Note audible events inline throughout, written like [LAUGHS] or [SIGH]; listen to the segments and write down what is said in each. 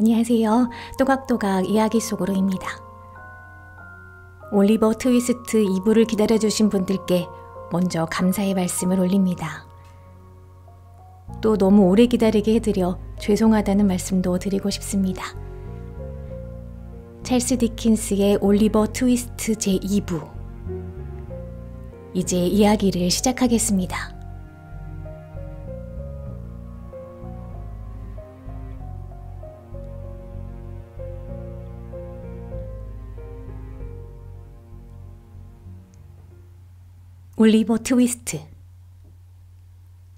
안녕하세요. 또각또각 이야기 속으로입니다. 올리버 트위스트 2부를 기다려주신 분들께 먼저 감사의 말씀을 올립니다. 또 너무 오래 기다리게 해드려 죄송하다는 말씀도 드리고 싶습니다. 찰스 디킨스의 올리버 트위스트 제2부. 이제 이야기를 시작하겠습니다. 올리버 트위스트,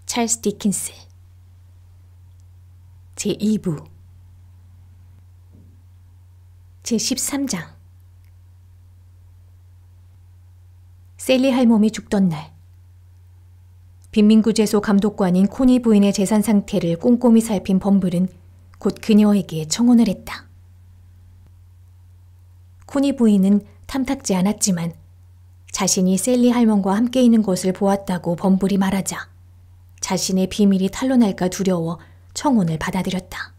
찰스 디킨스 제2부 제13장 셀리 할멈이 죽던 날 빈민구재소 감독관인 코니 부인의 재산 상태를 꼼꼼히 살핀 범블은 곧 그녀에게 청혼을 했다. 코니 부인은 탐탁지 않았지만 자신이 셀리 할멈과 함께 있는 것을 보았다고 범불이 말하자 자신의 비밀이 탄로날까 두려워 청혼을 받아들였다.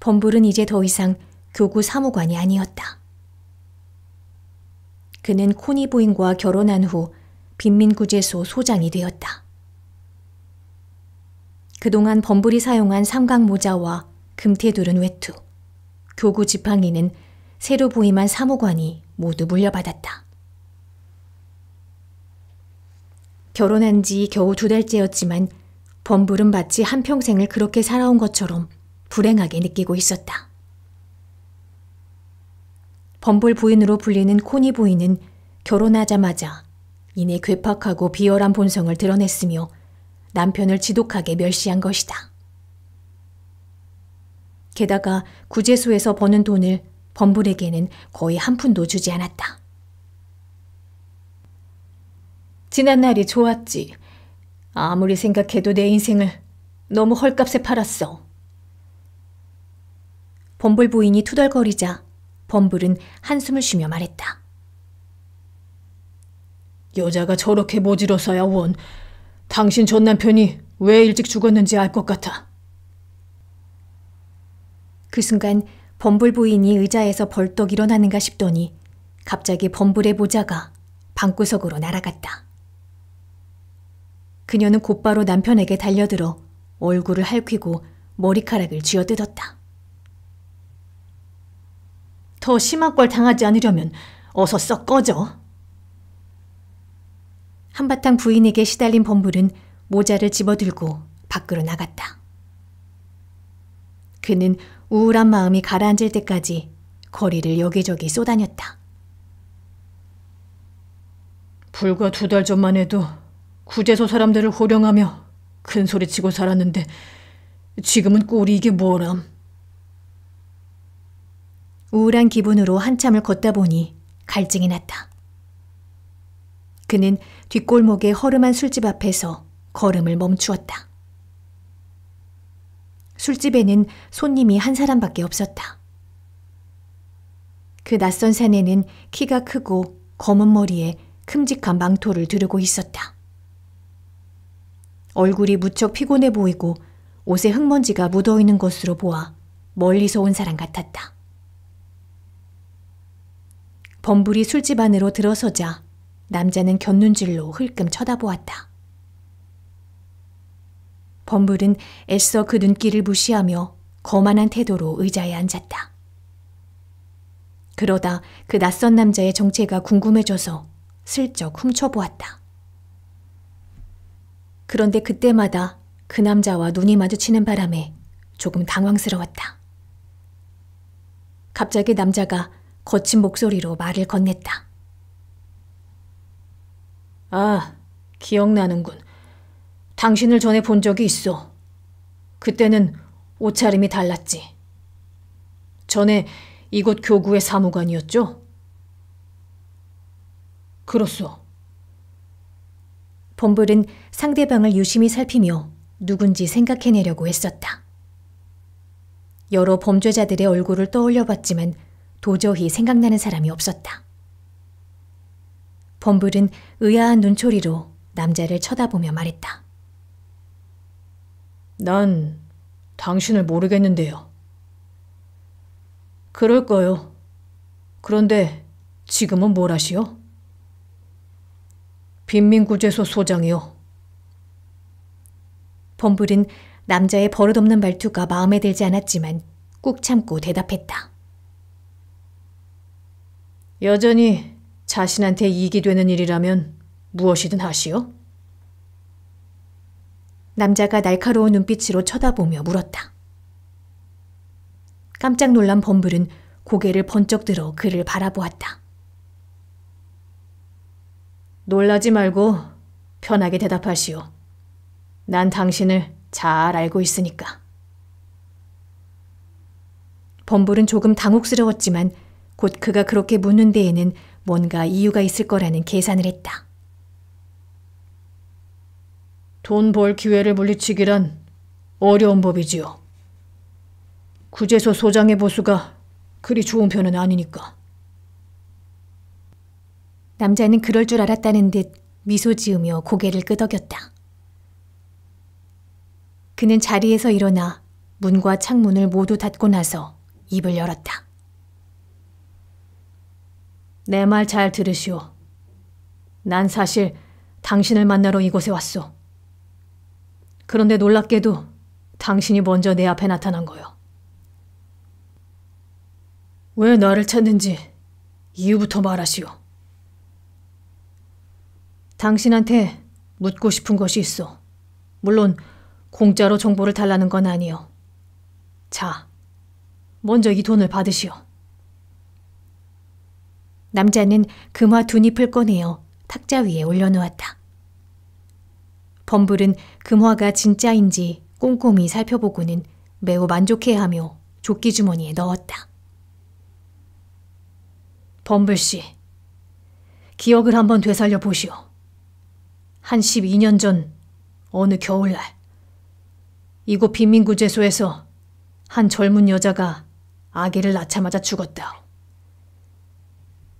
범불은 이제 더 이상 교구 사무관이 아니었다. 그는 코니 부인과 결혼한 후 빈민구제소 소장이 되었다. 그동안 범불이 사용한 삼각모자와 금테두른 외투, 교구 지팡이는 새로 부임한 사무관이 모두 물려받았다. 결혼한 지 겨우 두 달째였지만 범불은 마치 한평생을 그렇게 살아온 것처럼 불행하게 느끼고 있었다. 범불 부인으로 불리는 코니 부인은 결혼하자마자 이내 괴팍하고 비열한 본성을 드러냈으며 남편을 지독하게 멸시한 것이다. 게다가 구제소에서 버는 돈을 범블에게는 거의 한 푼도 주지 않았다. 지난 날이 좋았지. 아무리 생각해도 내 인생을 너무 헐값에 팔았어. 범블 부인이 투덜거리자 범블은 한숨을 쉬며 말했다. 여자가 저렇게 모질어서야 원. 당신 전 남편이 왜 일찍 죽었는지 알 것 같아. 그 순간 범불 부인이 의자에서 벌떡 일어나는가 싶더니 갑자기 범불의 모자가 방구석으로 날아갔다. 그녀는 곧바로 남편에게 달려들어 얼굴을 핥히고 머리카락을 쥐어뜯었다. 더 심한 걸 당하지 않으려면 어서 썩 꺼져. 한바탕 부인에게 시달린 범불은 모자를 집어들고 밖으로 나갔다. 그는 우울한 마음이 가라앉을 때까지 거리를 여기저기 쏘다녔다. 불과 두 달 전만 해도 구제소 사람들을 호령하며 큰 소리 치고 살았는데 지금은 꼴이 이게 뭐람. 우울한 기분으로 한참을 걷다 보니 갈증이 났다. 그는 뒷골목의 허름한 술집 앞에서 걸음을 멈추었다. 술집에는 손님이 한 사람밖에 없었다. 그 낯선 사내는 키가 크고 검은 머리에 큼직한 망토를 두르고 있었다. 얼굴이 무척 피곤해 보이고 옷에 흙먼지가 묻어 있는 것으로 보아 멀리서 온 사람 같았다. 범불이 술집 안으로 들어서자 남자는 곁눈질로 흘끔 쳐다보았다. 범블은 애써 그 눈길을 무시하며 거만한 태도로 의자에 앉았다. 그러다 그 낯선 남자의 정체가 궁금해져서 슬쩍 훔쳐보았다. 그런데 그때마다 그 남자와 눈이 마주치는 바람에 조금 당황스러웠다. 갑자기 남자가 거친 목소리로 말을 건넸다. 아, 기억나는군. 당신을 전에 본 적이 있어. 그때는 옷차림이 달랐지. 전에 이곳 교구의 사무관이었죠? 그렇소. 범블은 상대방을 유심히 살피며 누군지 생각해내려고 했었다. 여러 범죄자들의 얼굴을 떠올려 봤지만 도저히 생각나는 사람이 없었다. 범블은 의아한 눈초리로 남자를 쳐다보며 말했다. 난 당신을 모르겠는데요. 그럴 거요. 그런데 지금은 뭘 하시오? 빈민구제소 소장이요. 범블은 남자의 버릇없는 말투가 마음에 들지 않았지만 꾹 참고 대답했다. 여전히 자신한테 이익이 되는 일이라면 무엇이든 하시오. 남자가 날카로운 눈빛으로 쳐다보며 물었다. 깜짝 놀란 범블은 고개를 번쩍 들어 그를 바라보았다. 놀라지 말고 편하게 대답하시오. 난 당신을 잘 알고 있으니까. 범블은 조금 당혹스러웠지만 곧 그가 그렇게 묻는 데에는 뭔가 이유가 있을 거라는 계산을 했다. 돈벌 기회를 물리치기란 어려운 법이지요. 구제소 소장의 보수가 그리 좋은 편은 아니니까. 남자는 그럴 줄 알았다는 듯 미소 지으며 고개를 끄덕였다. 그는 자리에서 일어나 문과 창문을 모두 닫고 나서 입을 열었다. 내 말 잘 들으시오. 난 사실 당신을 만나러 이곳에 왔소. 그런데 놀랍게도 당신이 먼저 내 앞에 나타난 거요. 왜 나를 찾는지 이유부터 말하시오. 당신한테 묻고 싶은 것이 있어. 물론 공짜로 정보를 달라는 건 아니요. 자, 먼저 이 돈을 받으시오. 남자는 금화 두 잎을 꺼내어 탁자 위에 올려놓았다. 범블은 금화가 진짜인지 꼼꼼히 살펴보고는 매우 만족해하며 조끼 주머니에 넣었다. 범블 씨, 기억을 한번 되살려 보시오. 한 12년 전 어느 겨울날 이곳 빈민구제소에서 한 젊은 여자가 아기를 낳자마자 죽었다.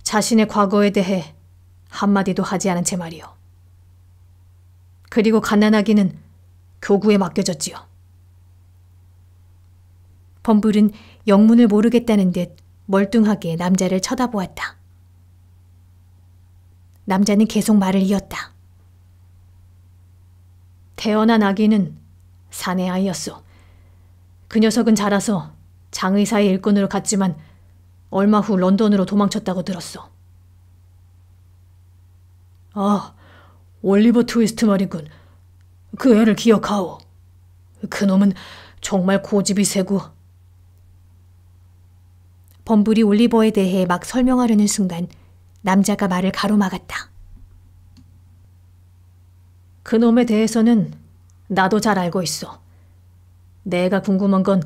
자신의 과거에 대해 한마디도 하지 않은 채 말이오. 그리고 가난하기는 교구에 맡겨졌지요. 범불은 영문을 모르겠다는 듯 멀뚱하게 남자를 쳐다보았다. 남자는 계속 말을 이었다. 태어난 아기는 사내 아이였소. 그 녀석은 자라서 장의사의 일꾼으로 갔지만 얼마 후 런던으로 도망쳤다고 들었소. 어, 올리버 트위스트 말이군그 애를 기억하오. 그 놈은 정말 고집이 세고. 범블이 올리버에 대해 막 설명하려는 순간 남자가 말을 가로막았다. 그 놈에 대해서는 나도 잘 알고 있어. 내가 궁금한 건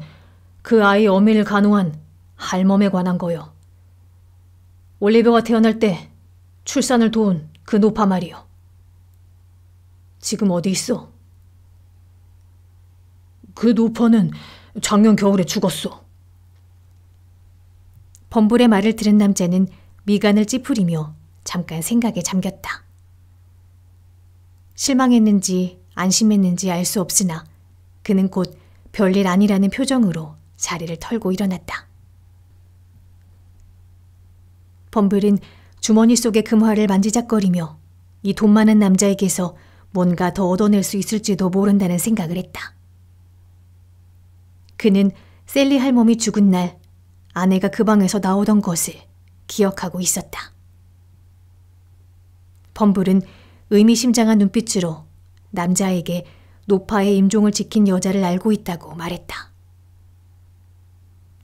그 아이 어미를 간호한 할멈에 관한 거요. 올리버가 태어날 때 출산을 도운 그 노파 말이요. 지금 어디 있어? 그 노파는 작년 겨울에 죽었어. 범블의 말을 들은 남자는 미간을 찌푸리며 잠깐 생각에 잠겼다. 실망했는지 안심했는지 알 수 없으나 그는 곧 별일 아니라는 표정으로 자리를 털고 일어났다. 범블은 주머니 속의 금화를 만지작거리며 이 돈 많은 남자에게서 뭔가 더 얻어낼 수 있을지도 모른다는 생각을 했다. 그는 셀리 할멈이 죽은 날 아내가 그 방에서 나오던 것을 기억하고 있었다. 범블은 의미심장한 눈빛으로 남자에게 노파의 임종을 지킨 여자를 알고 있다고 말했다.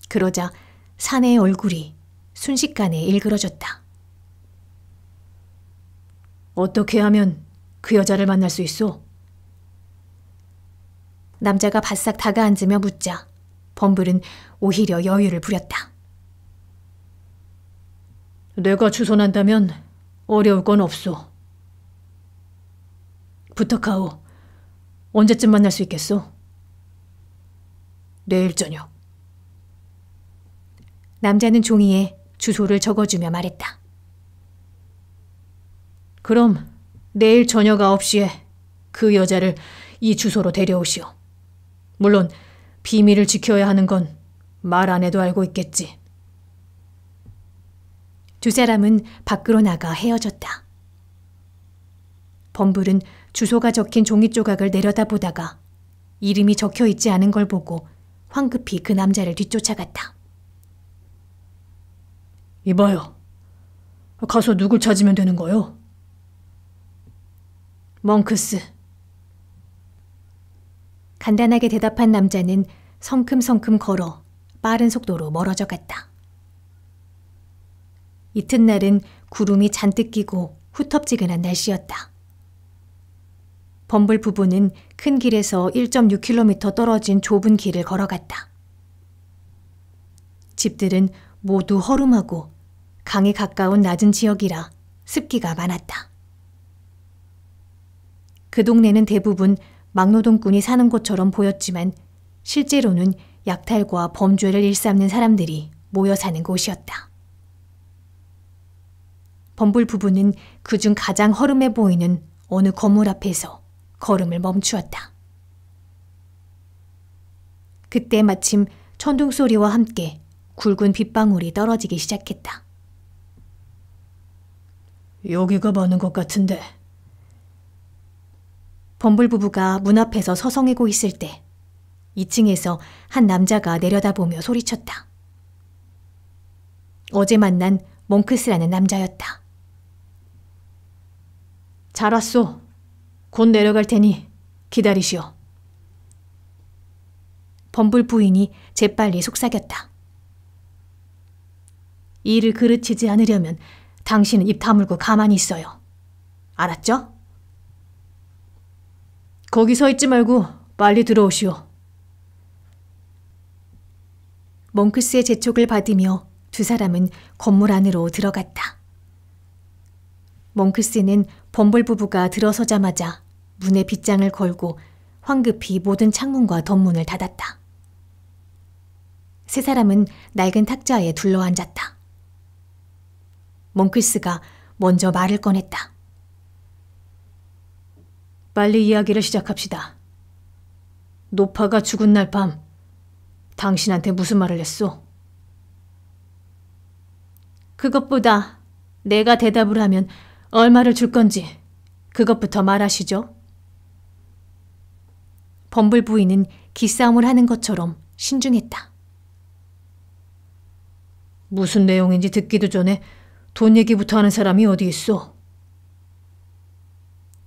그러자 사내의 얼굴이 순식간에 일그러졌다. 어떻게 하면 그 여자를 만날 수 있어? 남자가 바싹 다가앉으며 묻자 범블은 오히려 여유를 부렸다. 내가 주선한다면 어려울 건없어 부탁하오. 언제쯤 만날 수 있겠소? 내일 저녁. 남자는 종이에 주소를 적어주며 말했다. 그럼 내일 저녁 9시에 그 여자를 이 주소로 데려오시오. 물론 비밀을 지켜야 하는 건 말 안 해도 알고 있겠지. 두 사람은 밖으로 나가 헤어졌다. 범블은 주소가 적힌 종이 조각을 내려다보다가 이름이 적혀 있지 않은 걸 보고 황급히 그 남자를 뒤쫓아갔다. 이봐요. 가서 누굴 찾으면 되는 거요? 멍크스. 간단하게 대답한 남자는 성큼성큼 걸어 빠른 속도로 멀어져 갔다. 이튿날은 구름이 잔뜩 끼고 후텁지근한 날씨였다. 범블 부부는 큰 길에서 1.6km 떨어진 좁은 길을 걸어갔다. 집들은 모두 허름하고 강에 가까운 낮은 지역이라 습기가 많았다. 그 동네는 대부분 막노동꾼이 사는 곳처럼 보였지만 실제로는 약탈과 범죄를 일삼는 사람들이 모여 사는 곳이었다. 범불 부부는 그중 가장 허름해 보이는 어느 건물 앞에서 걸음을 멈추었다. 그때 마침 천둥 소리와 함께 굵은 빗방울이 떨어지기 시작했다. 여기가 많은 것 같은데 범블 부부가 문 앞에서 서성이고 있을 때 2층에서 한 남자가 내려다보며 소리쳤다. 어제 만난 몽크스라는 남자였다. 잘 왔소. 곧 내려갈 테니 기다리시오. 범블 부인이 재빨리 속삭였다. 일을 그르치지 않으려면 당신은 입 다물고 가만히 있어요. 알았죠? 거기 서 있지 말고 빨리 들어오시오. 몽크스의 재촉을 받으며 두 사람은 건물 안으로 들어갔다. 몽크스는 범블 부부가 들어서자마자 문에 빗장을 걸고 황급히 모든 창문과 덧문을 닫았다. 세 사람은 낡은 탁자에 둘러앉았다. 몽크스가 먼저 말을 꺼냈다. 빨리 이야기를 시작합시다. 노파가 죽은 날 밤, 당신한테 무슨 말을 했소? 그것보다 내가 대답을 하면 얼마를 줄 건지 그것부터 말하시죠. 범블 부인은 기싸움을 하는 것처럼 신중했다. 무슨 내용인지 듣기도 전에 돈 얘기부터 하는 사람이 어디 있어?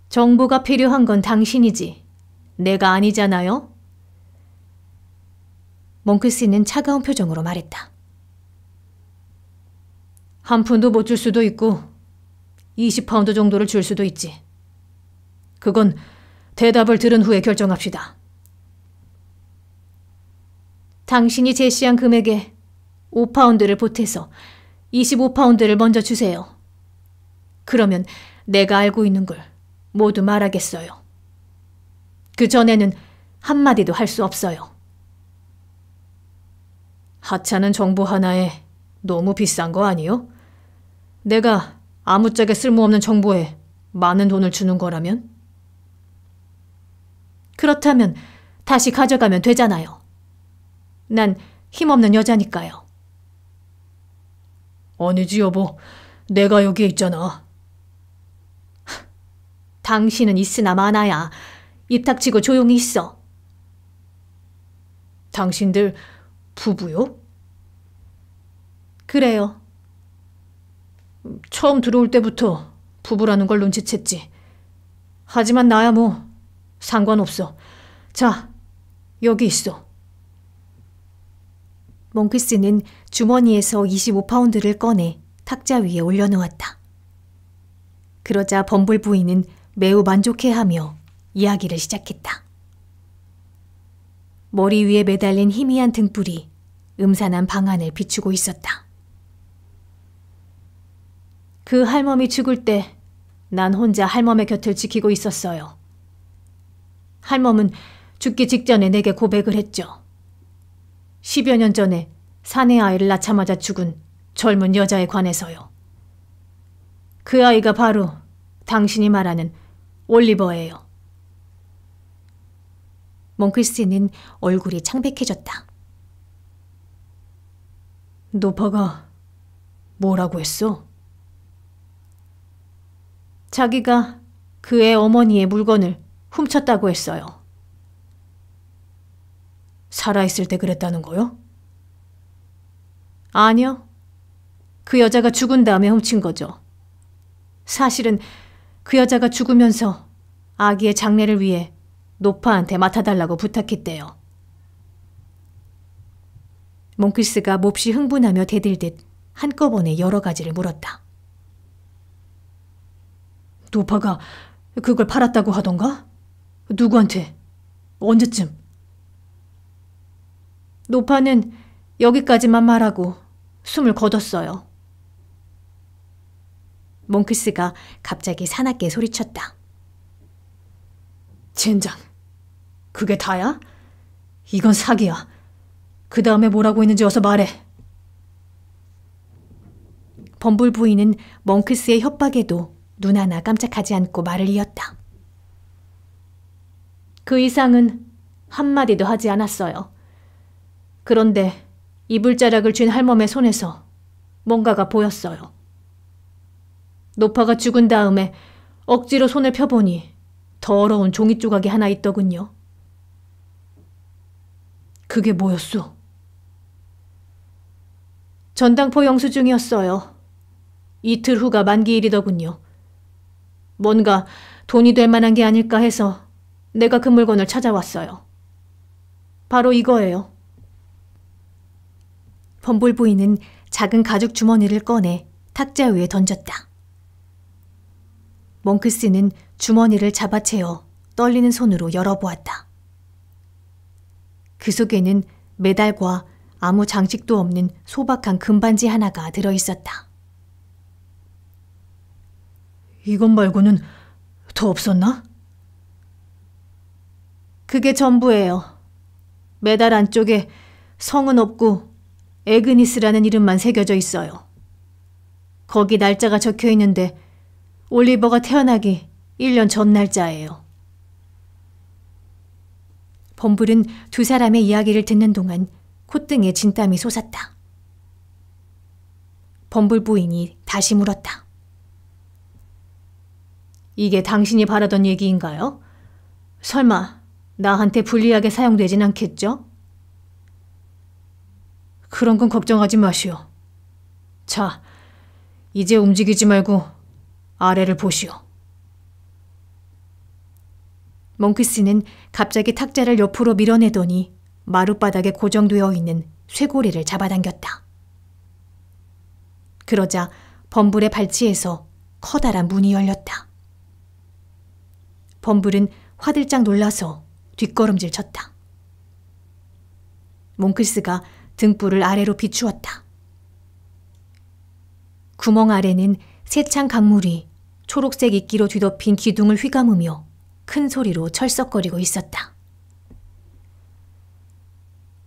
정보가 필요한 건 당신이지. 내가 아니잖아요? 몽크스는 차가운 표정으로 말했다. 한 푼도 못 줄 수도 있고 20파운드 정도를 줄 수도 있지. 그건 대답을 들은 후에 결정합시다. 당신이 제시한 금액에 5파운드를 보태서 25파운드를 먼저 주세요. 그러면 내가 알고 있는 걸 모두 말하겠어요. 그 전에는 한마디도 할 수 없어요. 하찮은 정보 하나에 너무 비싼 거 아니요? 내가 아무짝에 쓸모없는 정보에 많은 돈을 주는 거라면? 그렇다면 다시 가져가면 되잖아요. 난 힘없는 여자니까요. 아니지, 여보. 내가 여기에 있잖아. 당신은 있으나 마나야. 입닥치고 조용히 있어. 당신들 부부요? 그래요. 처음 들어올 때부터 부부라는 걸 눈치챘지. 하지만 나야 뭐 상관없어. 자, 여기 있어. 몽크스는 주머니에서 25파운드를 꺼내 탁자 위에 올려놓았다. 그러자 범블 부인은 매우 만족해하며 이야기를 시작했다. 머리 위에 매달린 희미한 등불이 음산한 방안을 비추고 있었다. 그 할멈이 죽을 때 난 혼자 할멈의 곁을 지키고 있었어요. 할멈은 죽기 직전에 내게 고백을 했죠. 10여 년 전에 사내 아이를 낳자마자 죽은 젊은 여자에 관해서요. 그 아이가 바로 당신이 말하는 올리버예요. 몽크스는 얼굴이 창백해졌다. 노파가 뭐라고 했어? 자기가 그의 어머니의 물건을 훔쳤다고 했어요. 살아있을 때 그랬다는 거요? 아니요. 그 여자가 죽은 다음에 훔친 거죠. 사실은 그 여자가 죽으면서 아기의 장례를 위해 노파한테 맡아달라고 부탁했대요. 몽키스가 몹시 흥분하며 대들듯 한꺼번에 여러 가지를 물었다. 노파가 그걸 팔았다고 하던가? 누구한테? 언제쯤? 노파는 여기까지만 말하고 숨을 거뒀어요. 몽크스가 갑자기 사납게 소리쳤다. 젠장. 그게 다야? 이건 사기야. 그 다음에 뭐라고 했는지 어서 말해. 범블 부인은 멍크스의 협박에도 눈 하나 깜짝하지 않고 말을 이었다. 그 이상은 한마디도 하지 않았어요. 그런데 이불자락을 쥔 할멈의 손에서 뭔가가 보였어요. 노파가 죽은 다음에 억지로 손을 펴보니 더러운 종이 조각이 하나 있더군요. 그게 뭐였소? 전당포 영수증이었어요. 이틀 후가 만기일이더군요. 뭔가 돈이 될 만한 게 아닐까 해서 내가 그 물건을 찾아왔어요. 바로 이거예요. 범블 부인은 작은 가죽 주머니를 꺼내 탁자 위에 던졌다. 몽크스는 주머니를 잡아채어 떨리는 손으로 열어보았다. 그 속에는 메달과 아무 장식도 없는 소박한 금반지 하나가 들어있었다. 이것 말고는 더 없었나? 그게 전부예요. 메달 안쪽에 성은 없고 에그니스라는 이름만 새겨져 있어요. 거기 날짜가 적혀 있는데 올리버가 태어나기 1년 전 날짜예요. 범블은 두 사람의 이야기를 듣는 동안 콧등에 진땀이 솟았다. 범블 부인이 다시 물었다. 이게 당신이 바라던 얘기인가요? 설마 나한테 불리하게 사용되진 않겠죠? 그런 건 걱정하지 마시오. 자, 이제 움직이지 말고 아래를 보시오. 몽크스는 갑자기 탁자를 옆으로 밀어내더니 마룻바닥에 고정되어 있는 쇠고리를 잡아당겼다. 그러자 범불의 발치에서 커다란 문이 열렸다. 범불은 화들짝 놀라서 뒷걸음질 쳤다. 몽클스가 등불을 아래로 비추었다. 구멍 아래는 새창 강물이 초록색 이끼로 뒤덮인 기둥을 휘감으며 큰 소리로 철썩거리고 있었다.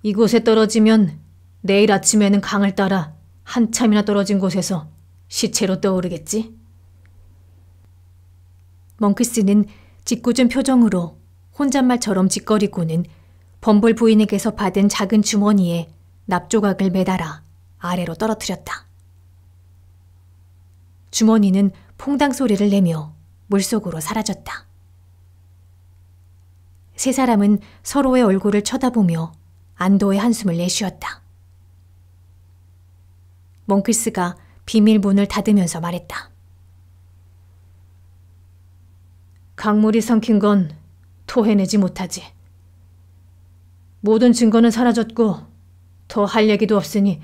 이곳에 떨어지면 내일 아침에는 강을 따라 한참이나 떨어진 곳에서 시체로 떠오르겠지? 멍크스는 짓궂은 표정으로 혼잣말처럼 짓거리고는 범블 부인에게서 받은 작은 주머니에 납조각을 매달아 아래로 떨어뜨렸다. 주머니는 퐁당 소리를 내며 물속으로 사라졌다. 세 사람은 서로의 얼굴을 쳐다보며 안도의 한숨을 내쉬었다. 몽크스가 비밀문을 닫으면서 말했다. 강물이 삼킨 건 토해내지 못하지. 모든 증거는 사라졌고 더 할 얘기도 없으니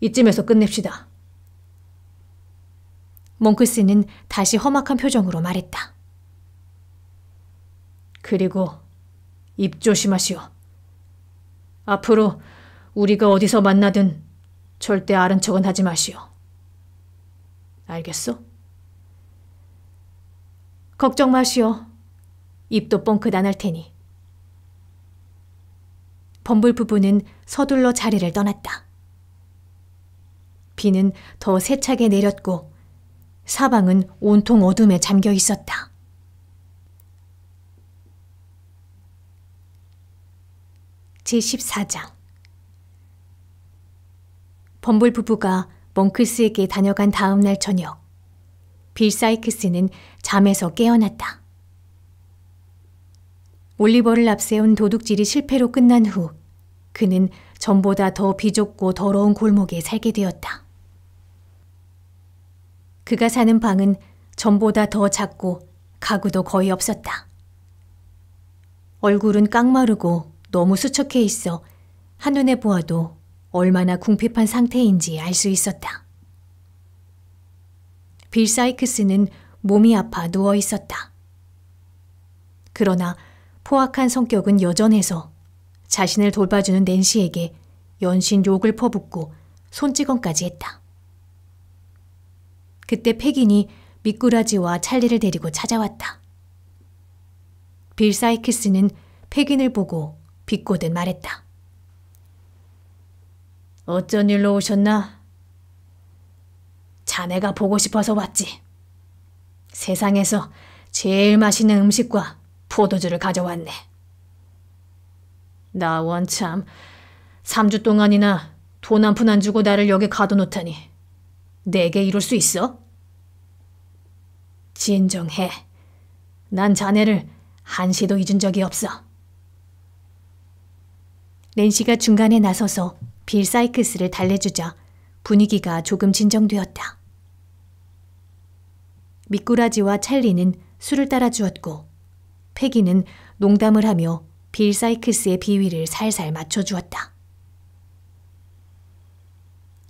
이쯤에서 끝냅시다. 몽크스는 다시 험악한 표정으로 말했다. 그리고 입 조심하시오. 앞으로 우리가 어디서 만나든 절대 아는 척은 하지 마시오. 알겠소? 걱정 마시오. 입도 뻥끗 안할 테니. 범블 부부는 서둘러 자리를 떠났다. 비는 더 세차게 내렸고 사방은 온통 어둠에 잠겨 있었다. 제14장 범블 부부가 멍크스에게 다녀간 다음 날 저녁 빌 사이크스는 잠에서 깨어났다. 올리버를 앞세운 도둑질이 실패로 끝난 후 그는 전보다 더 비좁고 더러운 골목에 살게 되었다. 그가 사는 방은 전보다 더 작고 가구도 거의 없었다. 얼굴은 깡마르고 너무 수척해 있어 한눈에 보아도 얼마나 궁핍한 상태인지 알 수 있었다. 빌 사이크스는 몸이 아파 누워 있었다. 그러나 포악한 성격은 여전해서 자신을 돌봐주는 낸시에게 연신 욕을 퍼붓고 손찌검까지 했다. 그때 패긴이 미꾸라지와 찰리를 데리고 찾아왔다. 빌 사이키스는 패긴을 보고 비꼬듯 말했다. 어쩐 일로 오셨나? 자네가 보고 싶어서 왔지. 세상에서 제일 맛있는 음식과 포도주를 가져왔네. 나 원참 3주 동안이나 돈 한 푼 안 주고 나를 여기 가둬놓다니 내게 이룰수 있어? 진정해. 난 자네를 한시도 잊은 적이 없어. 낸시가 중간에 나서서 빌 사이크스를 달래주자 분위기가 조금 진정되었다. 미꾸라지와 찰리는 술을 따라주었고 패기는 농담을 하며 빌 사이크스의 비위를 살살 맞춰주었다.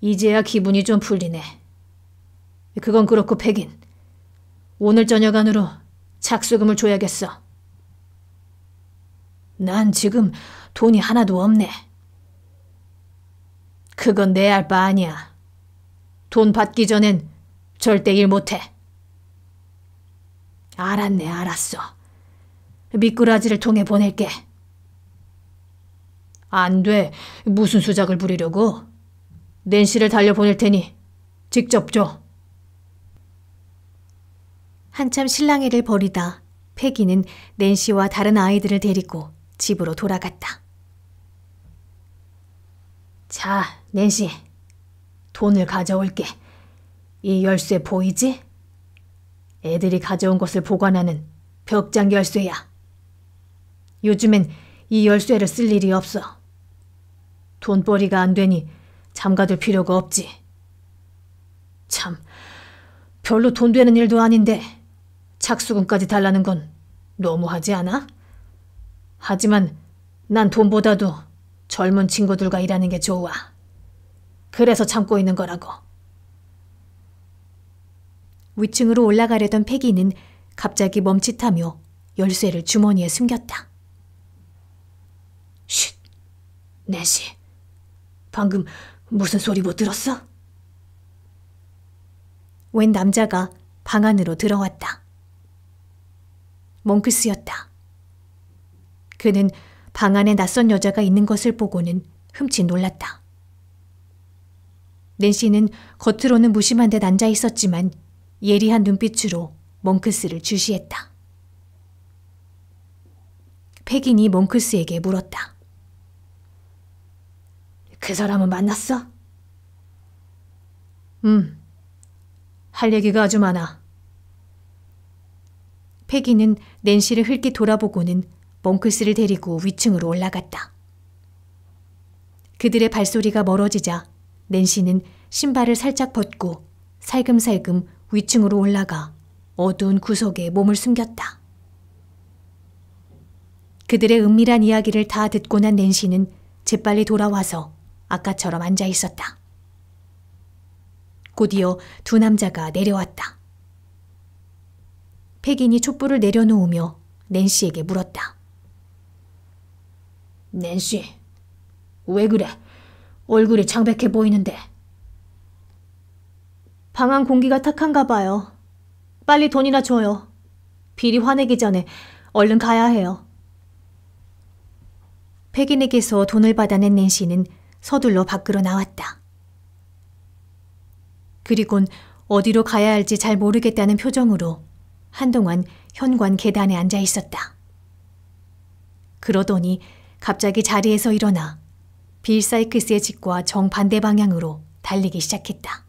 이제야 기분이 좀 풀리네. 그건 그렇고 백인. 오늘 저녁 안으로 착수금을 줘야겠어. 난 지금 돈이 하나도 없네. 그건 내 알 바 아니야. 돈 받기 전엔 절대 일 못해. 알았네, 알았어. 미꾸라지를 통해 보낼게. 안 돼. 무슨 수작을 부리려고? 낸시를 달려보낼 테니 직접 줘. 한참 실랑이를 벌이다 패기는 낸시와 다른 아이들을 데리고 집으로 돌아갔다. 자, 낸시. 돈을 가져올게. 이 열쇠 보이지? 애들이 가져온 것을 보관하는 벽장 열쇠야. 요즘엔 이 열쇠를 쓸 일이 없어. 돈벌이가 안 되니 잠가둘 필요가 없지. 참, 별로 돈 되는 일도 아닌데 착수금까지 달라는 건 너무하지 않아? 하지만 난 돈보다도 젊은 친구들과 일하는 게 좋아. 그래서 참고 있는 거라고. 위층으로 올라가려던 패기는 갑자기 멈칫하며 열쇠를 주머니에 숨겼다. 쉿, 내시. 방금 무슨 소리 못 들었어? 웬 남자가 방 안으로 들어왔다. 몽크스였다. 그는 방 안에 낯선 여자가 있는 것을 보고는 흠칫 놀랐다. 낸시는 겉으로는 무심한 듯 앉아 있었지만 예리한 눈빛으로 몽크스를 주시했다. 패긴이 몽크스에게 물었다. 그 사람은 만났어? 응. 음, 할 얘기가 아주 많아. 패기는 낸시를 흘낏 돌아보고는 몽크스를 데리고 위층으로 올라갔다. 그들의 발소리가 멀어지자 낸시는 신발을 살짝 벗고 살금살금 위층으로 올라가 어두운 구석에 몸을 숨겼다. 그들의 은밀한 이야기를 다 듣고 난 낸시는 재빨리 돌아와서 아까처럼 앉아 있었다. 곧이어 두 남자가 내려왔다. 백인이 촛불을 내려놓으며 낸시에게 물었다. 낸시, 왜 그래? 얼굴이 창백해 보이는데. 방안 공기가 탁한가 봐요. 빨리 돈이나 줘요. 비리 화내기 전에 얼른 가야 해요. 백인에게서 돈을 받아낸 낸시는 서둘러 밖으로 나왔다. 그리곤 어디로 가야 할지 잘 모르겠다는 표정으로 한동안 현관 계단에 앉아 있었다. 그러더니 갑자기 자리에서 일어나 빌 사이크스의 집과 정반대 방향으로 달리기 시작했다.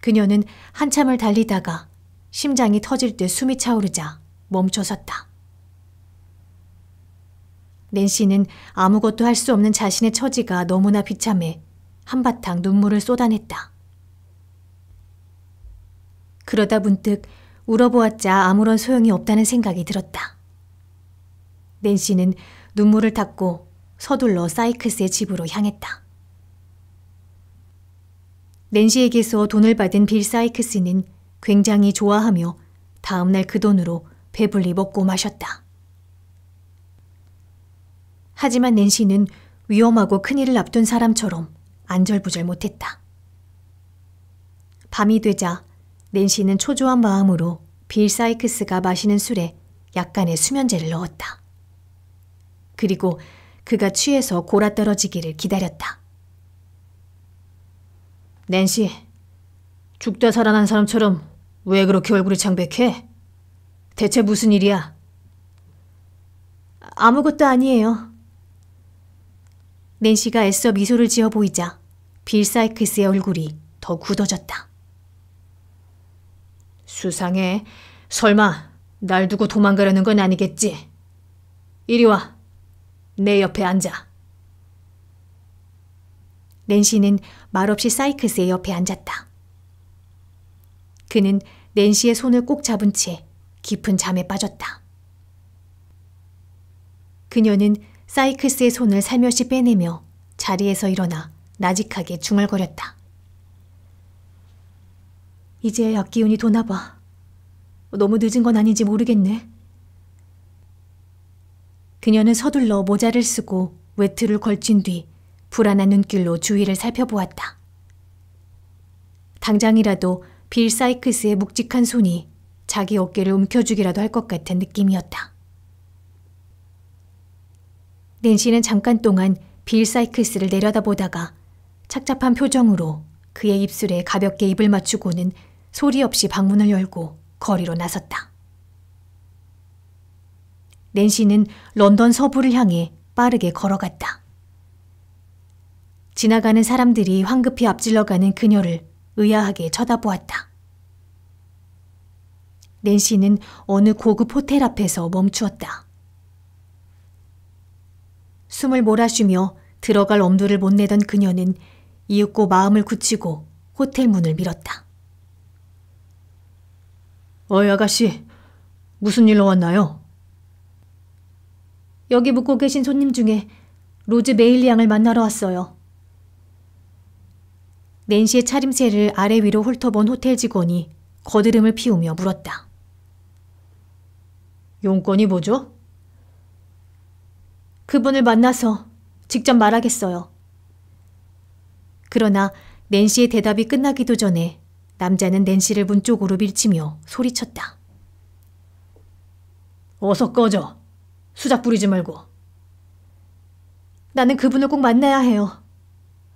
그녀는 한참을 달리다가 심장이 터질 듯 숨이 차오르자 멈춰섰다. 낸시는 아무것도 할 수 없는 자신의 처지가 너무나 비참해 한바탕 눈물을 쏟아냈다. 그러다 문득 울어보았자 아무런 소용이 없다는 생각이 들었다. 낸시는 눈물을 닦고 서둘러 사이크스의 집으로 향했다. 낸시에게서 돈을 받은 빌 사이크스는 굉장히 좋아하며 다음날 그 돈으로 배불리 먹고 마셨다. 하지만 낸시는 위험하고 큰일을 앞둔 사람처럼 안절부절 못했다. 밤이 되자 낸시는 초조한 마음으로 빌 사이크스가 마시는 술에 약간의 수면제를 넣었다. 그리고 그가 취해서 골아떨어지기를 기다렸다. 낸시, 죽다 살아난 사람처럼 왜 그렇게 얼굴이 창백해? 대체 무슨 일이야? 아무것도 아니에요. 낸시가 애써 미소를 지어 보이자 빌 사이크스의 얼굴이 더 굳어졌다. 수상해. 설마 날 두고 도망가려는 건 아니겠지? 이리 와. 내 옆에 앉아. 낸시는 말없이 사이크스의 옆에 앉았다. 그는 낸시의 손을 꼭 잡은 채 깊은 잠에 빠졌다. 그녀는 사이크스의 손을 살며시 빼내며 자리에서 일어나 나직하게 중얼거렸다. 이제 약 기운이 도나 봐. 너무 늦은 건 아닌지 모르겠네. 그녀는 서둘러 모자를 쓰고 외투를 걸친 뒤 불안한 눈길로 주위를 살펴보았다. 당장이라도 빌 사이크스의 묵직한 손이 자기 어깨를 움켜쥐기라도 할 것 같은 느낌이었다. 낸시는 잠깐 동안 빌 사이크스를 내려다보다가 착잡한 표정으로 그의 입술에 가볍게 입을 맞추고는 소리 없이 방문을 열고 거리로 나섰다. 낸시는 런던 서부를 향해 빠르게 걸어갔다. 지나가는 사람들이 황급히 앞질러가는 그녀를 의아하게 쳐다보았다. 낸시는 어느 고급 호텔 앞에서 멈추었다. 숨을 몰아쉬며 들어갈 엄두를 못 내던 그녀는 이윽고 마음을 굳히고 호텔 문을 밀었다. 어이 아가씨, 무슨 일로 왔나요? 여기 묵고 계신 손님 중에 로즈 메일리 양을 만나러 왔어요. 낸시의 차림새를 아래 위로 훑어본 호텔 직원이 거드름을 피우며 물었다. 용건이 뭐죠? 그분을 만나서 직접 말하겠어요. 그러나 낸시의 대답이 끝나기도 전에 남자는 낸시를 문 쪽으로 밀치며 소리쳤다. 어서 꺼져. 수작 부리지 말고. 나는 그분을 꼭 만나야 해요.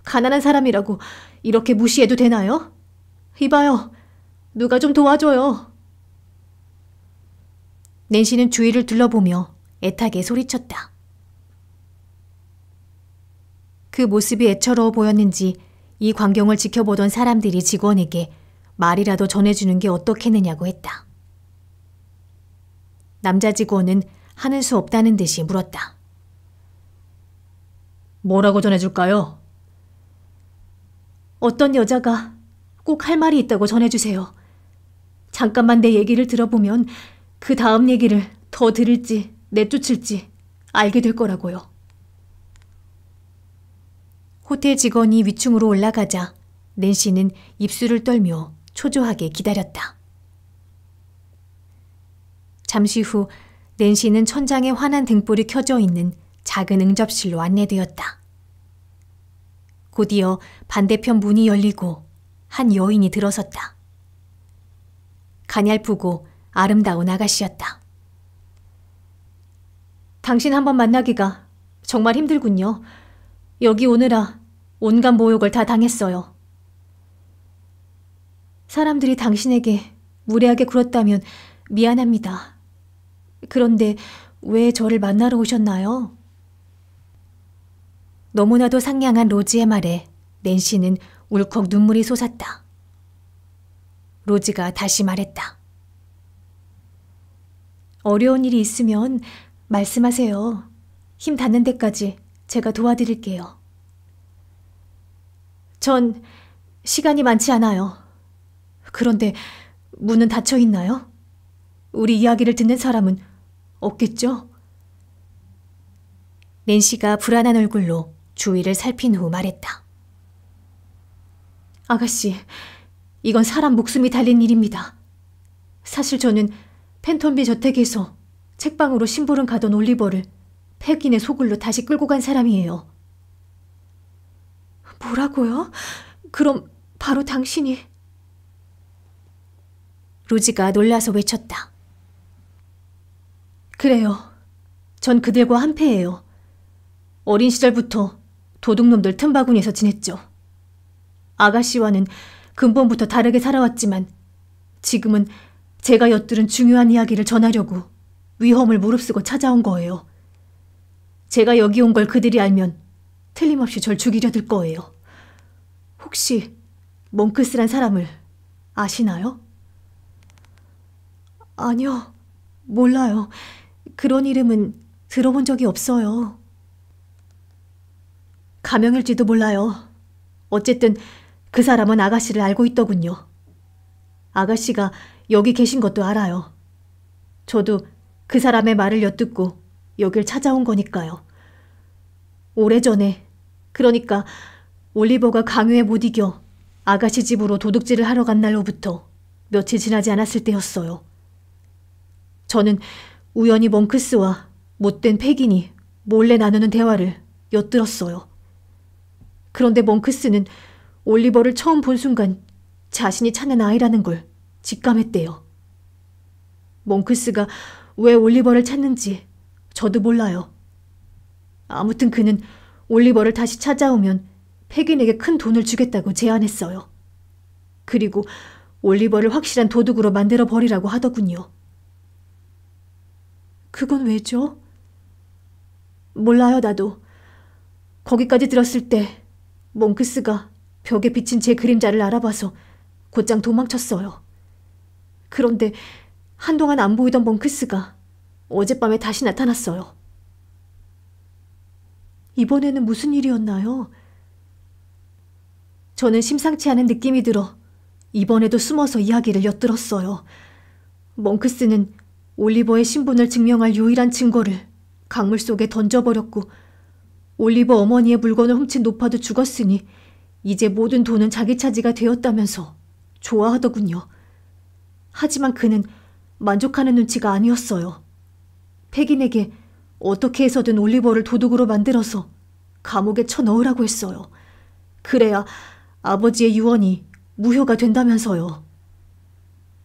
가난한 사람이라고 이렇게 무시해도 되나요? 이봐요. 누가 좀 도와줘요. 낸시는 주위를 둘러보며 애타게 소리쳤다. 그 모습이 애처로워 보였는지 이 광경을 지켜보던 사람들이 직원에게 말이라도 전해주는 게 어떻겠느냐고 했다. 남자 직원은 하는 수 없다는 듯이 물었다. 뭐라고 전해줄까요? 어떤 여자가 꼭 할 말이 있다고 전해주세요. 잠깐만 내 얘기를 들어보면 그 다음 얘기를 더 들을지 내쫓을지 알게 될 거라고요. 호텔 직원이 위층으로 올라가자 낸시는 입술을 떨며 초조하게 기다렸다. 잠시 후 낸시는 천장에 환한 등불이 켜져 있는 작은 응접실로 안내되었다. 곧이어 반대편 문이 열리고 한 여인이 들어섰다. 가냘프고 아름다운 아가씨였다. 당신 한번 만나기가 정말 힘들군요. 여기 오느라 온갖 모욕을 다 당했어요. 사람들이 당신에게 무례하게 굴었다면 미안합니다. 그런데 왜 저를 만나러 오셨나요? 너무나도 상냥한 로지의 말에 낸시는 울컥 눈물이 솟았다. 로지가 다시 말했다. 어려운 일이 있으면 말씀하세요. 힘 닿는 데까지 제가 도와드릴게요. 전 시간이 많지 않아요. 그런데 문은 닫혀 있나요? 우리 이야기를 듣는 사람은 없겠죠? 낸시가 불안한 얼굴로 주위를 살핀 후 말했다. 아가씨, 이건 사람 목숨이 달린 일입니다. 사실 저는 펜톤비 저택에서 책방으로 심부름 가던 올리버를 폐인의 소굴로 다시 끌고 간 사람이에요. 뭐라고요? 그럼 바로 당신이... 로지가 놀라서 외쳤다. 그래요. 전 그들과 한패예요. 어린 시절부터 도둑놈들 틈바구니에서 지냈죠. 아가씨와는 근본부터 다르게 살아왔지만 지금은 제가 엿들은 중요한 이야기를 전하려고 위험을 무릅쓰고 찾아온 거예요. 제가 여기 온 걸 그들이 알면 틀림없이 절 죽이려 들 거예요. 혹시 몽크스란 사람을 아시나요? 아니요, 몰라요. 그런 이름은 들어본 적이 없어요. 가명일지도 몰라요. 어쨌든 그 사람은 아가씨를 알고 있더군요. 아가씨가 여기 계신 것도 알아요. 저도 그 사람의 말을 엿듣고 여길 찾아온 거니까요. 오래전에, 그러니까 올리버가 강요에 못 이겨 아가씨 집으로 도둑질을 하러 간 날로부터 며칠 지나지 않았을 때였어요. 저는 우연히 몽크스와 못된 패기니 몰래 나누는 대화를 엿들었어요. 그런데 몽크스는 올리버를 처음 본 순간 자신이 찾는 아이라는 걸 직감했대요. 몽크스가 왜 올리버를 찾는지 저도 몰라요. 아무튼 그는 올리버를 다시 찾아오면 패긴에게 큰 돈을 주겠다고 제안했어요. 그리고 올리버를 확실한 도둑으로 만들어 버리라고 하더군요. 그건 왜죠? 몰라요, 나도. 거기까지 들었을 때 몽크스가 벽에 비친 제 그림자를 알아봐서 곧장 도망쳤어요. 그런데 한동안 안 보이던 몽크스가 어젯밤에 다시 나타났어요. 이번에는 무슨 일이었나요? 저는 심상치 않은 느낌이 들어 이번에도 숨어서 이야기를 엿들었어요. 몽크스는 올리버의 신분을 증명할 유일한 증거를 강물 속에 던져버렸고 올리버 어머니의 물건을 훔친 노파도 죽었으니 이제 모든 돈은 자기 차지가 되었다면서 좋아하더군요. 하지만 그는 만족하는 눈치가 아니었어요. 팩인에게 어떻게 해서든 올리버를 도둑으로 만들어서 감옥에 쳐넣으라고 했어요. 그래야 아버지의 유언이 무효가 된다면서요.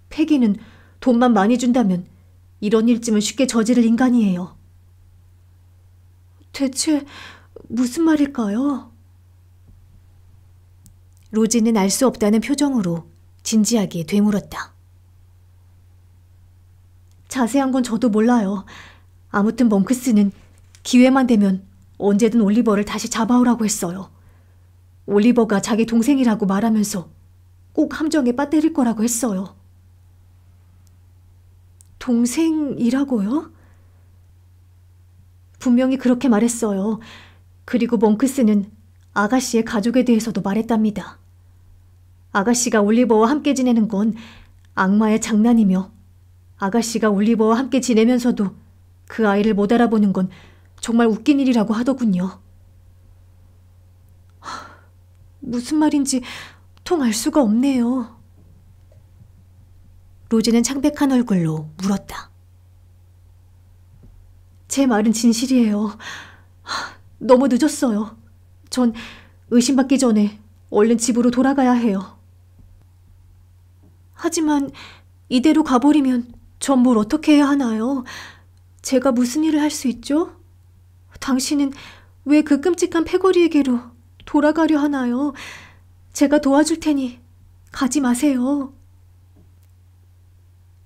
팩기는 돈만 많이 준다면 이런 일쯤은 쉽게 저지를 인간이에요. 대체 무슨 말일까요? 로지는 알 수 없다는 표정으로 진지하게 되물었다. 자세한 건 저도 몰라요. 아무튼 멍크스는 기회만 되면 언제든 올리버를 다시 잡아오라고 했어요. 올리버가 자기 동생이라고 말하면서 꼭 함정에 빠뜨릴 거라고 했어요. 동생이라고요? 분명히 그렇게 말했어요. 그리고 몽크스는 아가씨의 가족에 대해서도 말했답니다. 아가씨가 올리버와 함께 지내는 건 악마의 장난이며 아가씨가 올리버와 함께 지내면서도 그 아이를 못 알아보는 건 정말 웃긴 일이라고 하더군요. 무슨 말인지 통 알 수가 없네요. 로제는 창백한 얼굴로 물었다. 제 말은 진실이에요. 너무 늦었어요. 전 의심받기 전에 얼른 집으로 돌아가야 해요. 하지만 이대로 가버리면 전 뭘 어떻게 해야 하나요? 제가 무슨 일을 할 수 있죠? 당신은 왜 그 끔찍한 패거리에게로 돌아가려 하나요? 제가 도와줄 테니 가지 마세요.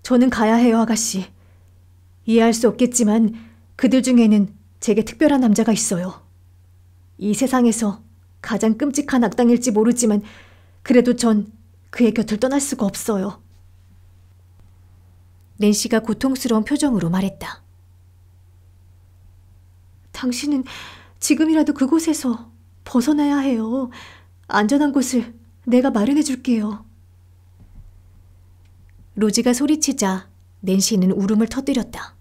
저는 가야 해요, 아가씨. 이해할 수 없겠지만 그들 중에는 제게 특별한 남자가 있어요. 이 세상에서 가장 끔찍한 악당일지 모르지만 그래도 전 그의 곁을 떠날 수가 없어요. 낸시가 고통스러운 표정으로 말했다. 당신은 지금이라도 그곳에서 벗어나야 해요. 안전한 곳을 내가 마련해 줄게요. 로지가 소리치자 낸시는 울음을 터뜨렸다.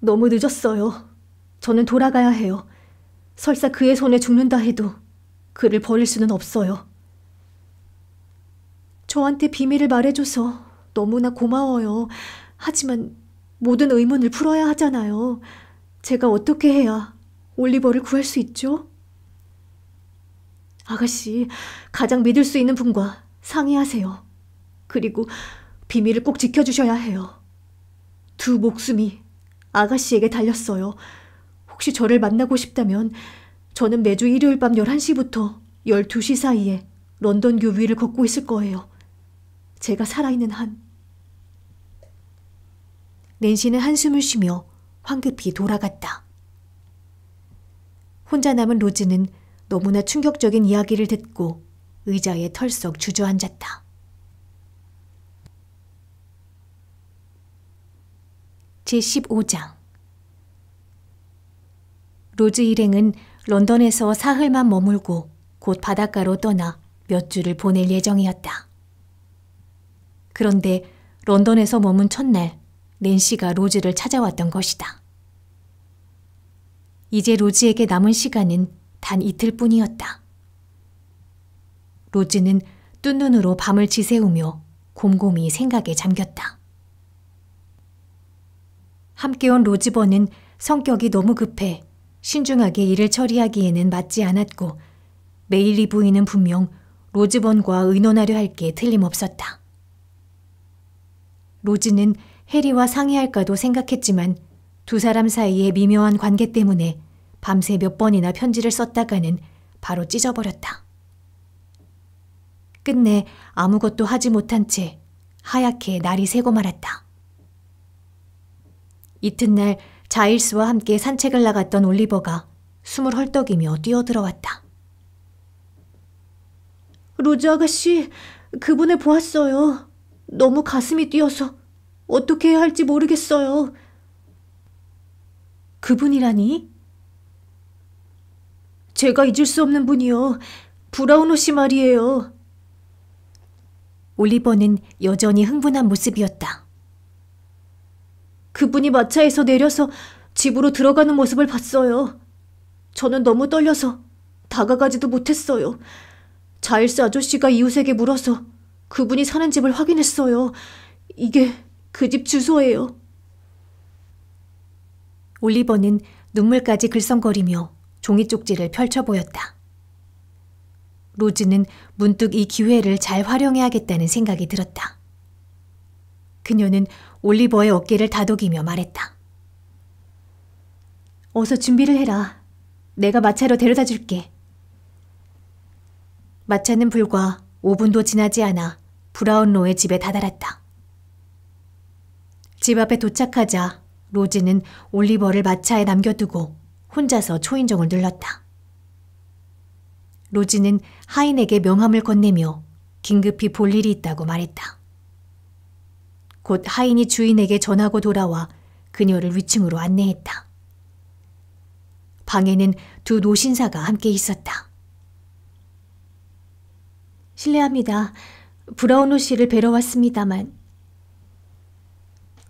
너무 늦었어요. 저는 돌아가야 해요. 설사 그의 손에 죽는다 해도 그를 버릴 수는 없어요. 저한테 비밀을 말해줘서 너무나 고마워요. 하지만 모든 의문을 풀어야 하잖아요. 제가 어떻게 해야 올리버를 구할 수 있죠? 아가씨, 가장 믿을 수 있는 분과 상의하세요. 그리고 비밀을 꼭 지켜주셔야 해요. 두 목숨이 아가씨에게 달렸어요. 혹시 저를 만나고 싶다면 저는 매주 일요일 밤 11시부터 12시 사이에 런던교 위를 걷고 있을 거예요. 제가 살아있는 한. 낸시는 한숨을 쉬며 황급히 돌아갔다. 혼자 남은 로즈는 너무나 충격적인 이야기를 듣고 의자에 털썩 주저앉았다. 제15장 로즈 일행은 런던에서 사흘만 머물고 곧 바닷가로 떠나 몇 주를 보낼 예정이었다. 그런데 런던에서 머문 첫날 낸시가 로즈를 찾아왔던 것이다. 이제 로즈에게 남은 시간은 단 이틀 뿐이었다. 로즈는 뜬 눈으로 밤을 지새우며 곰곰이 생각에 잠겼다. 함께 온로즈버는 성격이 너무 급해 신중하게 일을 처리하기에는 맞지 않았고 메일리 부인은 분명 로즈번과 의논하려 할 게 틀림없었다. 로즈는 해리와 상의할까도 생각했지만 두 사람 사이의 미묘한 관계 때문에 밤새 몇 번이나 편지를 썼다가는 바로 찢어버렸다. 끝내 아무것도 하지 못한 채 하얗게 날이 새고 말았다. 이튿날 자일스와 함께 산책을 나갔던 올리버가 숨을 헐떡이며 뛰어들어왔다. 로즈 아가씨, 그분을 보았어요. 너무 가슴이 뛰어서 어떻게 해야 할지 모르겠어요. 그분이라니? 제가 잊을 수 없는 분이요. 브라운 옷이 말이에요. 올리버는 여전히 흥분한 모습이었다. 그분이 마차에서 내려서 집으로 들어가는 모습을 봤어요. 저는 너무 떨려서 다가가지도 못했어요. 자일스 아저씨가 이웃에게 물어서 그분이 사는 집을 확인했어요. 이게 그 집 주소예요. 올리버는 눈물까지 글썽거리며 종이 쪽지를 펼쳐 보였다. 로즈는 문득 이 기회를 잘 활용해야겠다는 생각이 들었다. 그녀는 올리버의 어깨를 다독이며 말했다. 어서 준비를 해라. 내가 마차로 데려다 줄게. 마차는 불과 5분도 지나지 않아 브라운로의 집에 다다랐다. 집 앞에 도착하자 로즈는 올리버를 마차에 남겨두고 혼자서 초인종을 눌렀다. 로즈는 하인에게 명함을 건네며 긴급히 볼 일이 있다고 말했다. 곧 하인이 주인에게 전하고 돌아와 그녀를 위층으로 안내했다. 방에는 두 노신사가 함께 있었다. 실례합니다. 브라운호 씨를 뵈러 왔습니다만.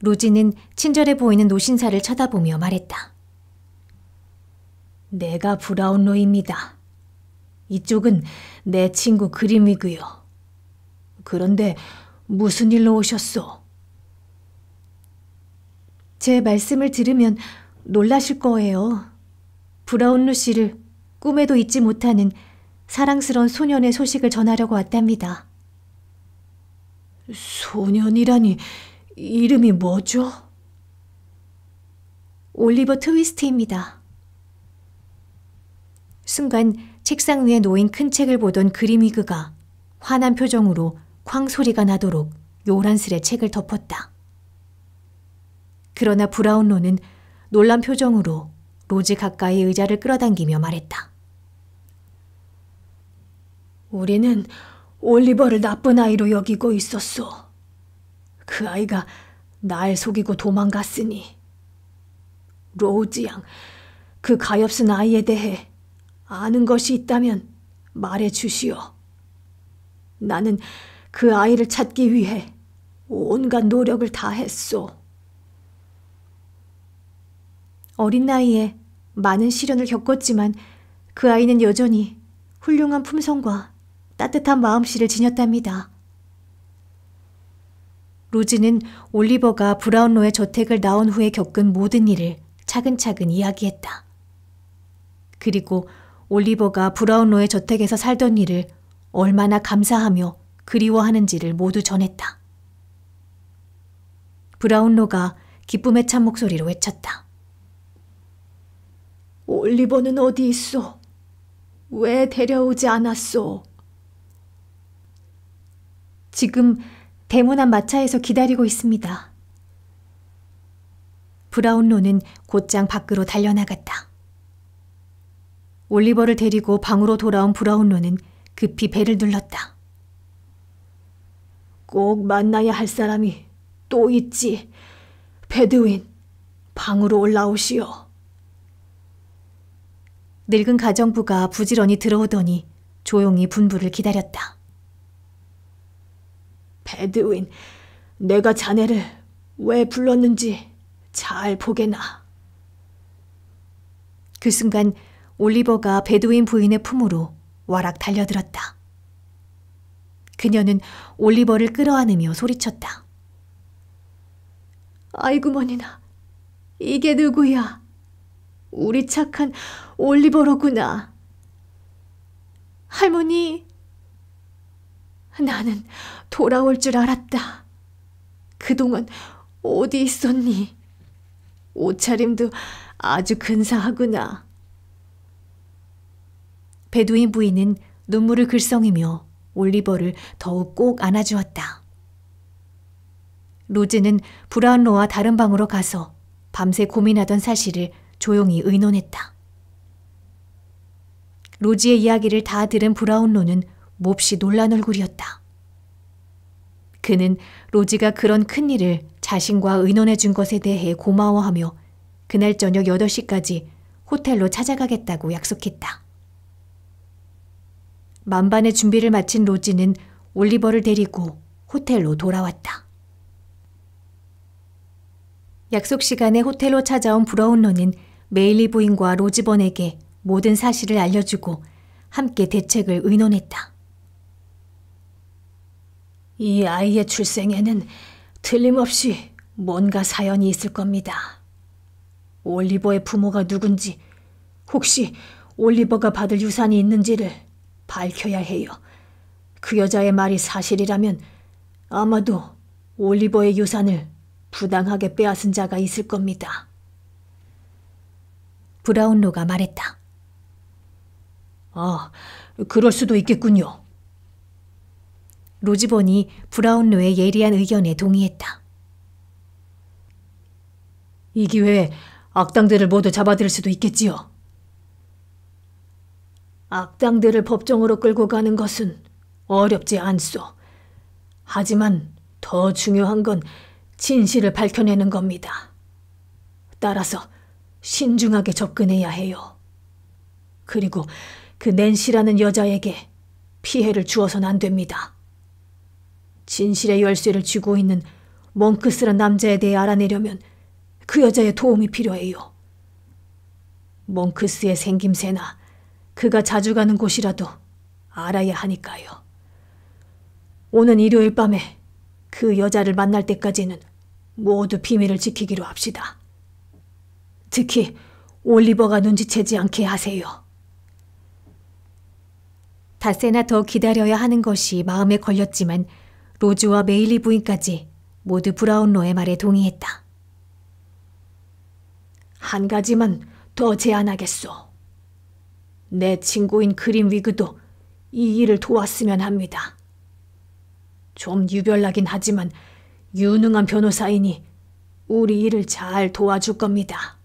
로지는 친절해 보이는 노신사를 쳐다보며 말했다. 내가 브라운로입니다. 이쪽은 내 친구 그림이구요 그런데 무슨 일로 오셨소? 제 말씀을 들으면 놀라실 거예요. 브라운 루시를 꿈에도 잊지 못하는 사랑스런 소년의 소식을 전하려고 왔답니다. 소년이라니 이름이 뭐죠? 올리버 트위스트입니다. 순간 책상 위에 놓인 큰 책을 보던 그림이그가 환한 표정으로 쾅 소리가 나도록 요란스레 책을 덮었다. 그러나 브라운로는 놀란 표정으로 로즈 가까이 의자를 끌어당기며 말했다. 우리는 올리버를 나쁜 아이로 여기고 있었소. 그 아이가 날 속이고 도망갔으니. 로즈 양, 그 가엾은 아이에 대해 아는 것이 있다면 말해 주시오. 나는 그 아이를 찾기 위해 온갖 노력을 다했소. 어린 나이에 많은 시련을 겪었지만 그 아이는 여전히 훌륭한 품성과 따뜻한 마음씨를 지녔답니다. 로즈는 올리버가 브라운로의 저택을 나온 후에 겪은 모든 일을 차근차근 이야기했다. 그리고 올리버가 브라운로의 저택에서 살던 일을 얼마나 감사하며 그리워하는지를 모두 전했다. 브라운로가 기쁨에 찬 목소리로 외쳤다. 올리버는 어디 있어왜 데려오지 않았소? 지금 대문 앞 마차에서 기다리고 있습니다. 브라운로는 곧장 밖으로 달려나갔다. 올리버를 데리고 방으로 돌아온 브라운로는 급히 배를 눌렀다. 꼭 만나야 할 사람이 또 있지. 베드윈, 방으로 올라오시오. 늙은 가정부가 부지런히 들어오더니 조용히 분부를 기다렸다. 베드윈, 내가 자네를 왜 불렀는지 잘 보게나. 그 순간 올리버가 베드윈 부인의 품으로 와락 달려들었다. 그녀는 올리버를 끌어안으며 소리쳤다. 아이고 머니나, 이게 누구야? 우리 착한 올리버로구나. 할머니, 나는 돌아올 줄 알았다. 그동안 어디 있었니? 옷차림도 아주 근사하구나. 베두인 부인은 눈물을 글썽이며 올리버를 더욱 꼭 안아주었다. 로즈는 브라운로와 다른 방으로 가서 밤새 고민하던 사실을 조용히 의논했다. 로지의 이야기를 다 들은 브라운로는 몹시 놀란 얼굴이었다. 그는 로지가 그런 큰 일을 자신과 의논해 준 것에 대해 고마워하며 그날 저녁 8시까지 호텔로 찾아가겠다고 약속했다. 만반의 준비를 마친 로지는 올리버를 데리고 호텔로 돌아왔다. 약속 시간에 호텔로 찾아온 브라운로는 메일리 부인과 로즈번에게 모든 사실을 알려주고 함께 대책을 의논했다. 이 아이의 출생에는 틀림없이 뭔가 사연이 있을 겁니다. 올리버의 부모가 누군지, 혹시 올리버가 받을 유산이 있는지를 밝혀야 해요. 그 여자의 말이 사실이라면 아마도 올리버의 유산을 부당하게 빼앗은 자가 있을 겁니다. 브라운로가 말했다. 아, 그럴 수도 있겠군요. 로즈본이 브라운로의 예리한 의견에 동의했다. 이 기회에 악당들을 모두 잡아들일 수도 있겠지요. 악당들을 법정으로 끌고 가는 것은 어렵지 않소. 하지만 더 중요한 건 진실을 밝혀내는 겁니다. 따라서 신중하게 접근해야 해요. 그리고 그 낸시라는 여자에게 피해를 주어서는안 됩니다. 진실의 열쇠를 쥐고 있는 몽크스란 남자에 대해 알아내려면 그 여자의 도움이 필요해요. 몽크스의 생김새나 그가 자주 가는 곳이라도 알아야 하니까요. 오는 일요일 밤에 그 여자를 만날 때까지는 모두 비밀을 지키기로 합시다. 특히 올리버가 눈치채지 않게 하세요. 닷새나 더 기다려야 하는 것이 마음에 걸렸지만 로즈와 메일리 부인까지 모두 브라운로의 말에 동의했다. 한 가지만 더 제안하겠소. 내 친구인 그린 위그도 이 일을 도왔으면 합니다. 좀 유별나긴 하지만 유능한 변호사이니 우리 일을 잘 도와줄 겁니다.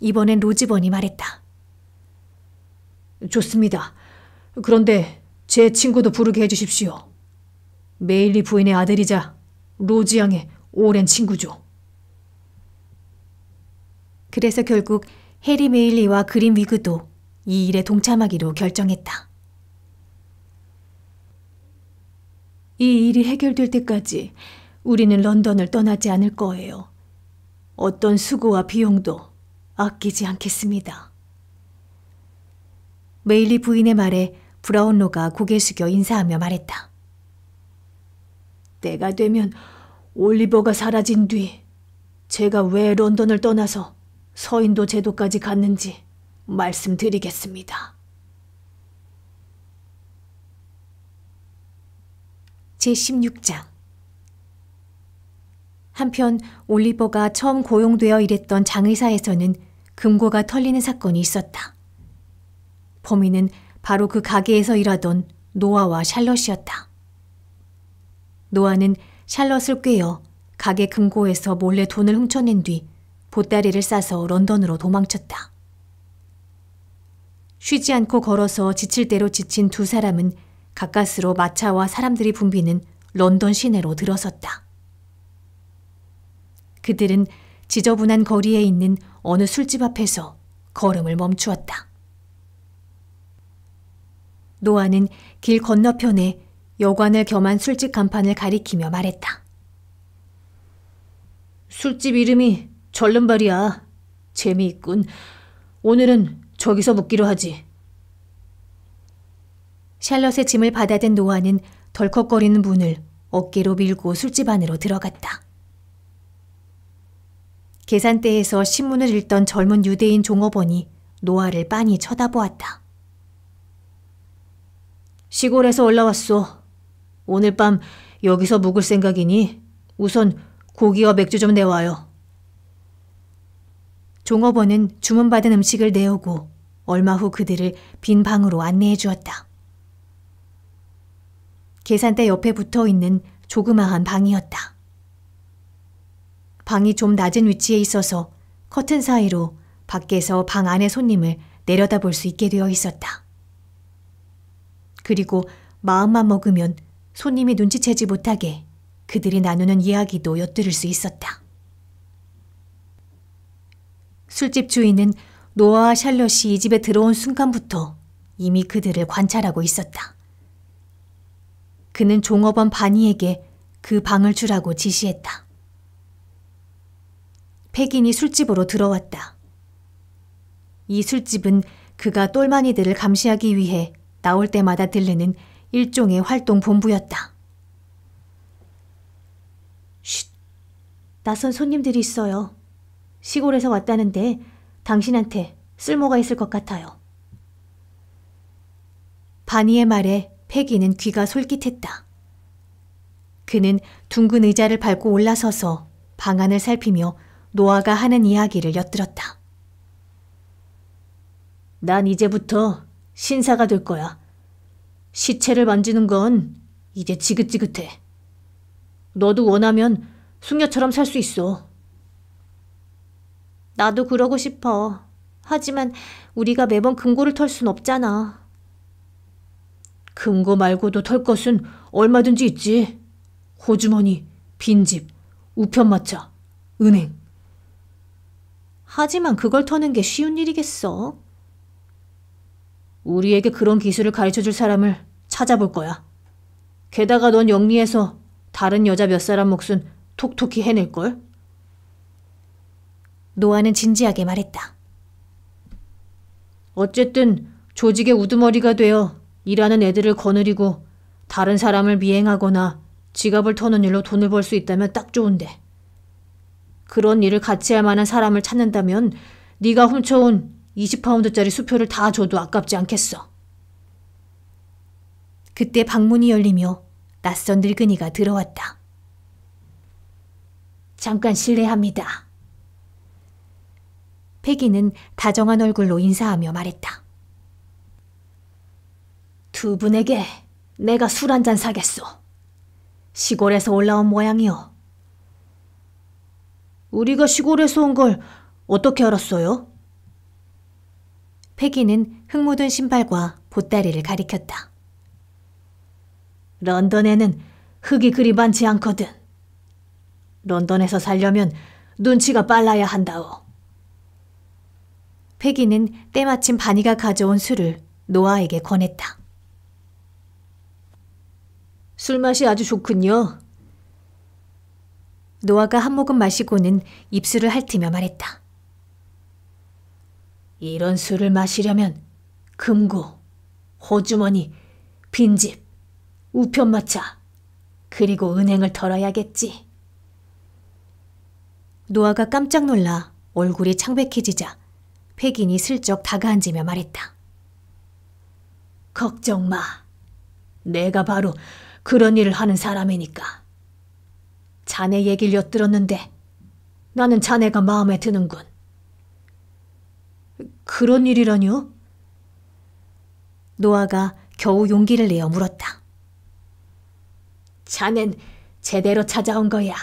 이번엔 로즈번이 말했다. 좋습니다. 그런데 제 친구도 부르게 해주십시오. 메일리 부인의 아들이자 로즈 양의 오랜 친구죠. 그래서 결국 해리 메일리와 그린 위그도 이 일에 동참하기로 결정했다. 이 일이 해결될 때까지 우리는 런던을 떠나지 않을 거예요. 어떤 수고와 비용도 아끼지 않겠습니다. 메일리 부인의 말에 브라운로가 고개 숙여 인사하며 말했다. 때가 되면 올리버가 사라진 뒤 제가 왜 런던을 떠나서 서인도 제도까지 갔는지 말씀드리겠습니다. 제16장 한편 올리버가 처음 고용되어 일했던 장의사에서는 금고가 털리는 사건이 있었다. 범인은 바로 그 가게에서 일하던 노아와 샬럿이었다. 노아는 샬럿을 꿰어 가게 금고에서 몰래 돈을 훔쳐낸 뒤 보따리를 싸서 런던으로 도망쳤다. 쉬지 않고 걸어서 지칠 대로 지친 두 사람은 가까스로 마차와 사람들이 붐비는 런던 시내로 들어섰다. 그들은 지저분한 거리에 있는 어느 술집 앞에서 걸음을 멈추었다. 노아는 길 건너편에 여관을 겸한 술집 간판을 가리키며 말했다. 술집 이름이 절름발이야. 재미있군. 오늘은 저기서 묵기로 하지. 샬럿의 짐을 받아든 노아는 덜컥거리는 문을 어깨로 밀고 술집 안으로 들어갔다. 계산대에서 신문을 읽던 젊은 유대인 종업원이 노아를 빤히 쳐다보았다. 시골에서 올라왔소. 오늘 밤 여기서 묵을 생각이니 우선 고기와 맥주 좀 내와요. 종업원은 주문받은 음식을 내오고 얼마 후 그들을 빈 방으로 안내해 주었다. 계산대 옆에 붙어 있는 조그마한 방이었다. 방이 좀 낮은 위치에 있어서 커튼 사이로 밖에서 방 안의 손님을 내려다 볼 수 있게 되어 있었다. 그리고 마음만 먹으면 손님이 눈치채지 못하게 그들이 나누는 이야기도 엿들을 수 있었다. 술집 주인은 노아와 샬럿이 이 집에 들어온 순간부터 이미 그들을 관찰하고 있었다. 그는 종업원 바니에게 그 방을 주라고 지시했다. 백인이 술집으로 들어왔다. 이 술집은 그가 똘마니들을 감시하기 위해 나올 때마다 들르는 일종의 활동 본부였다. 쉿! 낯선 손님들이 있어요. 시골에서 왔다는데 당신한테 쓸모가 있을 것 같아요. 바니의 말에 패기는 귀가 솔깃했다. 그는 둥근 의자를 밟고 올라서서 방안을 살피며 노아가 하는 이야기를 엿들었다. 난 이제부터 신사가 될 거야. 시체를 만지는 건 이제 지긋지긋해. 너도 원하면 숙녀처럼 살 수 있어. 나도 그러고 싶어. 하지만 우리가 매번 금고를 털 순 없잖아. 금고 말고도 털 것은 얼마든지 있지. 호주머니, 빈집, 우편마차, 은행. 하지만 그걸 터는 게 쉬운 일이겠어. 우리에게 그런 기술을 가르쳐 줄 사람을 찾아볼 거야. 게다가 넌 영리해서 다른 여자 몇 사람 몫은 톡톡히 해낼걸? 노아는 진지하게 말했다. 어쨌든 조직의 우두머리가 되어 일하는 애들을 거느리고 다른 사람을 미행하거나 지갑을 터는 일로 돈을 벌 수 있다면 딱 좋은데. 그런 일을 같이 할 만한 사람을 찾는다면 네가 훔쳐온 20파운드짜리 수표를 다 줘도 아깝지 않겠어. 그때 방문이 열리며 낯선 늙은이가 들어왔다. 잠깐 실례합니다. 패기는 다정한 얼굴로 인사하며 말했다. 두 분에게 내가 술 한 잔 사겠소. 시골에서 올라온 모양이요. 우리가 시골에서 온 걸 어떻게 알았어요? 패기는 흙 묻은 신발과 보따리를 가리켰다. 런던에는 흙이 그리 많지 않거든. 런던에서 살려면 눈치가 빨라야 한다오. 패기는 때마침 바니가 가져온 술을 노아에게 권했다. 술맛이 아주 좋군요. 노아가 한 모금 마시고는 입술을 핥으며 말했다. 이런 술을 마시려면 금고, 호주머니, 빈집, 우편마차, 그리고 은행을 털어야겠지. 노아가 깜짝 놀라 얼굴이 창백해지자 백인이 슬쩍 다가앉으며 말했다. 걱정 마. 내가 바로 그런 일을 하는 사람이니까. 자네 얘길 엿들었는데 나는 자네가 마음에 드는군. 그런 일이라뇨? 노아가 겨우 용기를 내어 물었다. 자넨 제대로 찾아온 거야.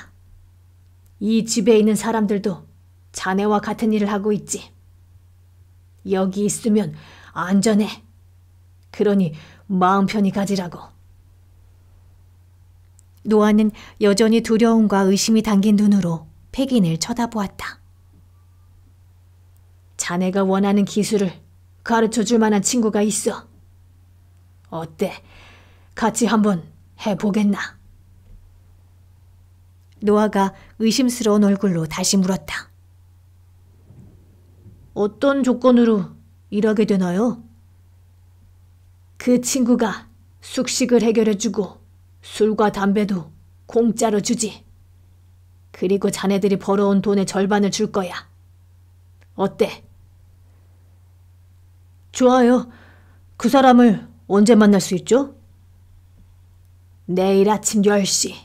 이 집에 있는 사람들도 자네와 같은 일을 하고 있지. 여기 있으면 안전해. 그러니 마음 편히 가지라고. 노아는 여전히 두려움과 의심이 담긴 눈으로 패긴을 쳐다보았다. 자네가 원하는 기술을 가르쳐 줄 만한 친구가 있어. 어때? 같이 한번 해보겠나? 노아가 의심스러운 얼굴로 다시 물었다. 어떤 조건으로 일하게 되나요? 그 친구가 숙식을 해결해주고 술과 담배도 공짜로 주지. 그리고 자네들이 벌어온 돈의 절반을 줄 거야. 어때? 좋아요. 그 사람을 언제 만날 수 있죠? 내일 아침 10시.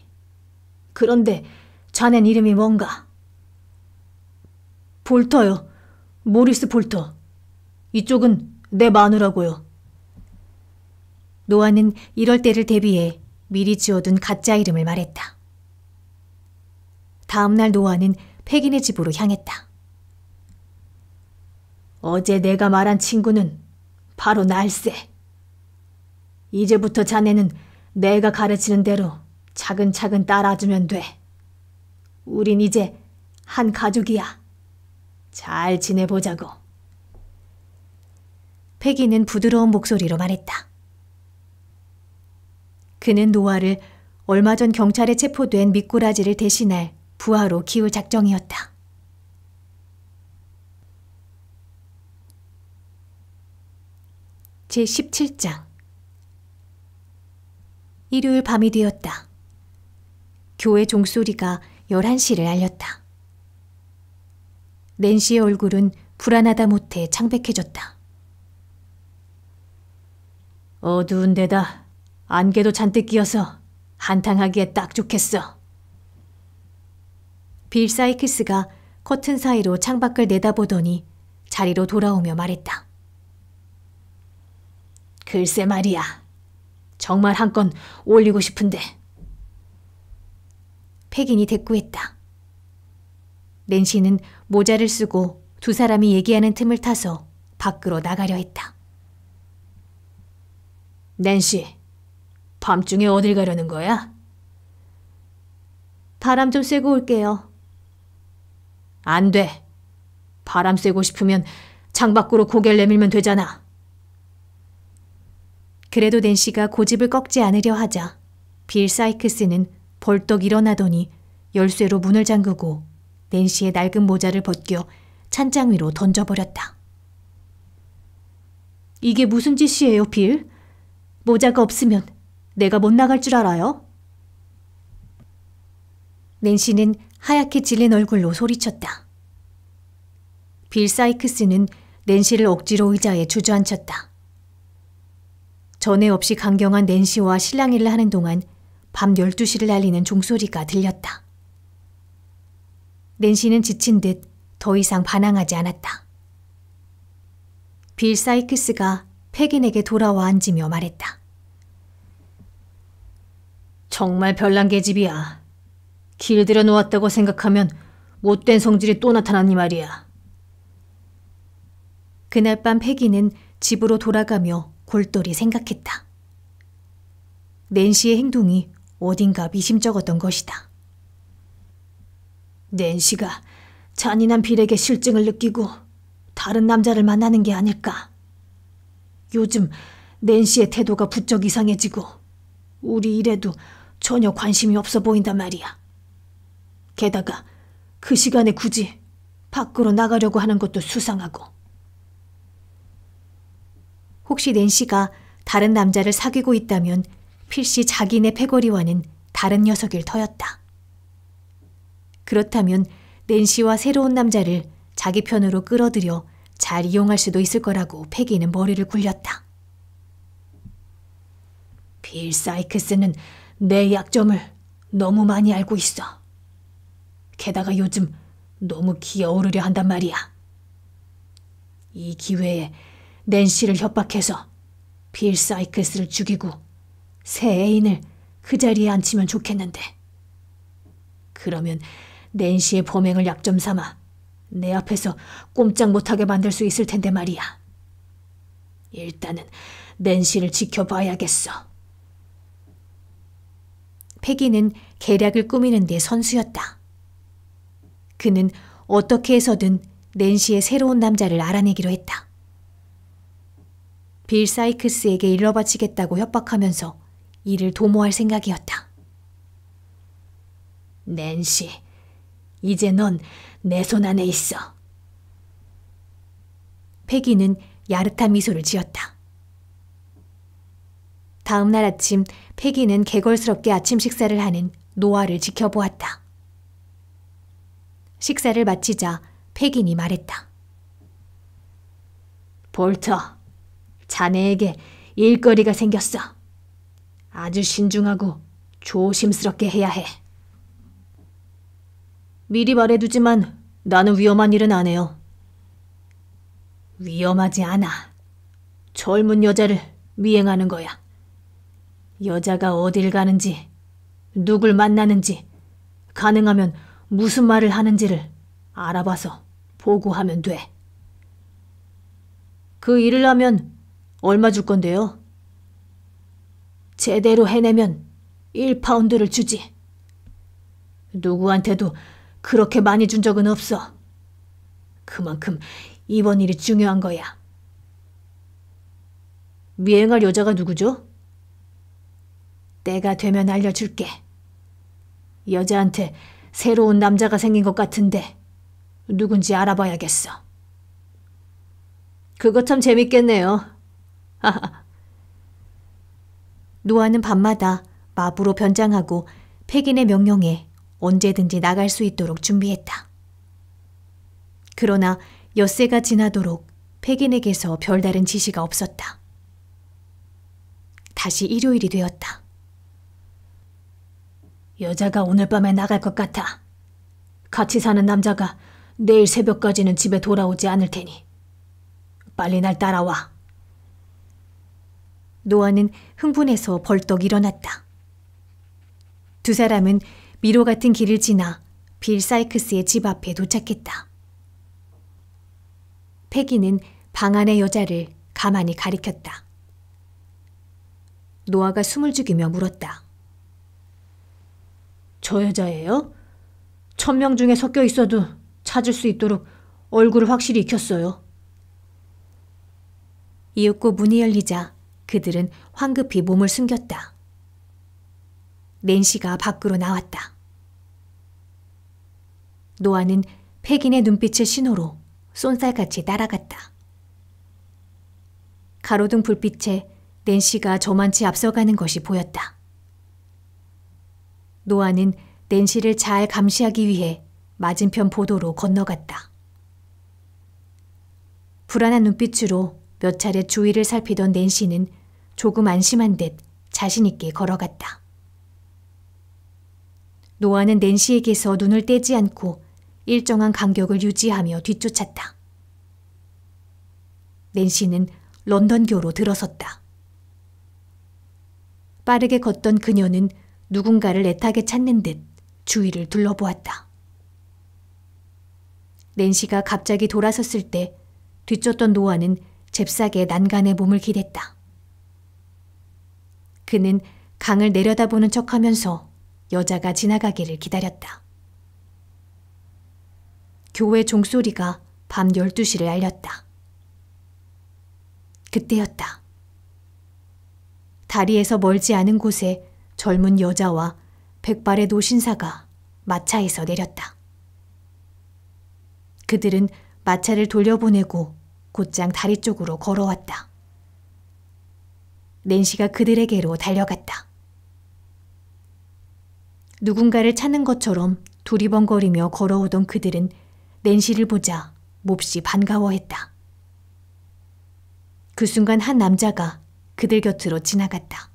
그런데 자넨 이름이 뭔가? 볼터요. 모리스 볼터. 이쪽은 내 마누라고요. 노아는 이럴 때를 대비해 미리 지어둔 가짜 이름을 말했다. 다음날 노아는 백인의 집으로 향했다. 어제 내가 말한 친구는 바로 날세. 이제부터 자네는 내가 가르치는 대로 차근차근 따라주면 돼. 우린 이제 한 가족이야. 잘 지내보자고. 패기는 부드러운 목소리로 말했다. 그는 노아를 얼마 전 경찰에 체포된 미꾸라지를 대신할 부하로 키울 작정이었다. 제17장 일요일 밤이 되었다. 교회 종소리가 11시를 알렸다. 낸시의 얼굴은 불안하다 못해 창백해졌다. 어두운 데다 안개도 잔뜩 끼어서 한탕하기에 딱 좋겠어. 빌 사이키스가 커튼 사이로 창밖을 내다보더니 자리로 돌아오며 말했다. 글쎄 말이야. 정말 한 건 올리고 싶은데. 패긴이 대꾸했다. 낸시는 모자를 쓰고 두 사람이 얘기하는 틈을 타서 밖으로 나가려 했다. 낸시, 밤중에 어딜 가려는 거야? 바람 좀 쐬고 올게요. 안 돼. 바람 쐬고 싶으면 창밖으로 고개를 내밀면 되잖아. 그래도 낸시가 고집을 꺾지 않으려 하자 빌 사이크스는 벌떡 일어나더니 열쇠로 문을 잠그고 낸시의 낡은 모자를 벗겨 찬장 위로 던져버렸다. 이게 무슨 짓이에요, 빌? 모자가 없으면 내가 못 나갈 줄 알아요? 낸시는 하얗게 질린 얼굴로 소리쳤다. 빌 사이크스는 낸시를 억지로 의자에 주저앉혔다. 전에 없이 강경한 낸시와 실랑이를 하는 동안 밤 12시를 날리는 종소리가 들렸다. 낸시는 지친 듯 더 이상 반항하지 않았다. 빌 사이크스가 패긴에게 돌아와 앉으며 말했다. 정말 별난 계집이야. 길들여 놓았다고 생각하면 못된 성질이 또 나타났니 말이야. 그날 밤 패기는 집으로 돌아가며 골똘히 생각했다. 낸시의 행동이 어딘가 미심쩍었던 것이다. 낸시가 잔인한 빌에게 실증을 느끼고 다른 남자를 만나는 게 아닐까. 요즘 낸시의 태도가 부쩍 이상해지고 우리 일에도 전혀 관심이 없어 보인단 말이야. 게다가 그 시간에 굳이 밖으로 나가려고 하는 것도 수상하고. 혹시 낸시가 다른 남자를 사귀고 있다면 필시 자기네 패거리와는 다른 녀석일 터였다. 그렇다면 낸시와 새로운 남자를 자기 편으로 끌어들여 잘 이용할 수도 있을 거라고 패기는 머리를 굴렸다. 빌 사이크스는 내 약점을 너무 많이 알고 있어. 게다가 요즘 너무 기어오르려 한단 말이야. 이 기회에 낸시를 협박해서 빌 사이클스를 죽이고 새 애인을 그 자리에 앉히면 좋겠는데. 그러면 낸시의 범행을 약점 삼아 내 앞에서 꼼짝 못하게 만들 수 있을 텐데 말이야. 일단은 낸시를 지켜봐야겠어. 패기는 계략을 꾸미는 데 선수였다. 그는 어떻게 해서든 낸시의 새로운 남자를 알아내기로 했다. 빌 사이크스에게 일러바치겠다고 협박하면서 이를 도모할 생각이었다. 낸시, 이제 넌 내 손 안에 있어. 패기는 야릇한 미소를 지었다. 다음 날 아침 폐기는 개걸스럽게 아침 식사를 하는 노아를 지켜보았다. 식사를 마치자 폐기니 말했다. 볼터, 자네에게 일거리가 생겼어. 아주 신중하고 조심스럽게 해야 해. 미리 말해두지만 나는 위험한 일은 안 해요. 위험하지 않아. 젊은 여자를 미행하는 거야. 여자가 어딜 가는지, 누굴 만나는지, 가능하면 무슨 말을 하는지를 알아봐서 보고하면 돼. 그 일을 하면 얼마 줄 건데요? 제대로 해내면 1파운드를 주지. 누구한테도 그렇게 많이 준 적은 없어. 그만큼 이번 일이 중요한 거야. 미행할 여자가 누구죠? 때가 되면 알려줄게. 여자한테 새로운 남자가 생긴 것 같은데 누군지 알아봐야겠어. 그거 참 재밌겠네요. [LAUGHS] 하하. 노아는 밤마다 마부로 변장하고 폐긴의 명령에 언제든지 나갈 수 있도록 준비했다. 그러나 엿새가 지나도록 폐긴에게서 별다른 지시가 없었다. 다시 일요일이 되었다. 여자가 오늘 밤에 나갈 것 같아. 같이 사는 남자가 내일 새벽까지는 집에 돌아오지 않을 테니. 빨리 날 따라와. 노아는 흥분해서 벌떡 일어났다. 두 사람은 미로 같은 길을 지나 빌 사이크스의 집 앞에 도착했다. 패기는 방 안의 여자를 가만히 가리켰다. 노아가 숨을 죽이며 물었다. 저 여자예요? 천명 중에 섞여 있어도 찾을 수 있도록 얼굴을 확실히 익혔어요. 이윽고 문이 열리자 그들은 황급히 몸을 숨겼다. 낸시가 밖으로 나왔다. 노아는 폐긴의 눈빛을 신호로 쏜살같이 따라갔다. 가로등 불빛에 낸시가 저만치 앞서가는 것이 보였다. 노아는 낸시를 잘 감시하기 위해 맞은편 보도로 건너갔다. 불안한 눈빛으로 몇 차례 주위를 살피던 낸시는 조금 안심한 듯 자신있게 걸어갔다. 노아는 낸시에게서 눈을 떼지 않고 일정한 간격을 유지하며 뒤쫓았다. 낸시는 런던교로 들어섰다. 빠르게 걷던 그녀는 누군가를 애타게 찾는 듯 주위를 둘러보았다. 낸시가 갑자기 돌아섰을 때 뒤쫓던 노아는 잽싸게 난간에 몸을 기댔다. 그는 강을 내려다보는 척하면서 여자가 지나가기를 기다렸다. 교회 종소리가 밤 12시를 알렸다. 그때였다. 다리에서 멀지 않은 곳에 젊은 여자와 백발의 노신사가 마차에서 내렸다. 그들은 마차를 돌려보내고 곧장 다리 쪽으로 걸어왔다. 낸시가 그들에게로 달려갔다. 누군가를 찾는 것처럼 두리번거리며 걸어오던 그들은 낸시를 보자 몹시 반가워했다. 그 순간 한 남자가 그들 곁으로 지나갔다.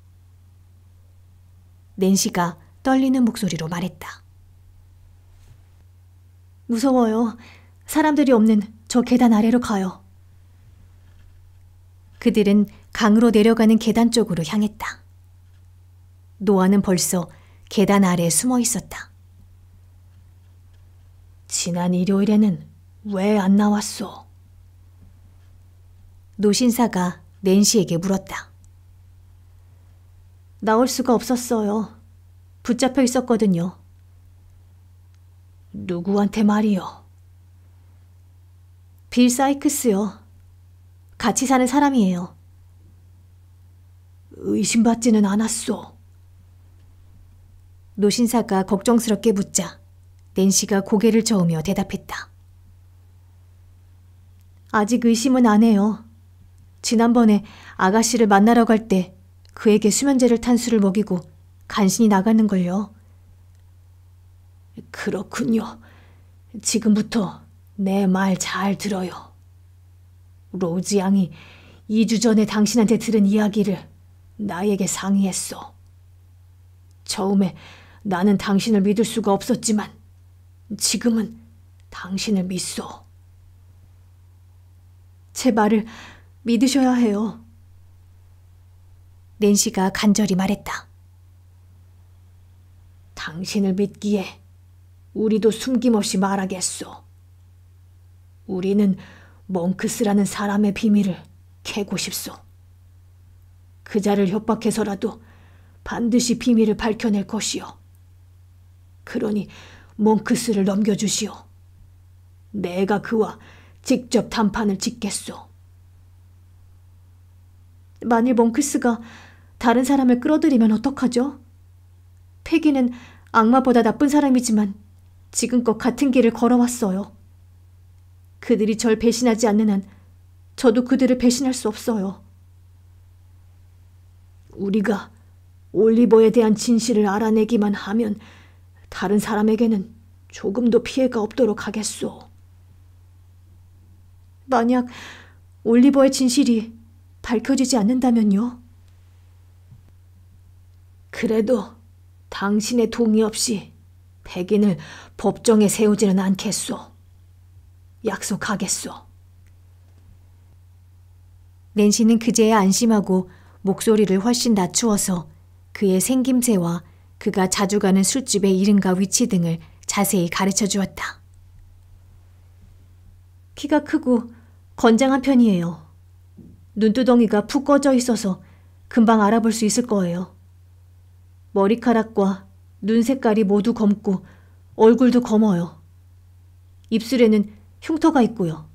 낸시가 떨리는 목소리로 말했다. 무서워요. 사람들이 없는 저 계단 아래로 가요. 그들은 강으로 내려가는 계단 쪽으로 향했다. 노아는 벌써 계단 아래에 숨어 있었다. 지난 일요일에는 왜 안 나왔어? 노신사가 낸시에게 물었다. 나올 수가 없었어요. 붙잡혀 있었거든요. 누구한테 말이요? 빌 사이크스요. 같이 사는 사람이에요. 의심받지는 않았소. 노신사가 걱정스럽게 묻자 낸시가 고개를 저으며 대답했다. 아직 의심은 안 해요. 지난번에 아가씨를 만나러 갈때 그에게 수면제를 탄 술을 먹이고 간신히 나가는 걸요. 그렇군요. 지금부터 내 말 잘 들어요. 로즈 양이 2주 전에 당신한테 들은 이야기를 나에게 상의했어. 처음에 나는 당신을 믿을 수가 없었지만 지금은 당신을 믿소. 제 말을 믿으셔야 해요. 낸시가 간절히 말했다. 당신을 믿기에 우리도 숨김없이 말하겠소. 우리는 몽크스라는 사람의 비밀을 캐고 싶소. 그자를 협박해서라도 반드시 비밀을 밝혀낼 것이요. 그러니 몽크스를 넘겨주시오. 내가 그와 직접 담판을 짓겠소. 만일 몽크스가 다른 사람을 끌어들이면 어떡하죠? 패기는 악마보다 나쁜 사람이지만 지금껏 같은 길을 걸어왔어요. 그들이 절 배신하지 않는 한 저도 그들을 배신할 수 없어요. 우리가 올리버에 대한 진실을 알아내기만 하면 다른 사람에게는 조금도 피해가 없도록 하겠소. 만약 올리버의 진실이 밝혀지지 않는다면요? 그래도 당신의 동의 없이 백인을 법정에 세우지는 않겠소. 약속하겠소. 낸시는 그제야 안심하고 목소리를 훨씬 낮추어서 그의 생김새와 그가 자주 가는 술집의 이름과 위치 등을 자세히 가르쳐 주었다. 키가 크고 건장한 편이에요. 눈두덩이가 푹 꺼져 있어서 금방 알아볼 수 있을 거예요. 머리카락과 눈 색깔이 모두 검고 얼굴도 검어요. 입술에는 흉터가 있고요.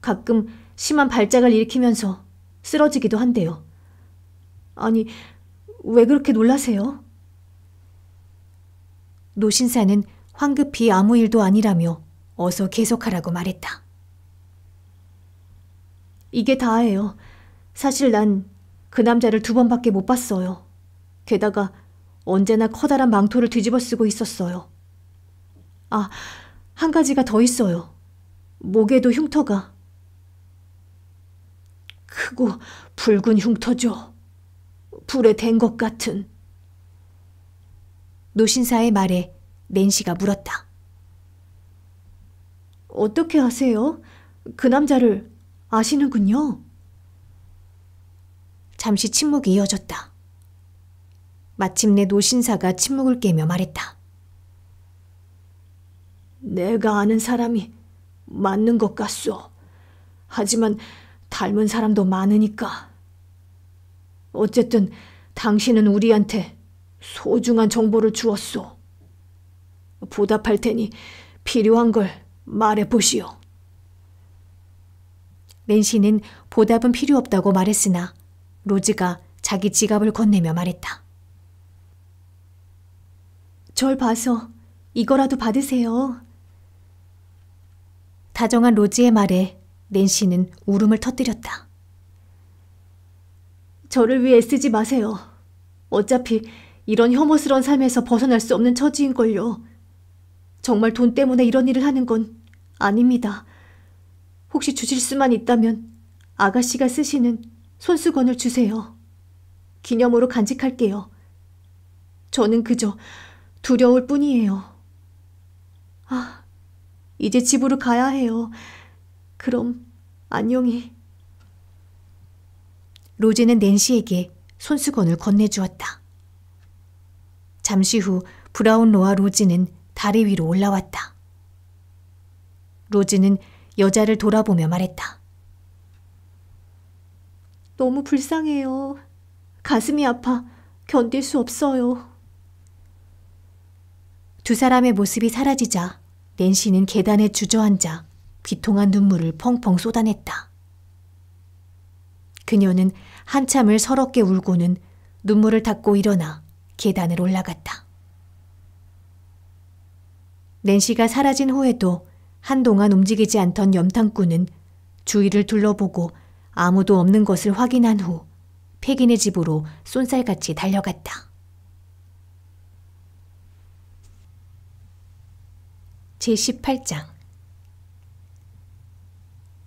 가끔 심한 발작을 일으키면서 쓰러지기도 한대요. 아니, 왜 그렇게 놀라세요? 노신사는 황급히 아무 일도 아니라며 어서 계속하라고 말했다. 이게 다예요. 사실 난 그 남자를 두 번밖에 못 봤어요. 게다가 언제나 커다란 망토를 뒤집어 쓰고 있었어요. 아, 한 가지가 더 있어요. 목에도 흉터가. 크고 붉은 흉터죠. 불에 댄 것 같은. 노신사의 말에 낸시가 물었다. 어떻게 아세요? 그 남자를 아시는군요. 잠시 침묵이 이어졌다. 마침내 노신사가 침묵을 깨며 말했다. 내가 아는 사람이 맞는 것 같소. 하지만 닮은 사람도 많으니까. 어쨌든 당신은 우리한테 소중한 정보를 주었소. 보답할 테니 필요한 걸 말해 보시오. 낸시는 보답은 필요 없다고 말했으나 로즈가 자기 지갑을 건네며 말했다. 절 봐서 이거라도 받으세요. 다정한 로지의 말에 낸시는 울음을 터뜨렸다. 저를 위해 쓰지 마세요. 어차피 이런 혐오스러운 삶에서 벗어날 수 없는 처지인걸요. 정말 돈 때문에 이런 일을 하는 건 아닙니다. 혹시 주실 수만 있다면 아가씨가 쓰시는 손수건을 주세요. 기념으로 간직할게요. 저는 그저 두려울 뿐이에요. 아, 이제 집으로 가야 해요. 그럼 안녕히. 로제는 낸시에게 손수건을 건네주었다. 잠시 후 브라운로와 로지는 다리 위로 올라왔다. 로지는 여자를 돌아보며 말했다. 너무 불쌍해요. 가슴이 아파 견딜 수 없어요. 두 사람의 모습이 사라지자 낸시는 계단에 주저앉아 비통한 눈물을 펑펑 쏟아냈다. 그녀는 한참을 서럽게 울고는 눈물을 닦고 일어나 계단을 올라갔다. 낸시가 사라진 후에도 한동안 움직이지 않던 염탐꾼은 주위를 둘러보고 아무도 없는 것을 확인한 후 폐기네 집으로 쏜살같이 달려갔다. 제18장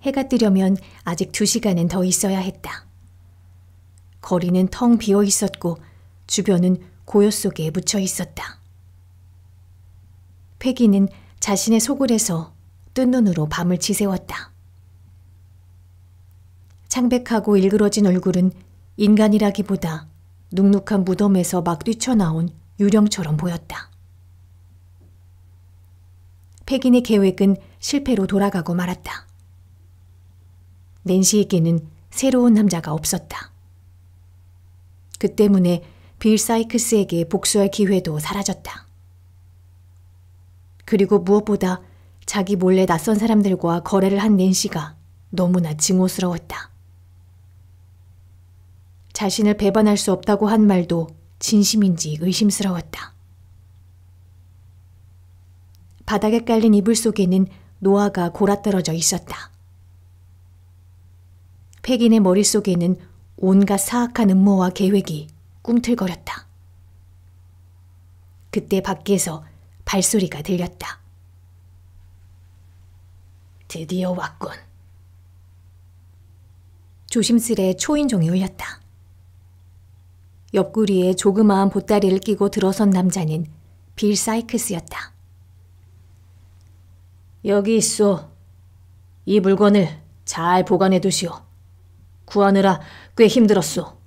해가 뜨려면 아직 두 시간은 더 있어야 했다. 거리는 텅 비어 있었고 주변은 고요 속에 묻혀 있었다. 패기는 자신의 속을에서 뜬 눈으로 밤을 지새웠다. 창백하고 일그러진 얼굴은 인간이라기보다 눅눅한 무덤에서 막 뛰쳐나온 유령처럼 보였다. 팩인의 계획은 실패로 돌아가고 말았다. 낸시에게는 새로운 남자가 없었다. 그 때문에 빌 사이크스에게 복수할 기회도 사라졌다. 그리고 무엇보다 자기 몰래 낯선 사람들과 거래를 한 낸시가 너무나 증오스러웠다. 자신을 배반할 수 없다고 한 말도 진심인지 의심스러웠다. 바닥에 깔린 이불 속에는 노아가 골아떨어져 있었다. 폐긴의 머릿속에는 온갖 사악한 음모와 계획이 꿈틀거렸다. 그때 밖에서 발소리가 들렸다. 드디어 왔군. 조심스레 초인종이 울렸다. 옆구리에 조그마한 보따리를 끼고 들어선 남자는 빌 사이크스였다. 여기 있어이 물건을 잘 보관해 두시오. 구하느라 꽤 힘들었소.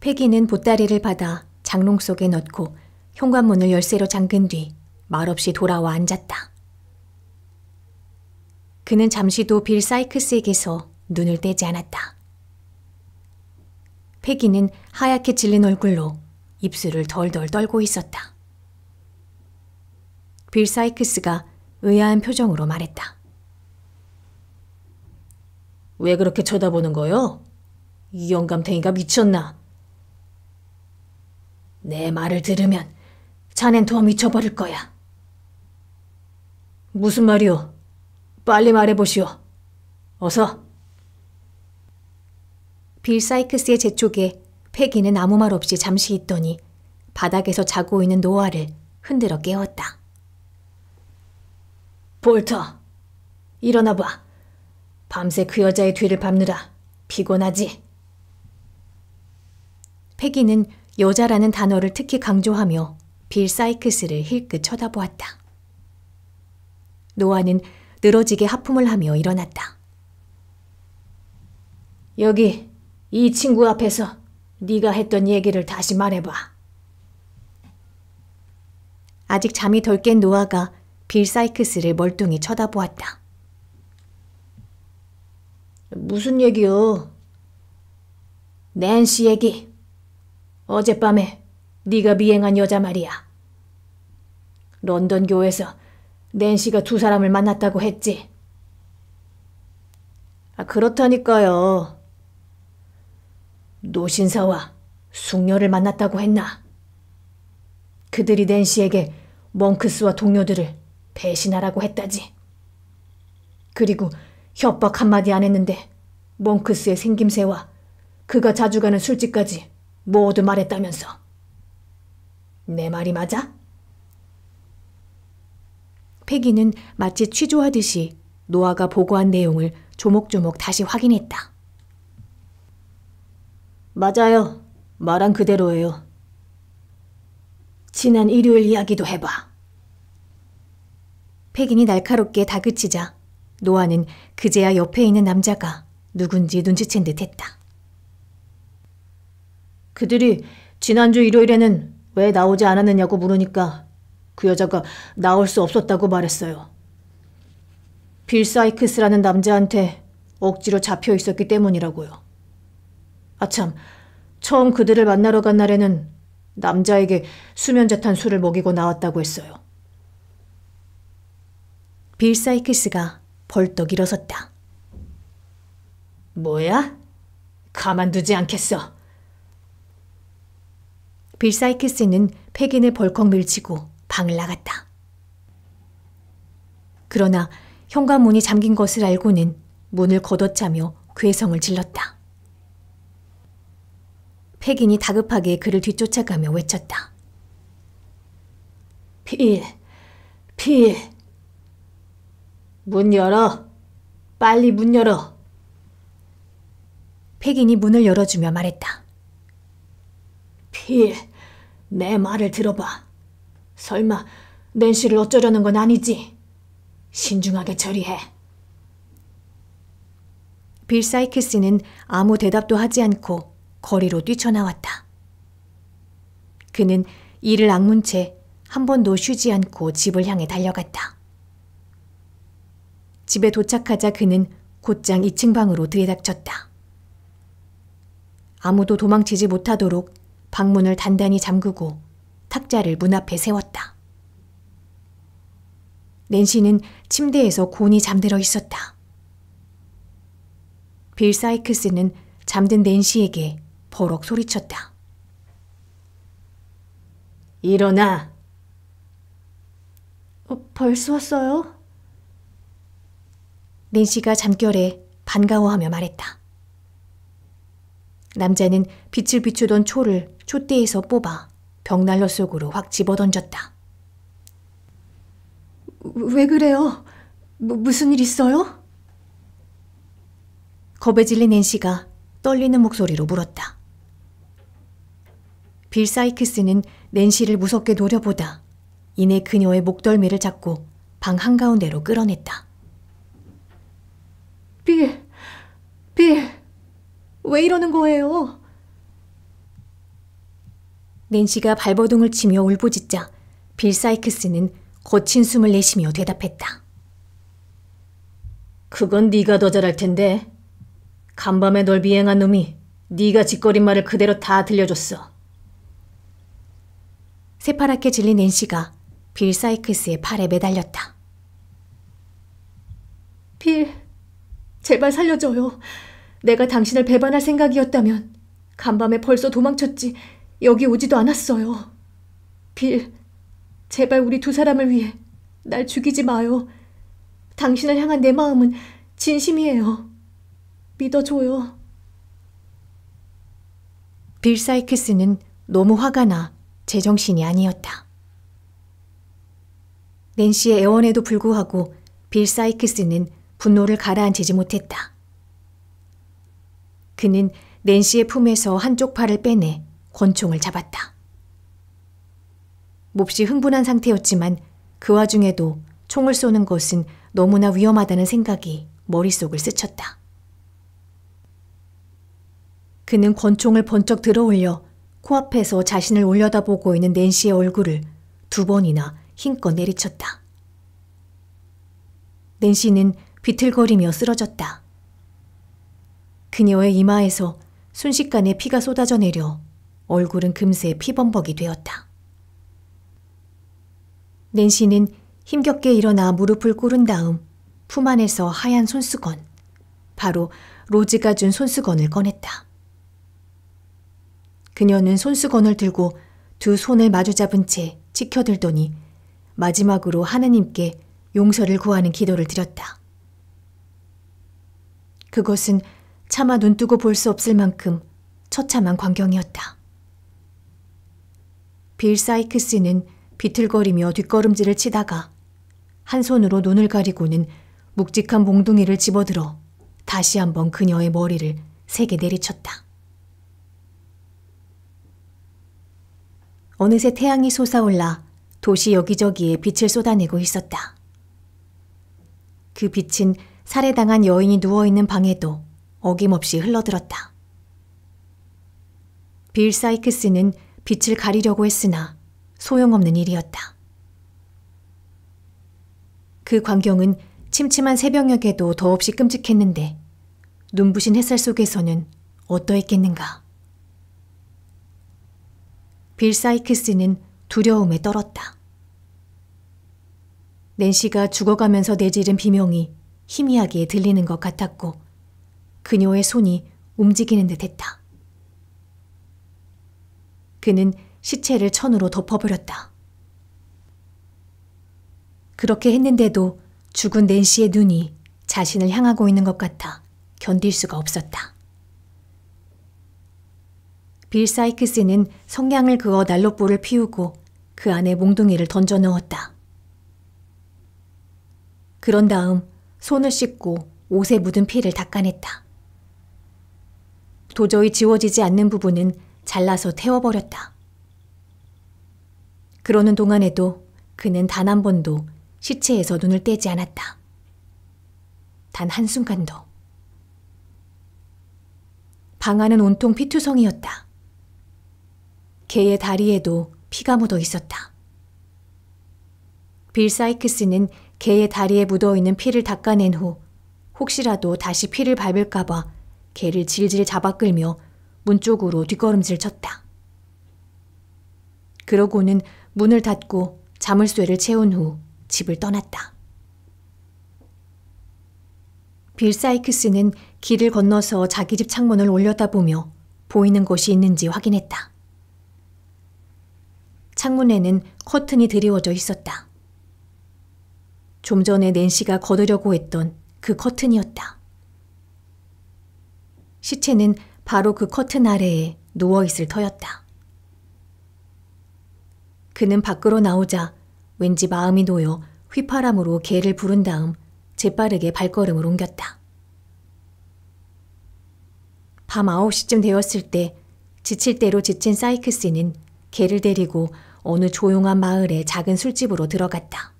패기는 보따리를 받아 장롱 속에 넣고 현관문을 열쇠로 잠근 뒤 말없이 돌아와 앉았다. 그는 잠시도 빌 사이크스에게서 눈을 떼지 않았다. 패기는 하얗게 질린 얼굴로 입술을 덜덜 떨고 있었다. 빌 사이크스가 의아한 표정으로 말했다. 왜 그렇게 쳐다보는 거요? 이 영감탱이가 미쳤나? 내 말을 들으면 자넨 더 미쳐버릴 거야. 무슨 말이오? 빨리 말해보시오. 어서. 빌 사이크스의 재촉에 패기는 아무 말 없이 잠시 있더니 바닥에서 자고 있는 노아를 흔들어 깨웠다. 볼터, 일어나봐. 밤새 그 여자의 뒤를 밟느라 피곤하지? 패기는 여자라는 단어를 특히 강조하며 빌 사이크스를 힐끗 쳐다보았다. 노아는 늘어지게 하품을 하며 일어났다. 여기 이 친구 앞에서 네가 했던 얘기를 다시 말해봐. 아직 잠이 덜 깬 노아가 빌사이크스를 멀뚱히 쳐다보았다. 무슨 얘기요? 낸시 얘기. 어젯밤에 네가 미행한 여자 말이야. 런던 교에서 낸시가 두 사람을 만났다고 했지. 아, 그렇다니까요. 노신사와 숙녀를 만났다고 했나? 그들이 낸시에게 멍크스와 동료들을 배신하라고 했다지. 그리고 협박 한마디 안 했는데 몽크스의 생김새와 그가 자주 가는 술집까지 모두 말했다면서. 내 말이 맞아? 패기는 마치 취조하듯이 노아가 보고한 내용을 조목조목 다시 확인했다. 맞아요. 말한 그대로예요. 지난 일요일 이야기도 해봐. 폐인이 날카롭게 다그치자 노아는 그제야 옆에 있는 남자가 누군지 눈치챈 듯했다. 그들이 지난주 일요일에는 왜 나오지 않았느냐고 물으니까 그 여자가 나올 수 없었다고 말했어요. 빌 사이크스라는 남자한테 억지로 잡혀 있었기 때문이라고요. 아참, 처음 그들을 만나러 간 날에는 남자에게 수면제탄 술을 먹이고 나왔다고 했어요. 빌사이키스가 벌떡 일어섰다. 뭐야? 가만두지 않겠어. 빌사이키스는 패긴을 벌컥 밀치고 방을 나갔다. 그러나 현관문이 잠긴 것을 알고는 문을 걷어차며 괴성을 질렀다. 패긴이 다급하게 그를 뒤쫓아가며 외쳤다. 필, 필. 문 열어. 빨리 문 열어. 백인이 문을 열어주며 말했다. 필, 내 말을 들어봐. 설마 낸시를 어쩌려는 건 아니지? 신중하게 처리해. 빌 사이키스는 아무 대답도 하지 않고 거리로 뛰쳐나왔다. 그는 이를 악문 채 한 번도 쉬지 않고 집을 향해 달려갔다. 집에 도착하자 그는 곧장 2층 방으로 들이닥쳤다. 아무도 도망치지 못하도록 방문을 단단히 잠그고 탁자를 문 앞에 세웠다. 낸시는 침대에서 곤히 잠들어 있었다. 빌 사이크스는 잠든 낸시에게 버럭 소리쳤다. 일어나. 어, 벌써 왔어요? 낸시가 잠결에 반가워하며 말했다. 남자는 빛을 비추던 초를 촛대에서 뽑아 벽난로 속으로 확 집어던졌다. 왜 그래요? 뭐, 무슨 일 있어요? 겁에 질린 낸시가 떨리는 목소리로 물었다. 빌 사이크스는 낸시를 무섭게 노려보다 이내 그녀의 목덜미를 잡고 방 한가운데로 끌어냈다. 빌, 빌, 왜 이러는 거예요? 낸시가 발버둥을 치며 울부짖자 빌 사이크스는 거친 숨을 내쉬며 대답했다. 그건 네가 더 잘할 텐데. 간밤에 널 비행한 놈이 네가 짓거린 말을 그대로 다 들려줬어. 새파랗게 질린 낸시가 빌 사이크스의 팔에 매달렸다. 빌, 제발 살려줘요. 내가 당신을 배반할 생각이었다면 간밤에 벌써 도망쳤지 여기 오지도 않았어요. 빌, 제발 우리 두 사람을 위해 날 죽이지 마요. 당신을 향한 내 마음은 진심이에요. 믿어줘요. 빌 사이크스는 너무 화가 나 제정신이 아니었다. 낸시의 애원에도 불구하고 빌 사이크스는 분노를 가라앉히지 못했다. 그는 낸시의 품에서 한쪽 팔을 빼내 권총을 잡았다. 몹시 흥분한 상태였지만 그 와중에도 총을 쏘는 것은 너무나 위험하다는 생각이 머릿속을 스쳤다. 그는 권총을 번쩍 들어올려 코앞에서 자신을 올려다보고 있는 낸시의 얼굴을 두 번이나 힘껏 내리쳤다. 낸시는 비틀거리며 쓰러졌다. 그녀의 이마에서 순식간에 피가 쏟아져 내려 얼굴은 금세 피범벅이 되었다. 낸시는 힘겹게 일어나 무릎을 꿇은 다음 품 안에서 하얀 손수건, 바로 로즈가 준 손수건을 꺼냈다. 그녀는 손수건을 들고 두 손을 마주 잡은 채지켜들더니 마지막으로 하느님께 용서를 구하는 기도를 드렸다. 그것은 차마 눈뜨고 볼 수 없을 만큼 처참한 광경이었다. 빌 사이크스는 비틀거리며 뒷걸음질을 치다가 한 손으로 눈을 가리고는 묵직한 몽둥이를 집어들어 다시 한번 그녀의 머리를 세게 내리쳤다. 어느새 태양이 솟아올라 도시 여기저기에 빛을 쏟아내고 있었다. 그 빛은 살해당한 여인이 누워있는 방에도 어김없이 흘러들었다. 빌 사이크스는 빛을 가리려고 했으나 소용없는 일이었다. 그 광경은 침침한 새벽녘에도 더없이 끔찍했는데 눈부신 햇살 속에서는 어떠했겠는가. 빌 사이크스는 두려움에 떨었다. 낸시가 죽어가면서 내지른 비명이 희미하게 들리는 것 같았고 그녀의 손이 움직이는 듯했다. 그는 시체를 천으로 덮어버렸다. 그렇게 했는데도 죽은 낸시의 눈이 자신을 향하고 있는 것 같아 견딜 수가 없었다. 빌 사이크스는 성냥을 그어 난로불을 피우고 그 안에 몽둥이를 던져 넣었다. 그런 다음 손을 씻고 옷에 묻은 피를 닦아냈다. 도저히 지워지지 않는 부분은 잘라서 태워버렸다. 그러는 동안에도 그는 단 한 번도 시체에서 눈을 떼지 않았다. 단 한순간도. 방 안은 온통 피투성이었다. 개의 다리에도 피가 묻어 있었다. 빌 사이크스는 개의 다리에 묻어있는 피를 닦아낸 후 혹시라도 다시 피를 밟을까봐 개를 질질 잡아 끌며 문 쪽으로 뒷걸음질 쳤다. 그러고는 문을 닫고 자물쇠를 채운 후 집을 떠났다. 빌 사이크스는 길을 건너서 자기 집 창문을 올려다보며 보이는 곳이 있는지 확인했다. 창문에는 커튼이 드리워져 있었다. 좀 전에 낸시가 걷으려고 했던 그 커튼이었다. 시체는 바로 그 커튼 아래에 누워있을 터였다. 그는 밖으로 나오자 왠지 마음이 놓여 휘파람으로 개를 부른 다음 재빠르게 발걸음을 옮겼다. 밤 9시쯤 되었을 때 지칠 대로 지친 사이크스는 개를 데리고 어느 조용한 마을의 작은 술집으로 들어갔다.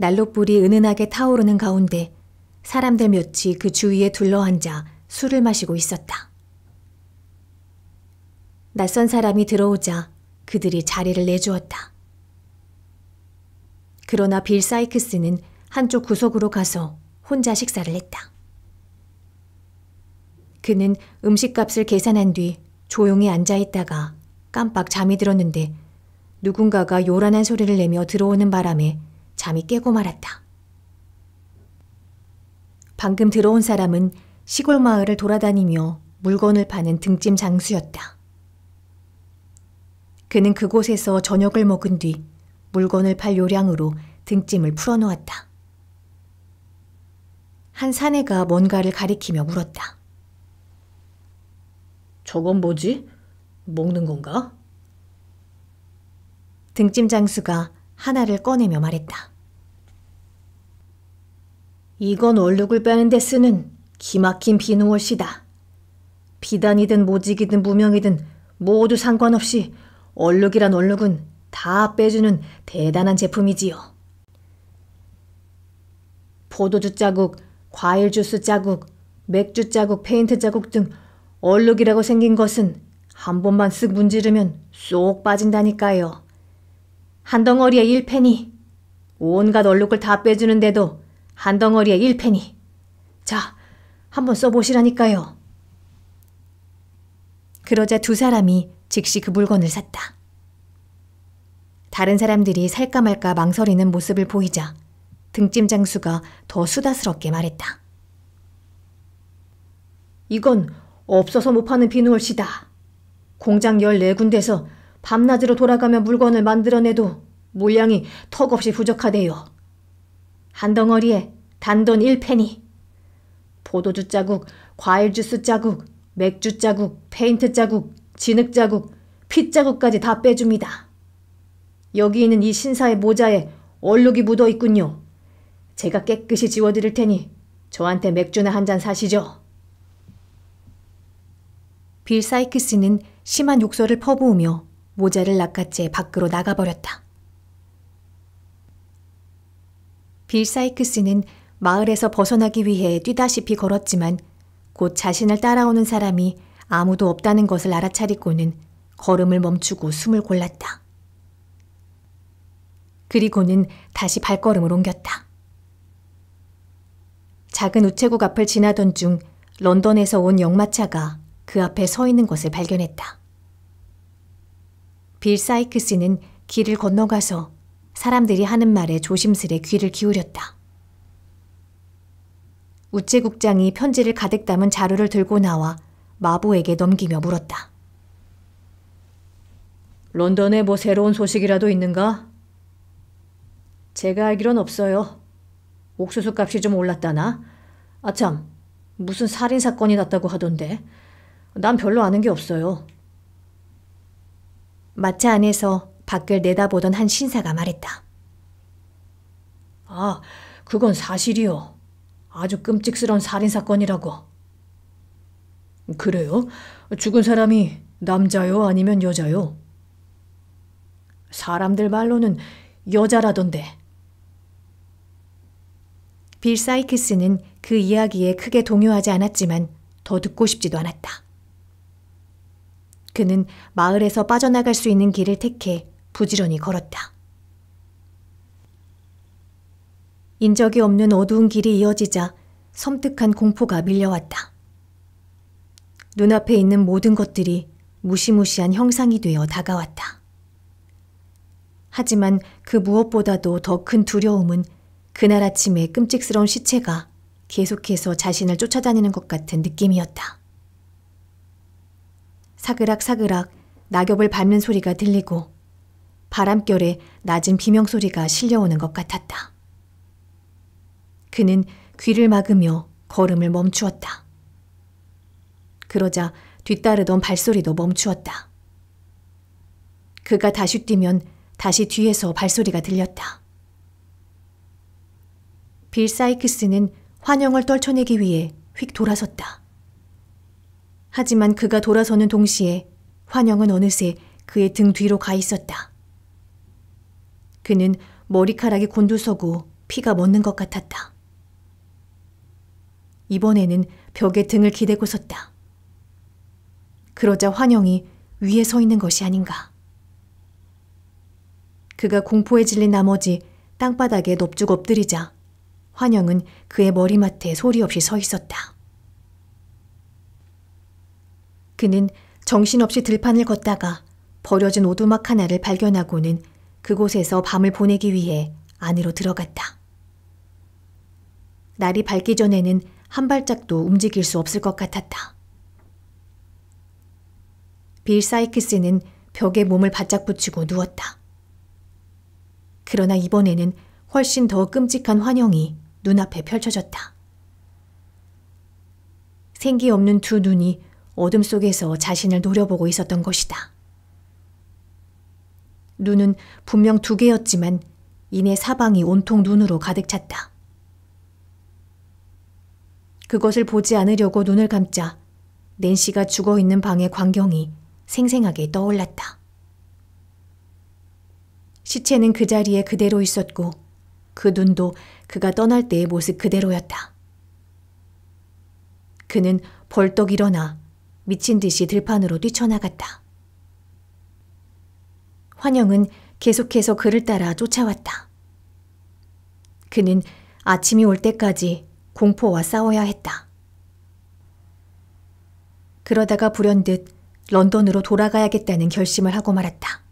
난로불이 은은하게 타오르는 가운데 사람들 몇이 그 주위에 둘러앉아 술을 마시고 있었다. 낯선 사람이 들어오자 그들이 자리를 내주었다. 그러나 빌 사이크스는 한쪽 구석으로 가서 혼자 식사를 했다. 그는 음식값을 계산한 뒤 조용히 앉아 있다가 깜빡 잠이 들었는데 누군가가 요란한 소리를 내며 들어오는 바람에 잠이 깨고 말았다. 방금 들어온 사람은 시골 마을을 돌아다니며 물건을 파는 등짐 장수였다. 그는 그곳에서 저녁을 먹은 뒤 물건을 팔 요량으로 등짐을 풀어놓았다. 한 사내가 뭔가를 가리키며 물었다. 저건 뭐지? 먹는 건가? 등짐 장수가 하나를 꺼내며 말했다. 이건 얼룩을 빼는데 쓰는 기막힌 비누옷이다 비단이든 모직이든 무명이든 모두 상관없이 얼룩이란 얼룩은 다 빼주는 대단한 제품이지요. 포도주 자국, 과일 주스 자국, 맥주 자국, 페인트 자국 등 얼룩이라고 생긴 것은 한 번만 쓱 문지르면 쏙 빠진다니까요. 한 덩어리에 1페니. 온갖 얼룩을 다 빼주는데도 한 덩어리에 1페니. 자, 한번 써보시라니까요. 그러자 두 사람이 즉시 그 물건을 샀다. 다른 사람들이 살까 말까 망설이는 모습을 보이자 등짐 장수가 더 수다스럽게 말했다. 이건 없어서 못 파는 비누올시다. 공장 14군데서 밤낮으로 돌아가며 물건을 만들어내도 물량이 턱없이 부족하대요. 한 덩어리에 단돈 1페니. 포도주 자국, 과일 주스 자국, 맥주 자국, 페인트 자국, 진흙 자국, 핏 자국까지 다 빼줍니다. 여기 있는 이 신사의 모자에 얼룩이 묻어 있군요. 제가 깨끗이 지워드릴 테니 저한테 맥주나 한 잔 사시죠. 빌 사이크스는 심한 욕설을 퍼부으며 모자를 낚아채 밖으로 나가버렸다. 빌 사이크스는 마을에서 벗어나기 위해 뛰다시피 걸었지만 곧 자신을 따라오는 사람이 아무도 없다는 것을 알아차리고는 걸음을 멈추고 숨을 골랐다. 그리고는 다시 발걸음을 옮겼다. 작은 우체국 앞을 지나던 중 런던에서 온 역마차가 그 앞에 서 있는 것을 발견했다. 빌 사이크 스는 길을 건너가서 사람들이 하는 말에 조심스레 귀를 기울였다. 우체국장이 편지를 가득 담은 자루를 들고 나와 마보에게 넘기며 물었다. 런던에 뭐 새로운 소식이라도 있는가? 제가 알기론 없어요. 옥수수 값이 좀 올랐다나? 아참, 무슨 살인 사건이 났다고 하던데. 난 별로 아는 게 없어요. 마차 안에서 밖을 내다보던 한 신사가 말했다. 아, 그건 사실이요. 아주 끔찍스러운 살인사건이라고. 그래요? 죽은 사람이 남자요? 아니면 여자요? 사람들 말로는 여자라던데. 빌사이크스는그 이야기에 크게 동요하지 않았지만 더 듣고 싶지도 않았다. 그는 마을에서 빠져나갈 수 있는 길을 택해 부지런히 걸었다. 인적이 없는 어두운 길이 이어지자 섬뜩한 공포가 밀려왔다. 눈앞에 있는 모든 것들이 무시무시한 형상이 되어 다가왔다. 하지만 그 무엇보다도 더 큰 두려움은 그날 아침에 끔찍스러운 시체가 계속해서 자신을 쫓아다니는 것 같은 느낌이었다. 사그락사그락 낙엽을 밟는 소리가 들리고 바람결에 낮은 비명소리가 실려오는 것 같았다. 그는 귀를 막으며 걸음을 멈추었다. 그러자 뒤따르던 발소리도 멈추었다. 그가 다시 뛰면 다시 뒤에서 발소리가 들렸다. 빌 사이크스는 환영을 떨쳐내기 위해 휙 돌아섰다. 하지만 그가 돌아서는 동시에 환영은 어느새 그의 등 뒤로 가 있었다. 그는 머리카락이 곤두서고 피가 멎는 것 같았다. 이번에는 벽에 등을 기대고 섰다. 그러자 환영이 위에 서 있는 것이 아닌가. 그가 공포에 질린 나머지 땅바닥에 넙죽 엎드리자 환영은 그의 머리맡에 소리 없이 서 있었다. 그는 정신없이 들판을 걷다가 버려진 오두막 하나를 발견하고는 그곳에서 밤을 보내기 위해 안으로 들어갔다. 날이 밝기 전에는 한 발짝도 움직일 수 없을 것 같았다. 빌사이크스는 벽에 몸을 바짝 붙이고 누웠다. 그러나 이번에는 훨씬 더 끔찍한 환영이 눈앞에 펼쳐졌다. 생기 없는 두 눈이 어둠 속에서 자신을 노려보고 있었던 것이다. 눈은 분명 두 개였지만 이내 사방이 온통 눈으로 가득 찼다. 그것을 보지 않으려고 눈을 감자 낸시가 죽어 있는 방의 광경이 생생하게 떠올랐다. 시체는 그 자리에 그대로 있었고 그 눈도 그가 떠날 때의 모습 그대로였다. 그는 벌떡 일어나 미친 듯이 들판으로 뛰쳐나갔다. 환영은 계속해서 그를 따라 쫓아왔다. 그는 아침이 올 때까지 공포와 싸워야 했다. 그러다가 불현듯 런던으로 돌아가야겠다는 결심을 하고 말았다.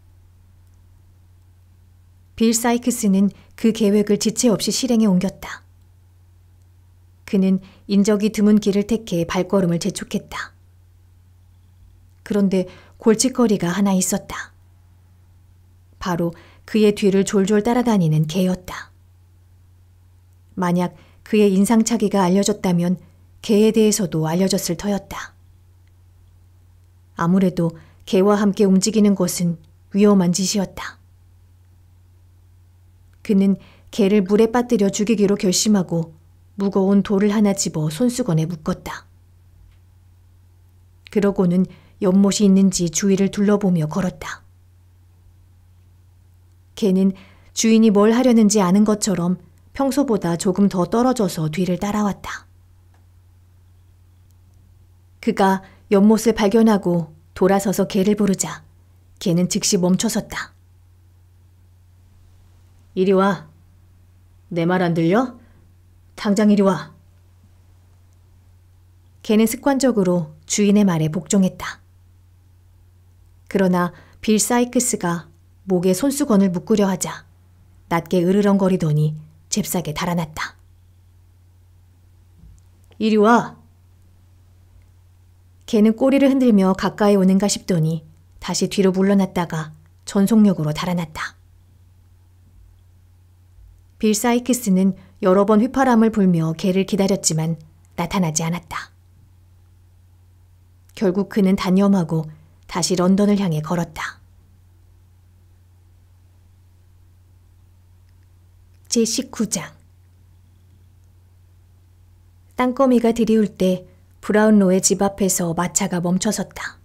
빌 사이크스는 그 계획을 지체 없이 실행에 옮겼다. 그는 인적이 드문 길을 택해 발걸음을 재촉했다. 그런데 골칫거리가 하나 있었다. 바로 그의 뒤를 졸졸 따라다니는 개였다. 만약 그의 인상차기가 알려졌다면 개에 대해서도 알려졌을 터였다. 아무래도 개와 함께 움직이는 것은 위험한 짓이었다. 그는 개를 물에 빠뜨려 죽이기로 결심하고 무거운 돌을 하나 집어 손수건에 묶었다. 그러고는 연못이 있는지 주위를 둘러보며 걸었다. 개는 주인이 뭘 하려는지 아는 것처럼 평소보다 조금 더 떨어져서 뒤를 따라왔다. 그가 연못을 발견하고 돌아서서 개를 부르자 개는 즉시 멈춰섰다. 이리 와. 내 말 안 들려? 당장 이리 와. 개는 습관적으로 주인의 말에 복종했다. 그러나 빌 사이크스가 목에 손수건을 묶으려 하자 낮게 으르렁거리더니 잽싸게 달아났다. 이리 와. 개는 꼬리를 흔들며 가까이 오는가 싶더니 다시 뒤로 물러났다가 전속력으로 달아났다. 빌 사이크스는 여러 번 휘파람을 불며 개를 기다렸지만 나타나지 않았다. 결국 그는 단념하고 다시 런던을 향해 걸었다. 제19장 땅거미가 들이울 때 브라운로의 집 앞에서 마차가 멈춰섰다.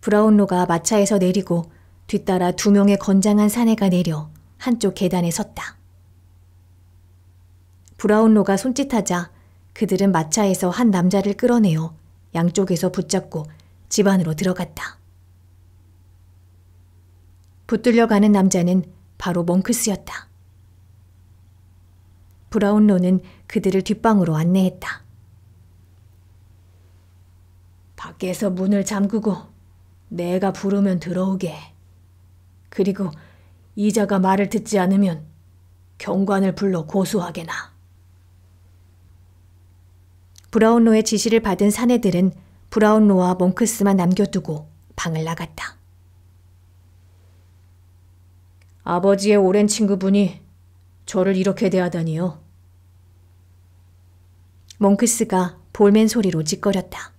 브라운로가 마차에서 내리고 뒤따라 두 명의 건장한 사내가 내려 한쪽 계단에 섰다. 브라운로가 손짓하자 그들은 마차에서 한 남자를 끌어내어 양쪽에서 붙잡고 집 안으로 들어갔다. 붙들려 가는 남자는 바로 몽크스였다. 브라운로는 그들을 뒷방으로 안내했다. 밖에서 문을 잠그고 내가 부르면 들어오게. 그리고 이자가 말을 듣지 않으면 경관을 불러 고소하게 나. 브라운로의 지시를 받은 사내들은 브라운로와 몽크스만 남겨두고 방을 나갔다. 아버지의 오랜 친구분이 저를 이렇게 대하다니요. 몽크스가 볼멘 소리로 찌꺼렸다.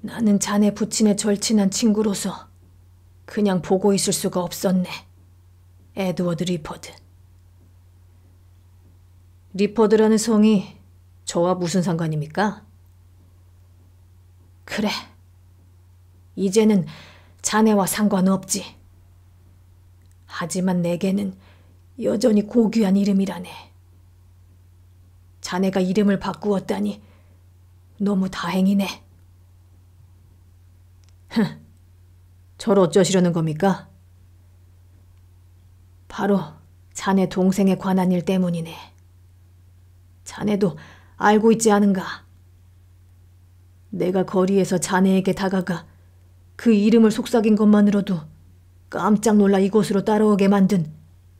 나는 자네 부친의 절친한 친구로서 그냥 보고 있을 수가 없었네. 에드워드 리퍼드. 리퍼드라는 성이 저와 무슨 상관입니까? 그래. 이제는 자네와 상관없지. 하지만 내게는 여전히 고귀한 이름이라네. 자네가 이름을 바꾸었다니 너무 다행이네. 흥, 저를 어쩌시려는 겁니까? 바로 자네 동생에 관한 일 때문이네. 자네도 알고 있지 않은가? 내가 거리에서 자네에게 다가가 그 이름을 속삭인 것만으로도 깜짝 놀라 이곳으로 따라오게 만든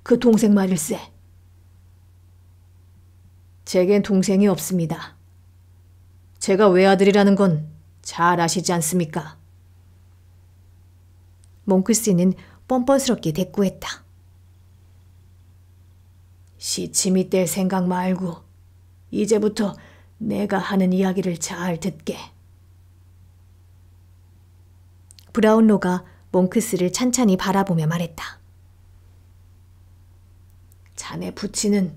그 동생 말일세. 제겐 동생이 없습니다. 제가 외아들이라는 건 잘 아시지 않습니까? 몽크 스는 뻔뻔스럽게 대꾸했다. 시침이 뗄 생각 말고 이제부터 내가 하는 이야기를 잘 듣게. 브라운로가 몽크스를 찬찬히 바라보며 말했다. 자네 부친은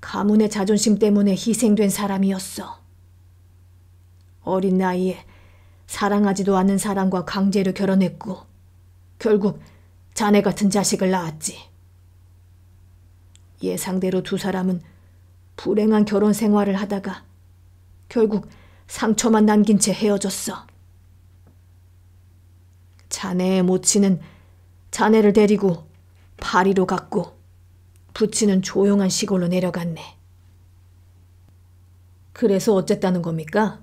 가문의 자존심 때문에 희생된 사람이었어. 어린 나이에 사랑하지도 않는 사람과 강제로 결혼했고, 결국 자네 같은 자식을 낳았지. 예상대로 두 사람은 불행한 결혼 생활을 하다가 결국 상처만 남긴 채 헤어졌어. 자네의 모친은 자네를 데리고 파리로 갔고 부친은 조용한 시골로 내려갔네. 그래서 어쨌다는 겁니까?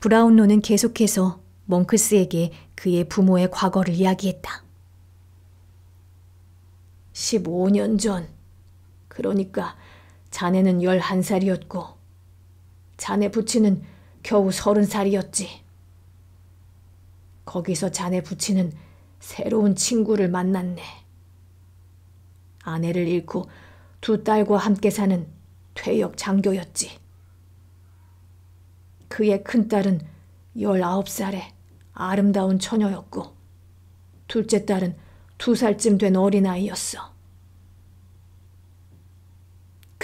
브라운로는 계속해서 몽크스에게 그의 부모의 과거를 이야기했다. 15년 전 그러니까 자네는 11살이었고 자네 부친은 겨우 30살이었지. 거기서 자네 부친은 새로운 친구를 만났네. 아내를 잃고 두 딸과 함께 사는 퇴역 장교였지. 그의 큰딸은 19살에 아름다운 처녀였고 둘째 딸은 두살쯤된 어린아이였어.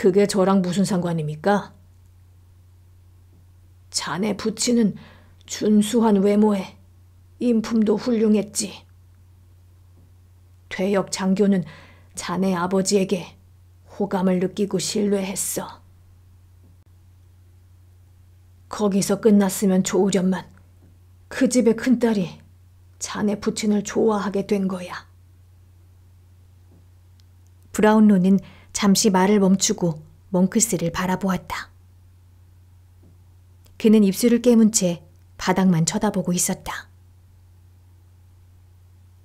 그게 저랑 무슨 상관입니까? 자네 부친은 준수한 외모에 인품도 훌륭했지. 퇴역 장교는 자네 아버지에게 호감을 느끼고 신뢰했어. 거기서 끝났으면 좋으련만 그 집의 큰딸이 자네 부친을 좋아하게 된 거야. 브라운론는 잠시 말을 멈추고 몽크스를 바라보았다. 그는 입술을 깨문 채 바닥만 쳐다보고 있었다.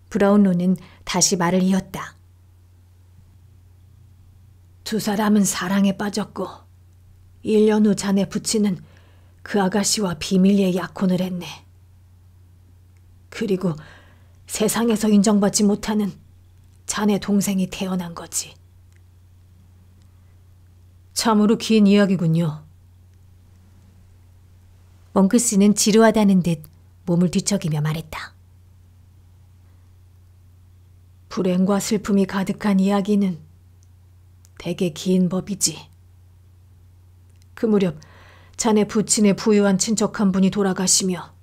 브라운로는 다시 말을 이었다. 두 사람은 사랑에 빠졌고 1년 후 자네 부친은 그 아가씨와 비밀리에 약혼을 했네. 그리고 세상에서 인정받지 못하는 자네 동생이 태어난 거지. 참으로 긴 이야기군요. 몽크 스는 지루하다는 듯 몸을 뒤척이며 말했다. 불행과 슬픔이 가득한 이야기는 되게 긴 법이지. 그 무렵 자네 부친의 부유한 친척 한 분이 돌아가시며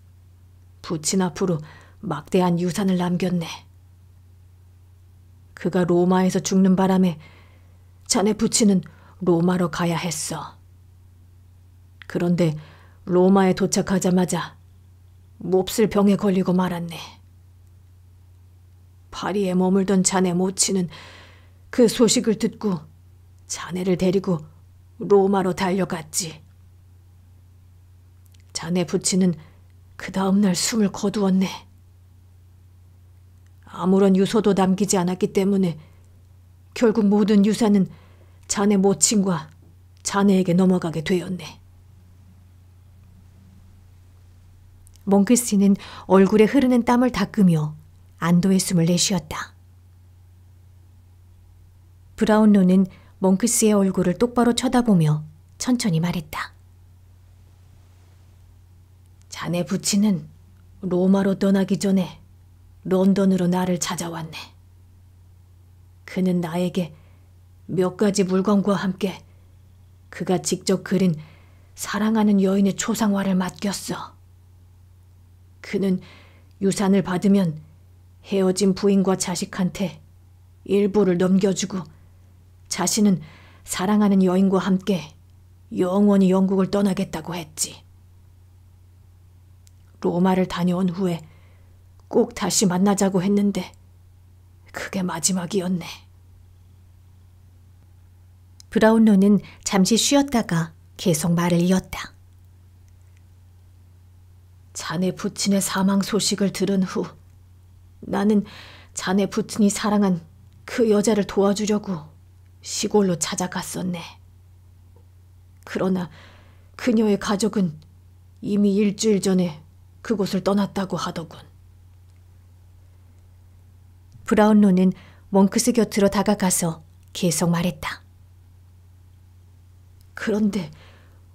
부친 앞으로 막대한 유산을 남겼네. 그가 로마에서 죽는 바람에 자네 부친은 로마로 가야 했어. 그런데 로마에 도착하자마자 몹쓸 병에 걸리고 말았네. 파리에 머물던 자네 모치는 그 소식을 듣고 자네를 데리고 로마로 달려갔지. 자네 부친은 그 다음날 숨을 거두었네. 아무런 유서도 남기지 않았기 때문에 결국 모든 유산은 자네 모친과 자네에게 넘어가게 되었네. 몽크 스는 얼굴에 흐르는 땀을 닦으며 안도의 숨을 내쉬었다. 브라운로는 몽크 스의 얼굴을 똑바로 쳐다보며 천천히 말했다. 자네 부친은 로마로 떠나기 전에 런던으로 나를 찾아왔네. 그는 나에게 몇 가지 물건과 함께 그가 직접 그린 사랑하는 여인의 초상화를 맡겼어. 그는 유산을 받으면 헤어진 부인과 자식한테 일부를 넘겨주고 자신은 사랑하는 여인과 함께 영원히 영국을 떠나겠다고 했지. 로마를 다녀온 후에 꼭 다시 만나자고 했는데 그게 마지막이었네. 브라운로는 잠시 쉬었다가 계속 말을 이었다. 자네 부친의 사망 소식을 들은 후 나는 자네 부친이 사랑한 그 여자를 도와주려고 시골로 찾아갔었네. 그러나 그녀의 가족은 이미 일주일 전에 그곳을 떠났다고 하더군. 브라운로는 몽크스 곁으로 다가가서 계속 말했다. 그런데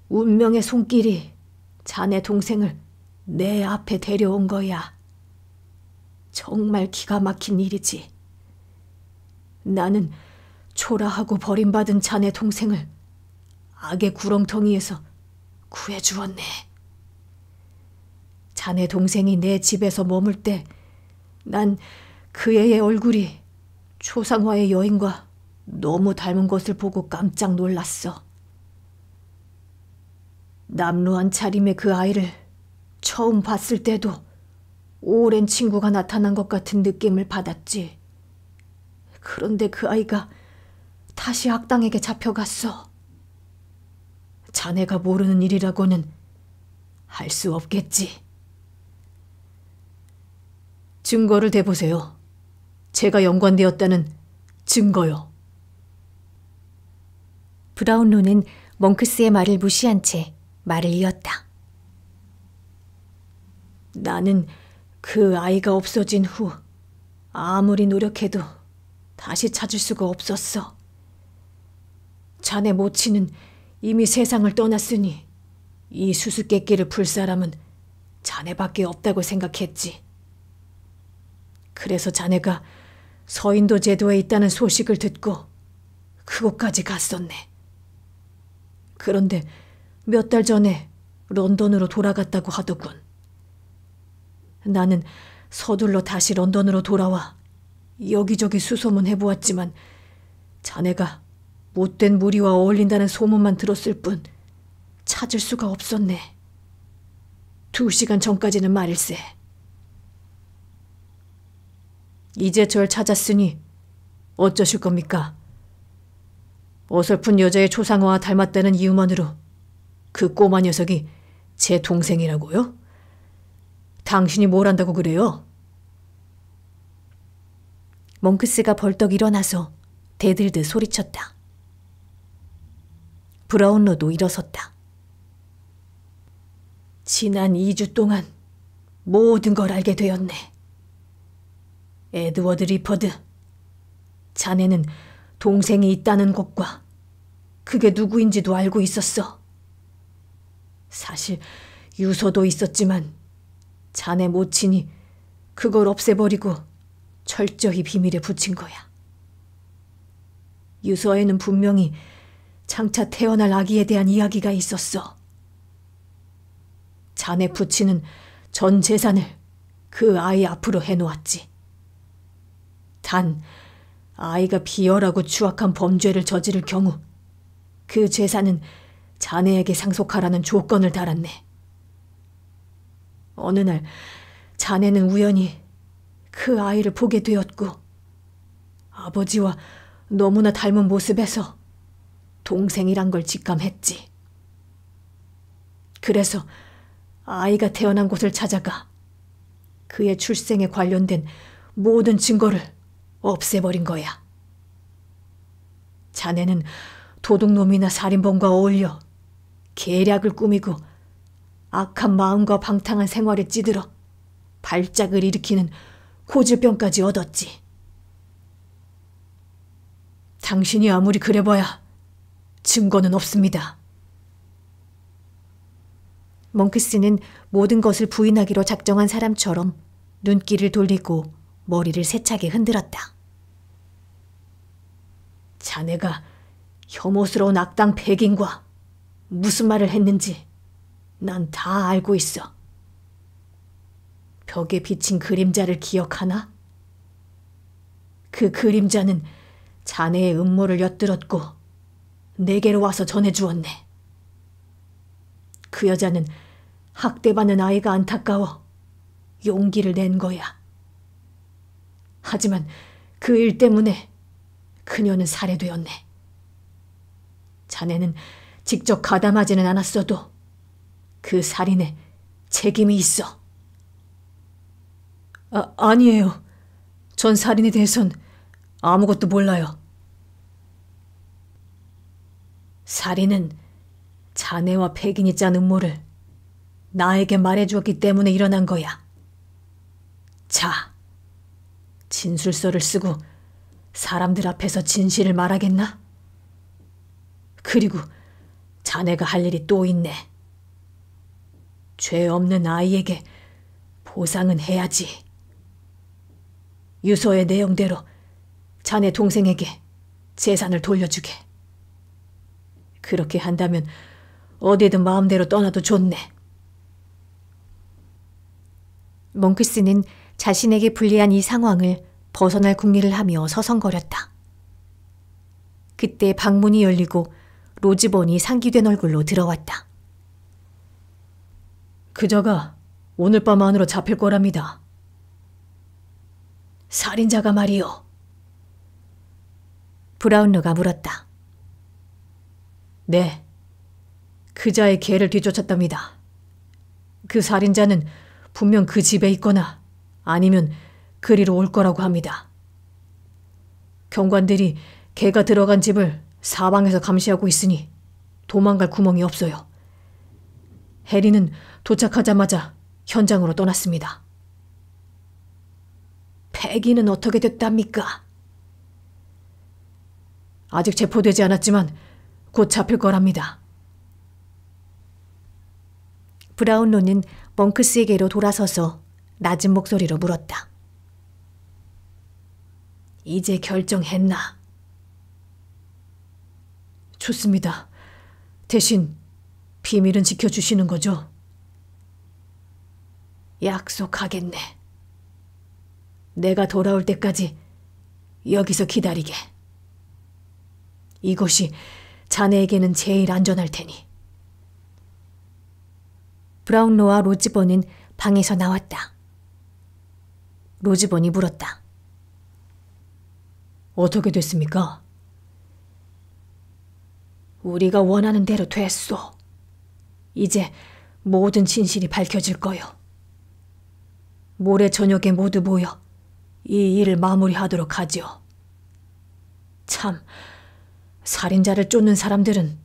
운명의 손길이 자네 동생을 내 앞에 데려온 거야. 정말 기가 막힌 일이지. 나는 초라하고 버림받은 자네 동생을 악의 구렁텅이에서 구해주었네. 자네 동생이 내 집에서 머물 때 난 그 애의 얼굴이 초상화의 여인과 너무 닮은 것을 보고 깜짝 놀랐어. 남루한 차림의 그 아이를 처음 봤을 때도 오랜 친구가 나타난 것 같은 느낌을 받았지. 그런데 그 아이가 다시 악당에게 잡혀갔어. 자네가 모르는 일이라고는 할 수 없겠지. 증거를 대보세요. 제가 연관되었다는 증거요. 브라운로는 멍크스의 말을 무시한 채 말을 이었다. 나는 그 아이가 없어진 후 아무리 노력해도 다시 찾을 수가 없었어. 자네 모친은 이미 세상을 떠났으니 이 수수께끼를 풀 사람은 자네밖에 없다고 생각했지. 그래서 자네가 서인도 제도에 있다는 소식을 듣고 그곳까지 갔었네. 그런데 몇달 전에 런던으로 돌아갔다고 하더군. 나는 서둘러 다시 런던으로 돌아와 여기저기 수소문 해보았지만 자네가 못된 무리와 어울린다는 소문만 들었을 뿐 찾을 수가 없었네. 두 시간 전까지는 말일세. 이제 절 찾았으니 어쩌실 겁니까? 어설픈 여자의 초상화와 닮았다는 이유만으로 그 꼬마 녀석이 제 동생이라고요? 당신이 뭘 안다고 그래요? 몽크스가 벌떡 일어나서 대들듯 소리쳤다. 브라운로도 일어섰다. 지난 2주 동안 모든 걸 알게 되었네. 에드워드 리퍼드, 자네는 동생이 있다는 것과 그게 누구인지도 알고 있었어. 사실 유서도 있었지만 자네 모친이 그걸 없애버리고 철저히 비밀에 붙인 거야. 유서에는 분명히 장차 태어날 아기에 대한 이야기가 있었어. 자네 부친은 전 재산을 그 아이 앞으로 해놓았지. 단, 아이가 비열하고 추악한 범죄를 저지를 경우 그 재산은 자네에게 상속하라는 조건을 달았네. 어느 날 자네는 우연히 그 아이를 보게 되었고 아버지와 너무나 닮은 모습에서 동생이란 걸 직감했지. 그래서 아이가 태어난 곳을 찾아가 그의 출생에 관련된 모든 증거를 없애버린 거야. 자네는 도둑놈이나 살인범과 어울려 계략을 꾸미고 악한 마음과 방탕한 생활에 찌들어 발작을 일으키는 고질병까지 얻었지. 당신이 아무리 그래봐야 증거는 없습니다. 몽크스는 모든 것을 부인하기로 작정한 사람처럼 눈길을 돌리고 머리를 세차게 흔들었다. 자네가 혐오스러운 악당 백인과 무슨 말을 했는지 난 다 알고 있어. 벽에 비친 그림자를 기억하나? 그 그림자는 자네의 음모를 엿들었고 내게로 와서 전해주었네. 그 여자는 학대받는 아이가 안타까워 용기를 낸 거야. 하지만 그 일 때문에 그녀는 살해되었네. 자네는 직접 가담하지는 않았어도 그 살인에 책임이 있어. 아, 아니에요. 전 살인에 대해선 아무것도 몰라요. 살인은 자네와 백인이 짠 음모를 나에게 말해주었기 때문에 일어난 거야. 자, 진술서를 쓰고 사람들 앞에서 진실을 말하겠나? 그리고 자네가 할 일이 또 있네. 죄 없는 아이에게 보상은 해야지. 유서의 내용대로 자네 동생에게 재산을 돌려주게. 그렇게 한다면 어디든 마음대로 떠나도 좋네. 몽크스는 자신에게 불리한 이 상황을 벗어날 궁리를 하며 서성거렸다. 그때 방문이 열리고 로즈본이 상기된 얼굴로 들어왔다. 그자가 오늘 밤 안으로 잡힐 거랍니다. 살인자가 말이요. 브라운러가 물었다. 네. 그자의 개를 뒤쫓았답니다. 그 살인자는 분명 그 집에 있거나 아니면 그리로 올 거라고 합니다. 경관들이 개가 들어간 집을 사방에서 감시하고 있으니 도망갈 구멍이 없어요. 해리는 도착하자마자 현장으로 떠났습니다. 패기는 어떻게 됐답니까? 아직 체포되지 않았지만 곧 잡힐 거랍니다. 브라운로는 멍크스에게로 돌아서서 낮은 목소리로 물었다. 이제 결정했나? 좋습니다. 대신 비밀은 지켜주시는 거죠? 약속하겠네. 내가 돌아올 때까지 여기서 기다리게. 이것이 자네에게는 제일 안전할 테니. 브라운로와 로즈본은 방에서 나왔다. 로즈본이 물었다. 어떻게 됐습니까? 우리가 원하는 대로 됐소. 이제 모든 진실이 밝혀질 거요. 모레 저녁에 모두 모여 이 일을 마무리하도록 하지요. 참, 살인자를 쫓는 사람들은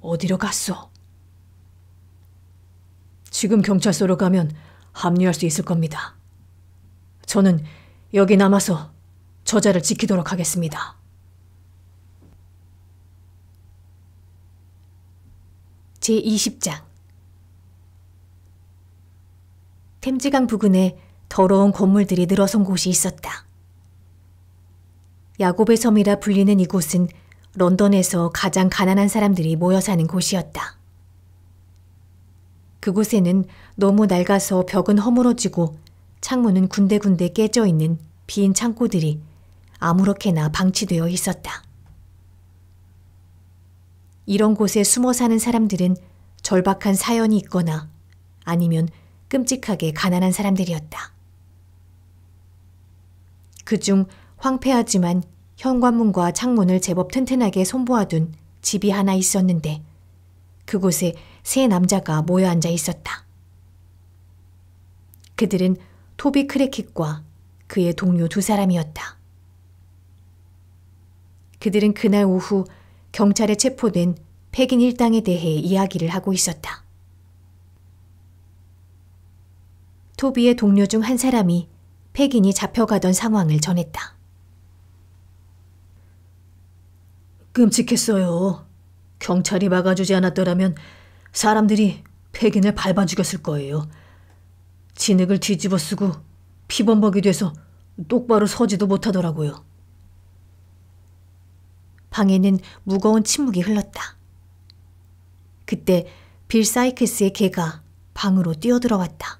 어디로 갔소? 지금 경찰서로 가면 합류할 수 있을 겁니다. 저는 여기 남아서 저자를 지키도록 하겠습니다. 제20장 템즈강 부근에 더러운 건물들이 늘어선 곳이 있었다. 야곱의 섬이라 불리는 이곳은 런던에서 가장 가난한 사람들이 모여 사는 곳이었다. 그곳에는 너무 낡아서 벽은 허물어지고 창문은 군데군데 깨져 있는 빈 창고들이 아무렇게나 방치되어 있었다. 이런 곳에 숨어 사는 사람들은 절박한 사연이 있거나 아니면 끔찍하게 가난한 사람들이었다. 그 중 황폐하지만 현관문과 창문을 제법 튼튼하게 손보아둔 집이 하나 있었는데 그곳에 세 남자가 모여 앉아 있었다. 그들은 토비 크래킷과 그의 동료 두 사람이었다. 그들은 그날 오후 경찰에 체포된 백인 일당에 대해 이야기를 하고 있었다. 토비의 동료 중 한 사람이 백인이 잡혀가던 상황을 전했다. 끔찍했어요. 경찰이 막아주지 않았더라면 사람들이 백인을 밟아 죽였을 거예요. 진흙을 뒤집어 쓰고 피범벅이 돼서 똑바로 서지도 못하더라고요. 방에는 무거운 침묵이 흘렀다. 그때 빌 사이크스의 개가 방으로 뛰어들어왔다.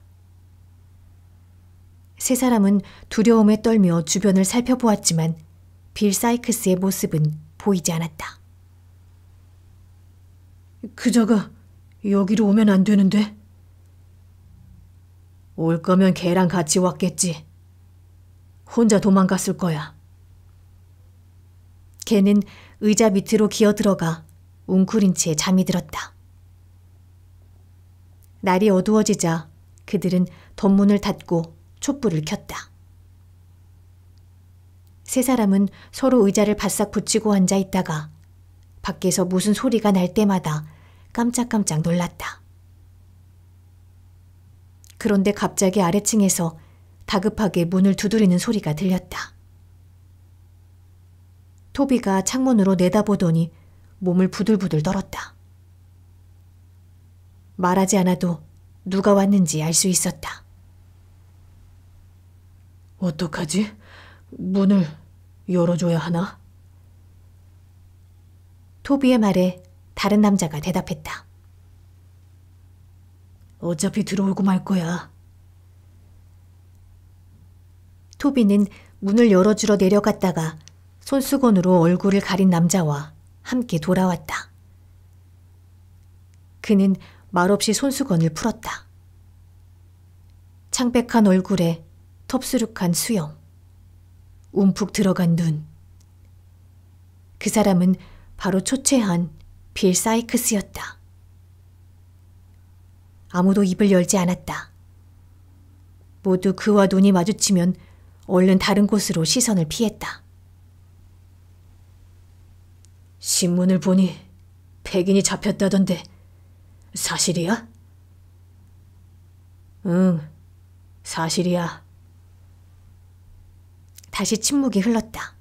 세 사람은 두려움에 떨며 주변을 살펴보았지만 빌 사이크스의 모습은 보이지 않았다. 그자가 여기로 오면 안 되는데? 올 거면 걔랑 같이 왔겠지. 혼자 도망갔을 거야. 걔는 의자 밑으로 기어 들어가 웅크린 채 잠이 들었다. 날이 어두워지자 그들은 덤문을 닫고 촛불을 켰다. 세 사람은 서로 의자를 바싹 붙이고 앉아 있다가 밖에서 무슨 소리가 날 때마다 깜짝깜짝 놀랐다. 그런데 갑자기 아래층에서 다급하게 문을 두드리는 소리가 들렸다. 토비가 창문으로 내다보더니 몸을 부들부들 떨었다. 말하지 않아도 누가 왔는지 알 수 있었다. 어떡하지? 문을 열어줘야 하나? 토비의 말에 다른 남자가 대답했다. 어차피 들어오고 말 거야. 토비는 문을 열어주러 내려갔다가 손수건으로 얼굴을 가린 남자와 함께 돌아왔다. 그는 말없이 손수건을 풀었다. 창백한 얼굴에 텁수룩한 수염, 움푹 들어간 눈. 그 사람은 바로 초췌한 빌 사이크스였다. 아무도 입을 열지 않았다. 모두 그와 눈이 마주치면 얼른 다른 곳으로 시선을 피했다. 신문을 보니 백인이 잡혔다던데 사실이야? 응, 사실이야. 다시 침묵이 흘렀다.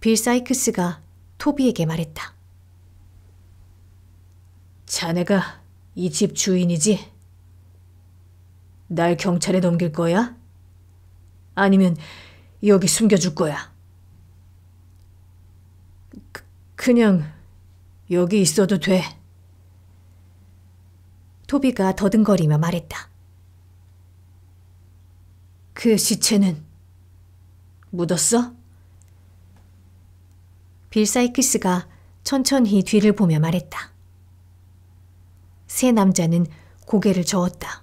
빌 사이크스가 토비에게 말했다. 자네가 이 집 주인이지? 날 경찰에 넘길 거야? 아니면 여기 숨겨줄 거야? 그냥 여기 있어도 돼. 토비가 더듬거리며 말했다. 그 시체는 묻었어? 빌사이키스가 천천히 뒤를 보며 말했다. 세 남자는 고개를 저었다.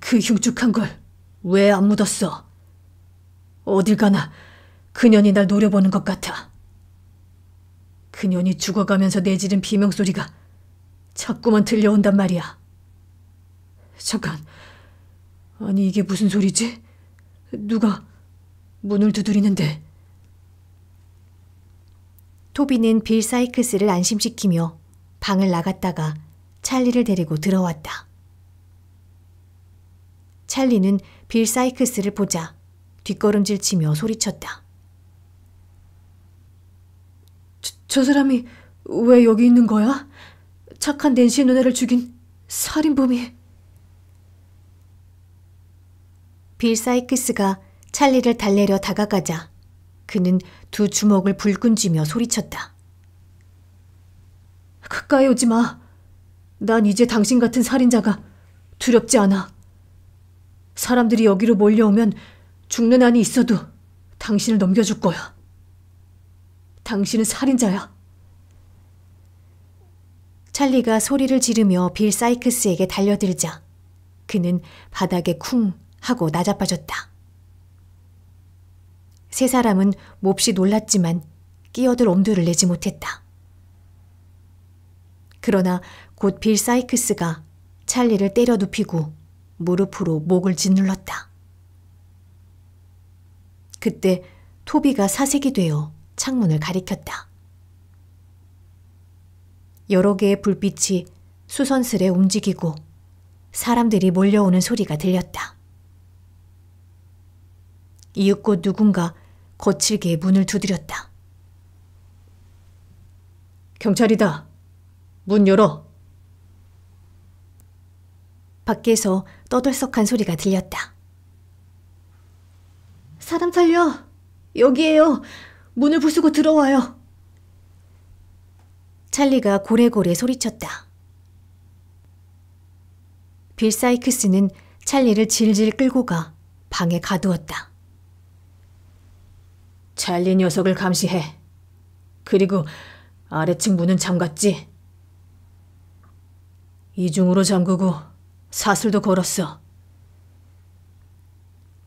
그 흉측한 걸 왜 안 묻었어? 어딜 가나 그년이 날 노려보는 것 같아. 그년이 죽어가면서 내지른 비명소리가 자꾸만 들려온단 말이야. 잠깐. 아니, 이게 무슨 소리지? 누가 문을 두드리는데. 토비는 빌 사이크스를 안심시키며 방을 나갔다가 찰리를 데리고 들어왔다. 찰리는 빌 사이크스를 보자 뒷걸음질 치며 소리쳤다. 저 사람이 왜 여기 있는 거야? 착한 낸시 누나를 죽인 살인범이. 빌 사이크스가 찰리를 달래려 다가가자 그는 두 주먹을 불끈쥐며 소리쳤다. 가까이 오지 마. 난 이제 당신 같은 살인자가 두렵지 않아. 사람들이 여기로 몰려오면 죽는 한이 있어도 당신을 넘겨줄 거야. 당신은 살인자야. 찰리가 소리를 지르며 빌 사이크스에게 달려들자 그는 바닥에 쿵 하고 나자빠졌다. 세 사람은 몹시 놀랐지만 끼어들 엄두를 내지 못했다. 그러나 곧 빌 사이크스가 찰리를 때려 눕히고 무릎으로 목을 짓눌렀다. 그때 토비가 사색이 되어 창문을 가리켰다. 여러 개의 불빛이 수선스레 움직이고 사람들이 몰려오는 소리가 들렸다. 이윽고 누군가 거칠게 문을 두드렸다. 경찰이다. 문 열어. 밖에서 떠들썩한 소리가 들렸다. 사람 살려! 여기에요! 문을 부수고 들어와요. 찰리가 고래고래 소리쳤다. 빌 사이크스는 찰리를 질질 끌고 가 방에 가두었다. 찰리 녀석을 감시해. 그리고 아래층 문은 잠갔지. 이중으로 잠그고 사슬도 걸었어.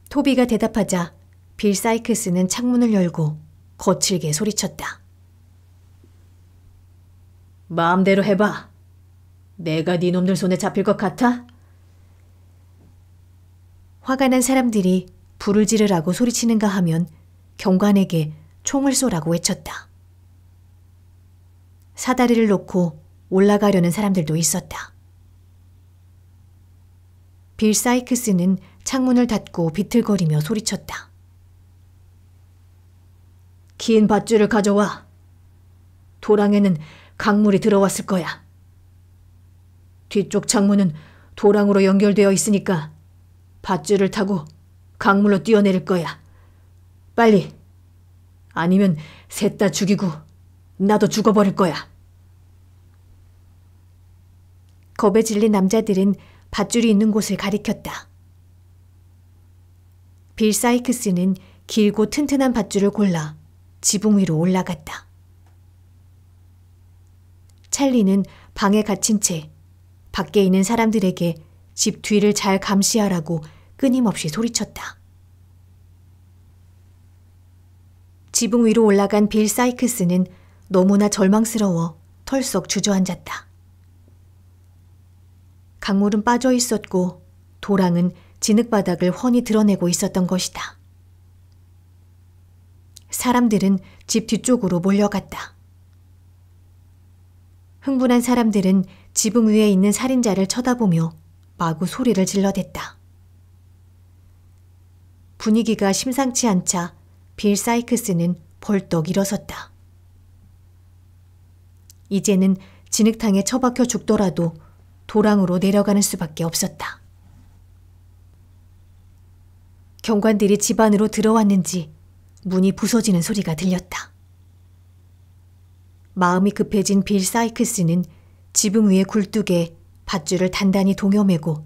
토비가 대답하자 빌 사이크스는 창문을 열고 거칠게 소리쳤다. 마음대로 해봐. 내가 네 놈들 손에 잡힐 것 같아? 화가 난 사람들이 불을 지르라고 소리치는가 하면 경관에게 총을 쏘라고 외쳤다. 사다리를 놓고 올라가려는 사람들도 있었다. 빌 사이크스는 창문을 닫고 비틀거리며 소리쳤다. 긴 밧줄을 가져와. 도랑에는 강물이 들어왔을 거야. 뒤쪽 창문은 도랑으로 연결되어 있으니까 밧줄을 타고 강물로 뛰어내릴 거야. 빨리. 아니면 셋 다 죽이고 나도 죽어버릴 거야. 겁에 질린 남자들은 밧줄이 있는 곳을 가리켰다. 빌 사이크스는 길고 튼튼한 밧줄을 골라 지붕 위로 올라갔다. 찰리는 방에 갇힌 채 밖에 있는 사람들에게 집 뒤를 잘 감시하라고 끊임없이 소리쳤다. 지붕 위로 올라간 빌 사이크스는 너무나 절망스러워 털썩 주저앉았다. 강물은 빠져 있었고 도랑은 진흙바닥을 훤히 드러내고 있었던 것이다. 사람들은 집 뒤쪽으로 몰려갔다. 흥분한 사람들은 지붕 위에 있는 살인자를 쳐다보며 마구 소리를 질러댔다. 분위기가 심상치 않자 빌 사이크스는 벌떡 일어섰다. 이제는 진흙탕에 처박혀 죽더라도 도랑으로 내려가는 수밖에 없었다. 경관들이 집 안으로 들어왔는지 문이 부서지는 소리가 들렸다. 마음이 급해진 빌 사이크스는 지붕 위에 굴뚝에 밧줄을 단단히 동여매고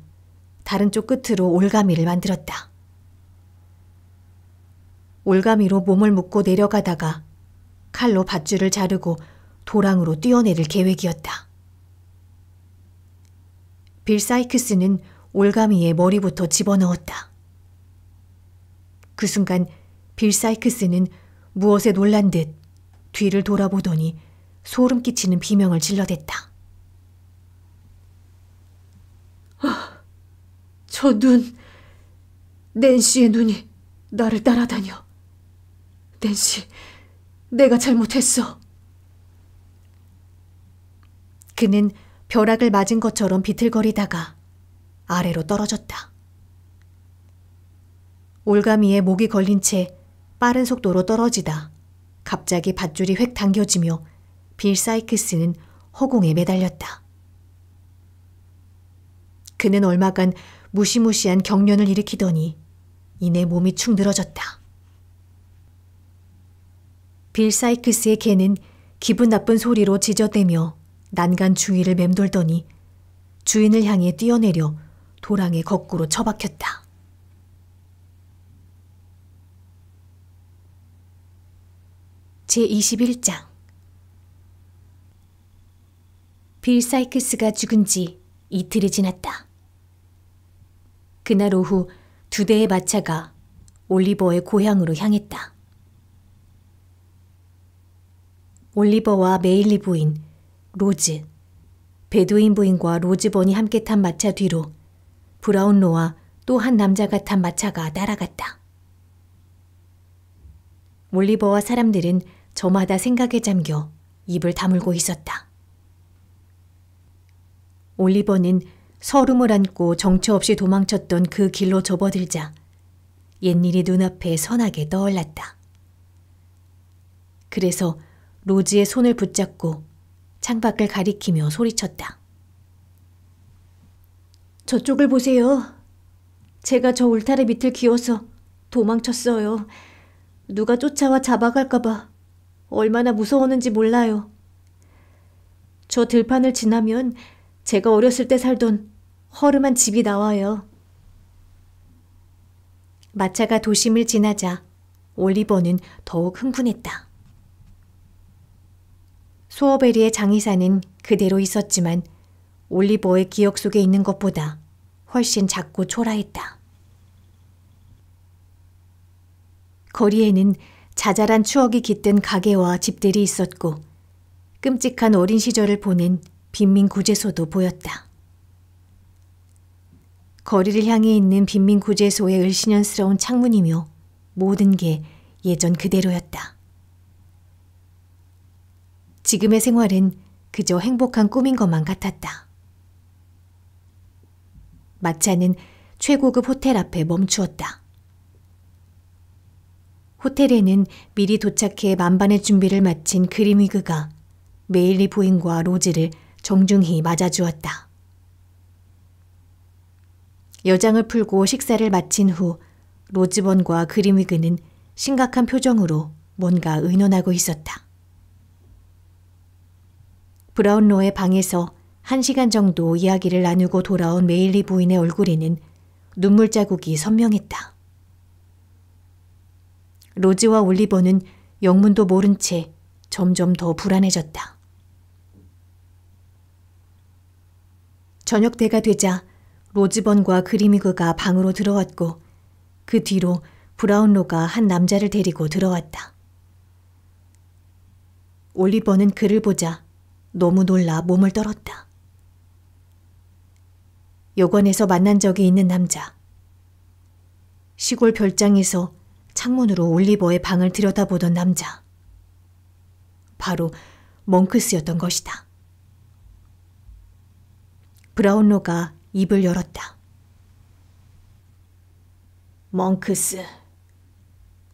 다른 쪽 끝으로 올가미를 만들었다. 올가미로 몸을 묶고 내려가다가 칼로 밧줄을 자르고 도랑으로 뛰어내릴 계획이었다. 빌 사이크스는 올가미에 머리부터 집어넣었다. 그 순간 빌사이크스는 무엇에 놀란 듯 뒤를 돌아보더니 소름 끼치는 비명을 질러댔다. 아, 저 눈, 낸시의 눈이 나를 따라다녀. 낸시, 내가 잘못했어. 그는 벼락을 맞은 것처럼 비틀거리다가 아래로 떨어졌다. 올가미에 목이 걸린 채 빠른 속도로 떨어지다 갑자기 밧줄이 획 당겨지며 빌 사이크스는 허공에 매달렸다. 그는 얼마간 무시무시한 경련을 일으키더니 이내 몸이 축 늘어졌다. 빌 사이크스의 개는 기분 나쁜 소리로 지저대며 난간 주위를 맴돌더니 주인을 향해 뛰어내려 도랑에 거꾸로 처박혔다. 제21장 빌 사이크스가 죽은 지 이틀이 지났다. 그날 오후 두 대의 마차가 올리버의 고향으로 향했다. 올리버와 메일리 부인, 로즈, 베두인 부인과 로즈 번이 함께 탄 마차 뒤로 브라운로와 또 한 남자가 탄 마차가 따라갔다. 올리버와 사람들은 저마다 생각에 잠겨 입을 다물고 있었다. 올리버는 서름을 안고 정처 없이 도망쳤던 그 길로 접어들자 옛일이 눈앞에 선하게 떠올랐다. 그래서 로즈의 손을 붙잡고 창밖을 가리키며 소리쳤다. 저쪽을 보세요. 제가 저 울타리 밑을 기어서 도망쳤어요. 누가 쫓아와 잡아갈까봐 얼마나 무서웠는지 몰라요. 저 들판을 지나면 제가 어렸을 때 살던 허름한 집이 나와요. 마차가 도심을 지나자 올리버는 더욱 흥분했다. 소어베리의 장의사는 그대로 있었지만 올리버의 기억 속에 있는 것보다 훨씬 작고 초라했다. 거리에는 자잘한 추억이 깃든 가게와 집들이 있었고 끔찍한 어린 시절을 보낸 빈민 구제소도 보였다. 거리를 향해 있는 빈민 구제소의 을신연스러운 창문이며 모든 게 예전 그대로였다. 지금의 생활은 그저 행복한 꿈인 것만 같았다. 마차는 최고급 호텔 앞에 멈추었다. 호텔에는 미리 도착해 만반의 준비를 마친 그림위그가 메일리 부인과 로즈를 정중히 맞아주었다. 여장을 풀고 식사를 마친 후 로즈번과 그림위그는 심각한 표정으로 뭔가 의논하고 있었다. 브라운로의 방에서 한 시간 정도 이야기를 나누고 돌아온 메일리 부인의 얼굴에는 눈물 자국이 선명했다. 로지와 올리버는 영문도 모른 채 점점 더 불안해졌다. 저녁 때가 되자 로즈번과 그리미그가 방으로 들어왔고 그 뒤로 브라운로가 한 남자를 데리고 들어왔다. 올리버는 그를 보자 너무 놀라 몸을 떨었다. 여관에서 만난 적이 있는 남자. 시골 별장에서 창문으로 올리버의 방을 들여다보던 남자. 바로 몽크스였던 것이다. 브라운로가 입을 열었다. 몽크스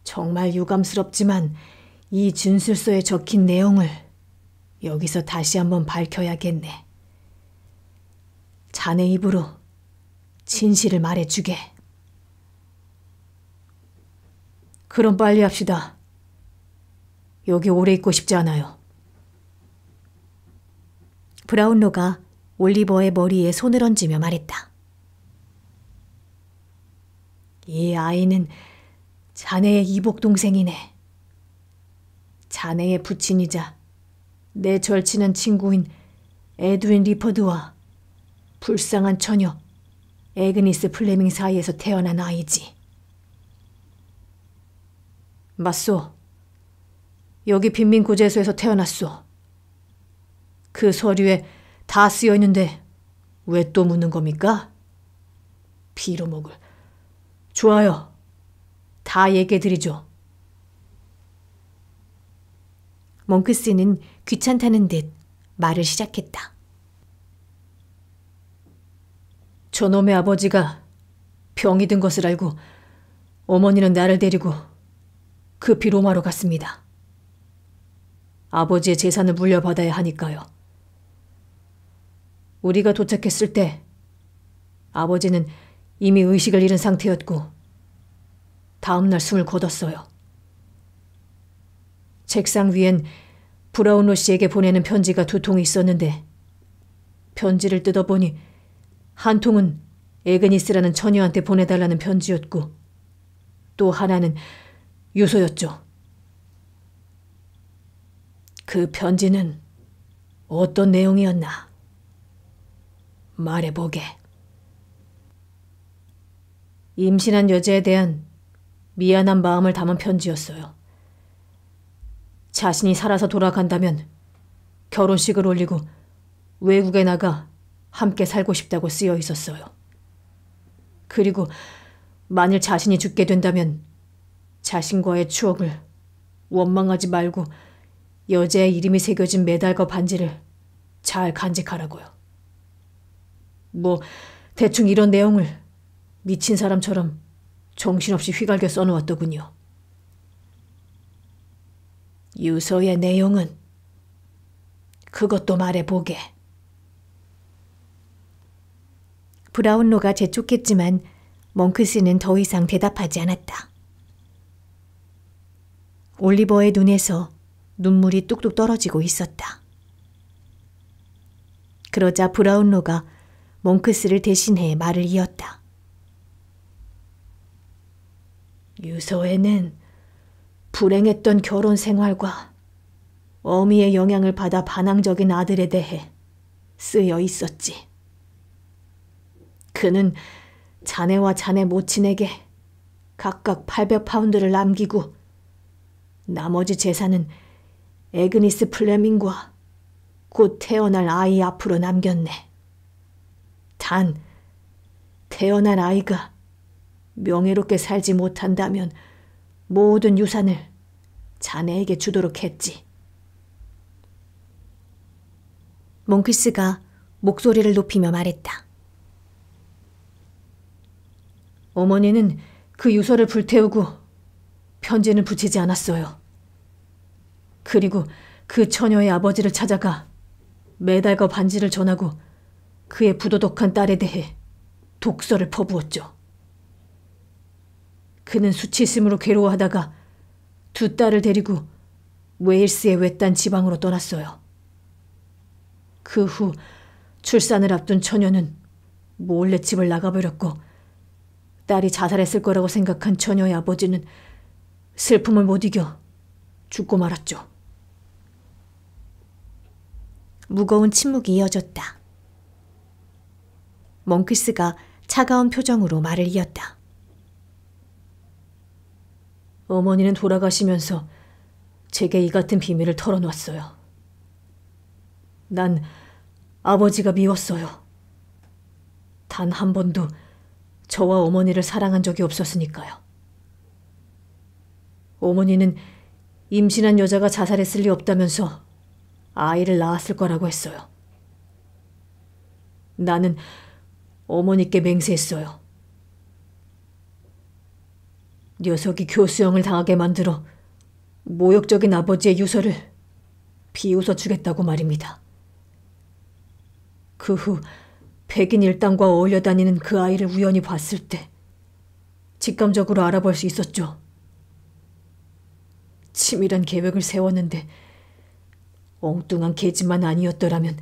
정말 유감스럽지만 이 진술서에 적힌 내용을 여기서 다시 한번 밝혀야겠네. 자네 입으로 진실을 말해주게. 그럼 빨리 합시다. 여기 오래 있고 싶지 않아요. 브라운로가 올리버의 머리에 손을 얹으며 말했다. 이 아이는 자네의 이복 동생이네. 자네의 부친이자 내 절친한 친구인 에드윈 리퍼드와 불쌍한 처녀 에그니스 플레밍 사이에서 태어난 아이지. 맞소. 여기 빈민구제소에서 태어났소. 그 서류에 다 쓰여 있는데 왜 또 묻는 겁니까? 비로 먹을 좋아요. 다 얘기해드리죠. 몽크스는 귀찮다는 듯 말을 시작했다. 저놈의 아버지가 병이 든 것을 알고 어머니는 나를 데리고 급히 로마로 갔습니다. 아버지의 재산을 물려받아야 하니까요. 우리가 도착했을 때 아버지는 이미 의식을 잃은 상태였고 다음날 숨을 거뒀어요. 책상 위엔 브라운로 씨에게 보내는 편지가 두 통이 있었는데 편지를 뜯어보니 한 통은 에그니스라는 처녀한테 보내달라는 편지였고 또 하나는 요소였죠. 그 편지는 어떤 내용이었나? 말해보게. 임신한 여자에 대한 미안한 마음을 담은 편지였어요. 자신이 살아서 돌아간다면 결혼식을 올리고 외국에 나가 함께 살고 싶다고 쓰여 있었어요. 그리고 만일 자신이 죽게 된다면 자신과의 추억을 원망하지 말고 여자의 이름이 새겨진 메달과 반지를 잘 간직하라고요. 뭐 대충 이런 내용을 미친 사람처럼 정신없이 휘갈겨 써놓았더군요. 유서의 내용은 그것도 말해보게. 브라운로가 재촉했지만 몽크스는더 이상 대답하지 않았다. 올리버의 눈에서 눈물이 뚝뚝 떨어지고 있었다. 그러자 브라운로가 몽크스를 대신해 말을 이었다. 유서에는 불행했던 결혼 생활과 어미의 영향을 받아 반항적인 아들에 대해 쓰여 있었지. 그는 자네와 자네 모친에게 각각 800파운드를 남기고 나머지 재산은 에그니스 플레밍과 곧 태어날 아이 앞으로 남겼네. 단, 태어난 아이가 명예롭게 살지 못한다면 모든 유산을 자네에게 주도록 했지. 몽키스가 목소리를 높이며 말했다. 어머니는 그 유서를 불태우고 편지는 붙이지 않았어요. 그리고 그 처녀의 아버지를 찾아가 메달과 반지를 전하고 그의 부도덕한 딸에 대해 독설을 퍼부었죠. 그는 수치심으로 괴로워하다가 두 딸을 데리고 웨일스의 외딴 지방으로 떠났어요. 그 후 출산을 앞둔 처녀는 몰래 집을 나가버렸고 딸이 자살했을 거라고 생각한 처녀의 아버지는 슬픔을 못 이겨 죽고 말았죠. 무거운 침묵이 이어졌다. 몽크스가 차가운 표정으로 말을 이었다. 어머니는 돌아가시면서 제게 이 같은 비밀을 털어놓았어요. 난 아버지가 미웠어요. 단 한 번도 저와 어머니를 사랑한 적이 없었으니까요. 어머니는 임신한 여자가 자살했을 리 없다면서 아이를 낳았을 거라고 했어요. 나는 어머니께 맹세했어요. 녀석이 교수형을 당하게 만들어 모욕적인 아버지의 유서를 비웃어 주겠다고 말입니다. 그 후 백인 일당과 어울려 다니는 그 아이를 우연히 봤을 때 직감적으로 알아볼 수 있었죠. 치밀한 계획을 세웠는데 엉뚱한 계집만 아니었더라면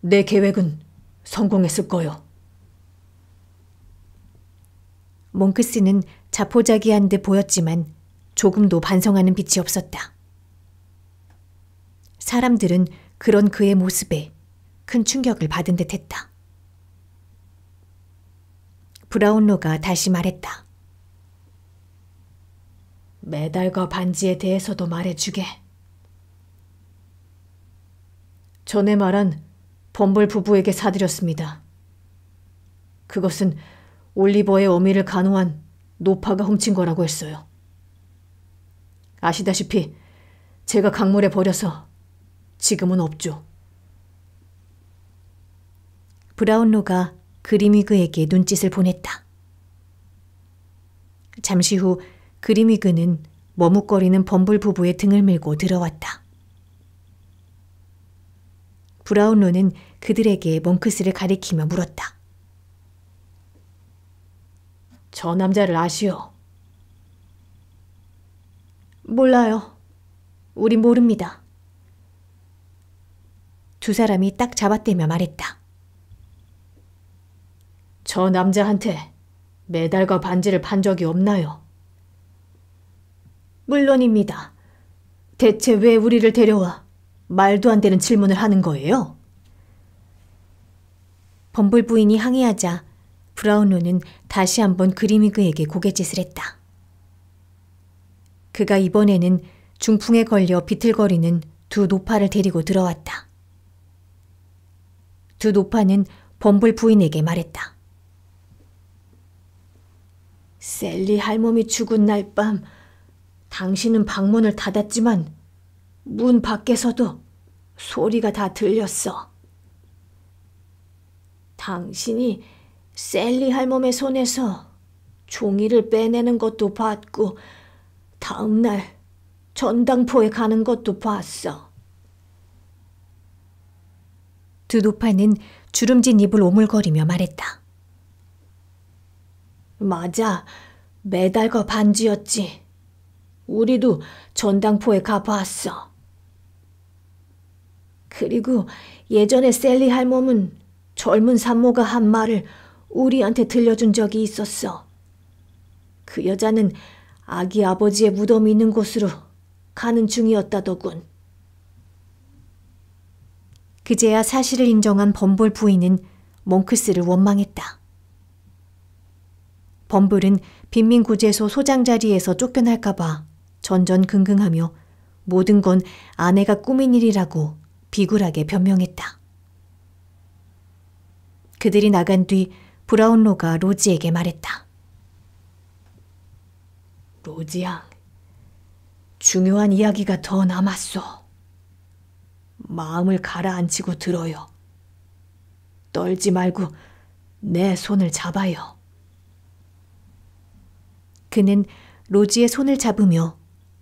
내 계획은 성공했을 거요. 몽크스는 자포자기한 듯 보였지만 조금도 반성하는 빛이 없었다. 사람들은 그런 그의 모습에 큰 충격을 받은 듯했다. 브라운로가 다시 말했다. 메달과 반지에 대해서도 말해주게. 전에 말한 범블 부부에게 사드렸습니다. 그것은 올리버의 어미를 간호한 노파가 훔친 거라고 했어요. 아시다시피 제가 강물에 버려서 지금은 없죠. 브라운로가 그리미그에게 눈짓을 보냈다. 잠시 후 그림이 그는 머뭇거리는 범블 부부의 등을 밀고 들어왔다. 브라운로는 그들에게 멍크스를 가리키며 물었다. 저 남자를 아시오? 몰라요. 우리 모릅니다. 두 사람이 딱 잡아떼며 말했다. 저 남자한테 메달과 반지를 판 적이 없나요? 물론입니다. 대체 왜 우리를 데려와 말도 안 되는 질문을 하는 거예요? 범블 부인이 항의하자 브라운로는 다시 한번 그리미그에게 고갯짓을 했다. 그가 이번에는 중풍에 걸려 비틀거리는 두 노파를 데리고 들어왔다. 두 노파는 범블 부인에게 말했다. 셀리 할멈이 죽은 날밤 당신은 방문을 닫았지만 문 밖에서도 소리가 다 들렸어. 당신이 셀리 할멈의 손에서 종이를 빼내는 것도 봤고, 다음날 전당포에 가는 것도 봤어. 드노파는 주름진 입을 오물거리며 말했다. 맞아, 메달과 반지였지. 우리도 전당포에 가봤어. 그리고 예전에 셀리 할멈은 젊은 산모가 한 말을 우리한테 들려준 적이 있었어. 그 여자는 아기 아버지의 무덤이 있는 곳으로 가는 중이었다더군. 그제야 사실을 인정한 범블 부인은 몽크스를 원망했다. 범블은 빈민구제소 소장 자리에서 쫓겨날까봐 전전긍긍하며 모든 건 아내가 꾸민 일이라고 비굴하게 변명했다. 그들이 나간 뒤 브라운로가 로지에게 말했다. 로지양, 중요한 이야기가 더 남았어. 마음을 가라앉히고 들어요. 떨지 말고 내 손을 잡아요. 그는 로지의 손을 잡으며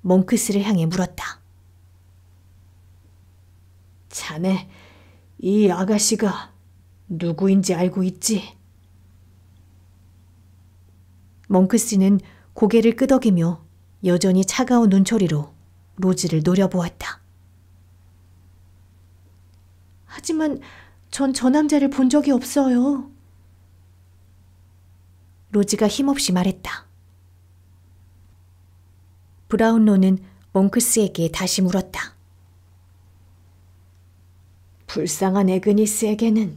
몽크스를 향해 물었다. 자네, 이 아가씨가 누구인지 알고 있지? 몽크스는 고개를 끄덕이며 여전히 차가운 눈초리로 로즈를 노려보았다. 하지만 전 저 남자를 본 적이 없어요. 로즈가 힘없이 말했다. 브라운로는 몽크스에게 다시 물었다. 불쌍한 에그니스에게는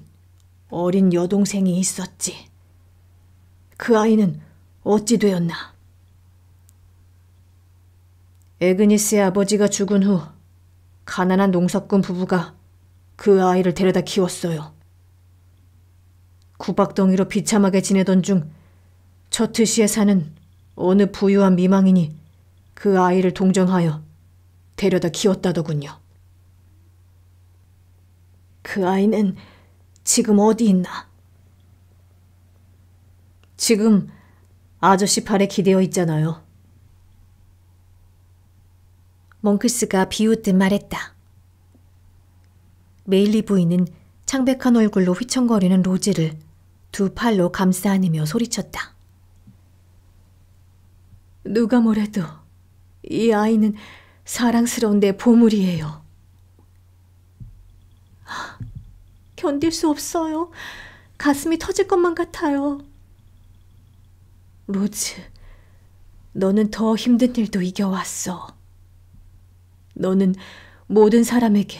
어린 여동생이 있었지. 그 아이는 어찌 되었나? 에그니스의 아버지가 죽은 후 가난한 농사꾼 부부가 그 아이를 데려다 키웠어요. 구박덩이로 비참하게 지내던 중 저트시에 사는 어느 부유한 미망인이 그 아이를 동정하여 데려다 키웠다더군요. 그 아이는 지금 어디 있나? 지금 아저씨 팔에 기대어 있잖아요. 몽크스가 비웃듯 말했다. 메일리 부인은 창백한 얼굴로 휘청거리는 로즈를두 팔로 감싸 안으며 소리쳤다. 누가 뭐래도 이 아이는 사랑스러운 내 보물이에요. 견딜 수 없어요. 가슴이 터질 것만 같아요. 로즈, 너는 더 힘든 일도 이겨왔어. 너는 모든 사람에게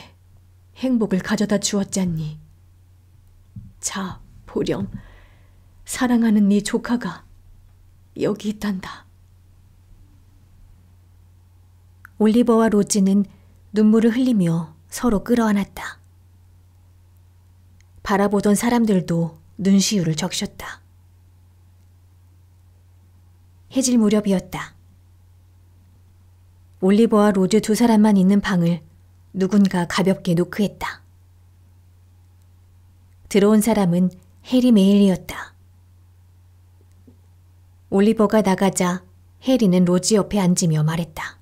행복을 가져다 주었잖니. 자, 보렴. 사랑하는 네 조카가 여기 있단다. 올리버와 로즈는 눈물을 흘리며 서로 끌어안았다. 바라보던 사람들도 눈시울을 적셨다. 해질 무렵이었다. 올리버와 로즈 두 사람만 있는 방을 누군가 가볍게 노크했다. 들어온 사람은 해리 메일이었다. 올리버가 나가자 해리는 로즈 옆에 앉으며 말했다.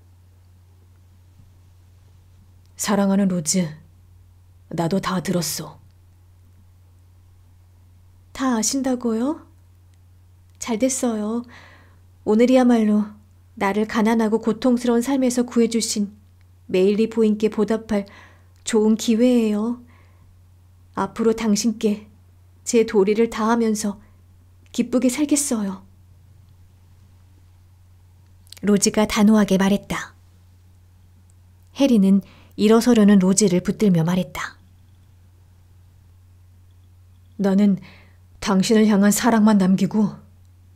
사랑하는 로즈, 나도 다 들었어. 다 아신다고요? 잘 됐어요. 오늘이야말로 나를 가난하고 고통스러운 삶에서 구해주신 메일리 부인께 보답할 좋은 기회예요. 앞으로 당신께 제 도리를 다하면서 기쁘게 살겠어요. 로즈가 단호하게 말했다. 해리는 일어서려는 로지를 붙들며 말했다. 나는 당신을 향한 사랑만 남기고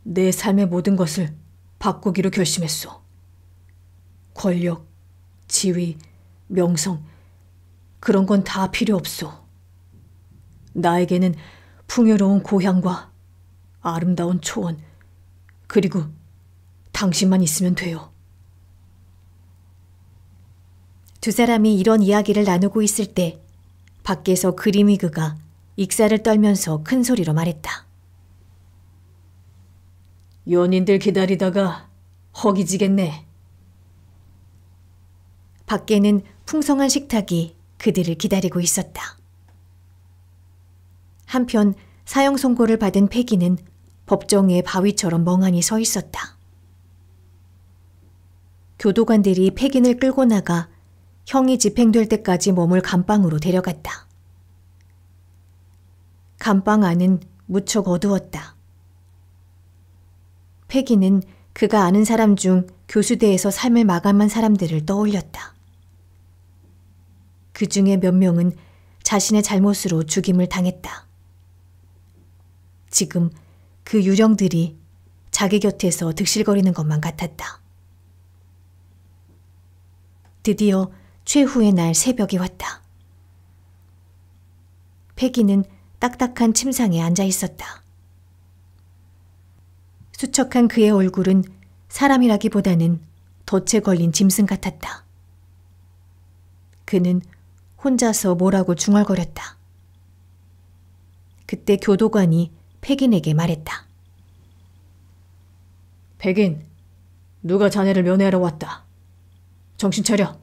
내 삶의 모든 것을 바꾸기로 결심했소. 권력, 지위, 명성, 그런 건 다 필요 없소. 나에게는 풍요로운 고향과 아름다운 초원, 그리고 당신만 있으면 돼요. 두 사람이 이런 이야기를 나누고 있을 때 밖에서 그림미그가 익사를 떨면서 큰 소리로 말했다. 연인들 기다리다가 허기지겠네. 밖에는 풍성한 식탁이 그들을 기다리고 있었다. 한편 사형 선고를 받은 패기는 법정에 바위처럼 멍하니 서 있었다. 교도관들이 패긴을 끌고 나가 형이 집행될 때까지 몸을 감방으로 데려갔다. 감방 안은 무척 어두웠다. 패기는 그가 아는 사람 중 교수대에서 삶을 마감한 사람들을 떠올렸다. 그 중에 몇 명은 자신의 잘못으로 죽임을 당했다. 지금 그 유령들이 자기 곁에서 득실거리는 것만 같았다. 드디어 최후의 날 새벽이 왔다. 패기는 딱딱한 침상에 앉아 있었다. 수척한 그의 얼굴은 사람이라기보다는 덫에 걸린 짐승 같았다. 그는 혼자서 뭐라고 중얼거렸다. 그때 교도관이 백인에게 말했다. 백인, 누가 자네를 면회하러 왔다. 정신 차려.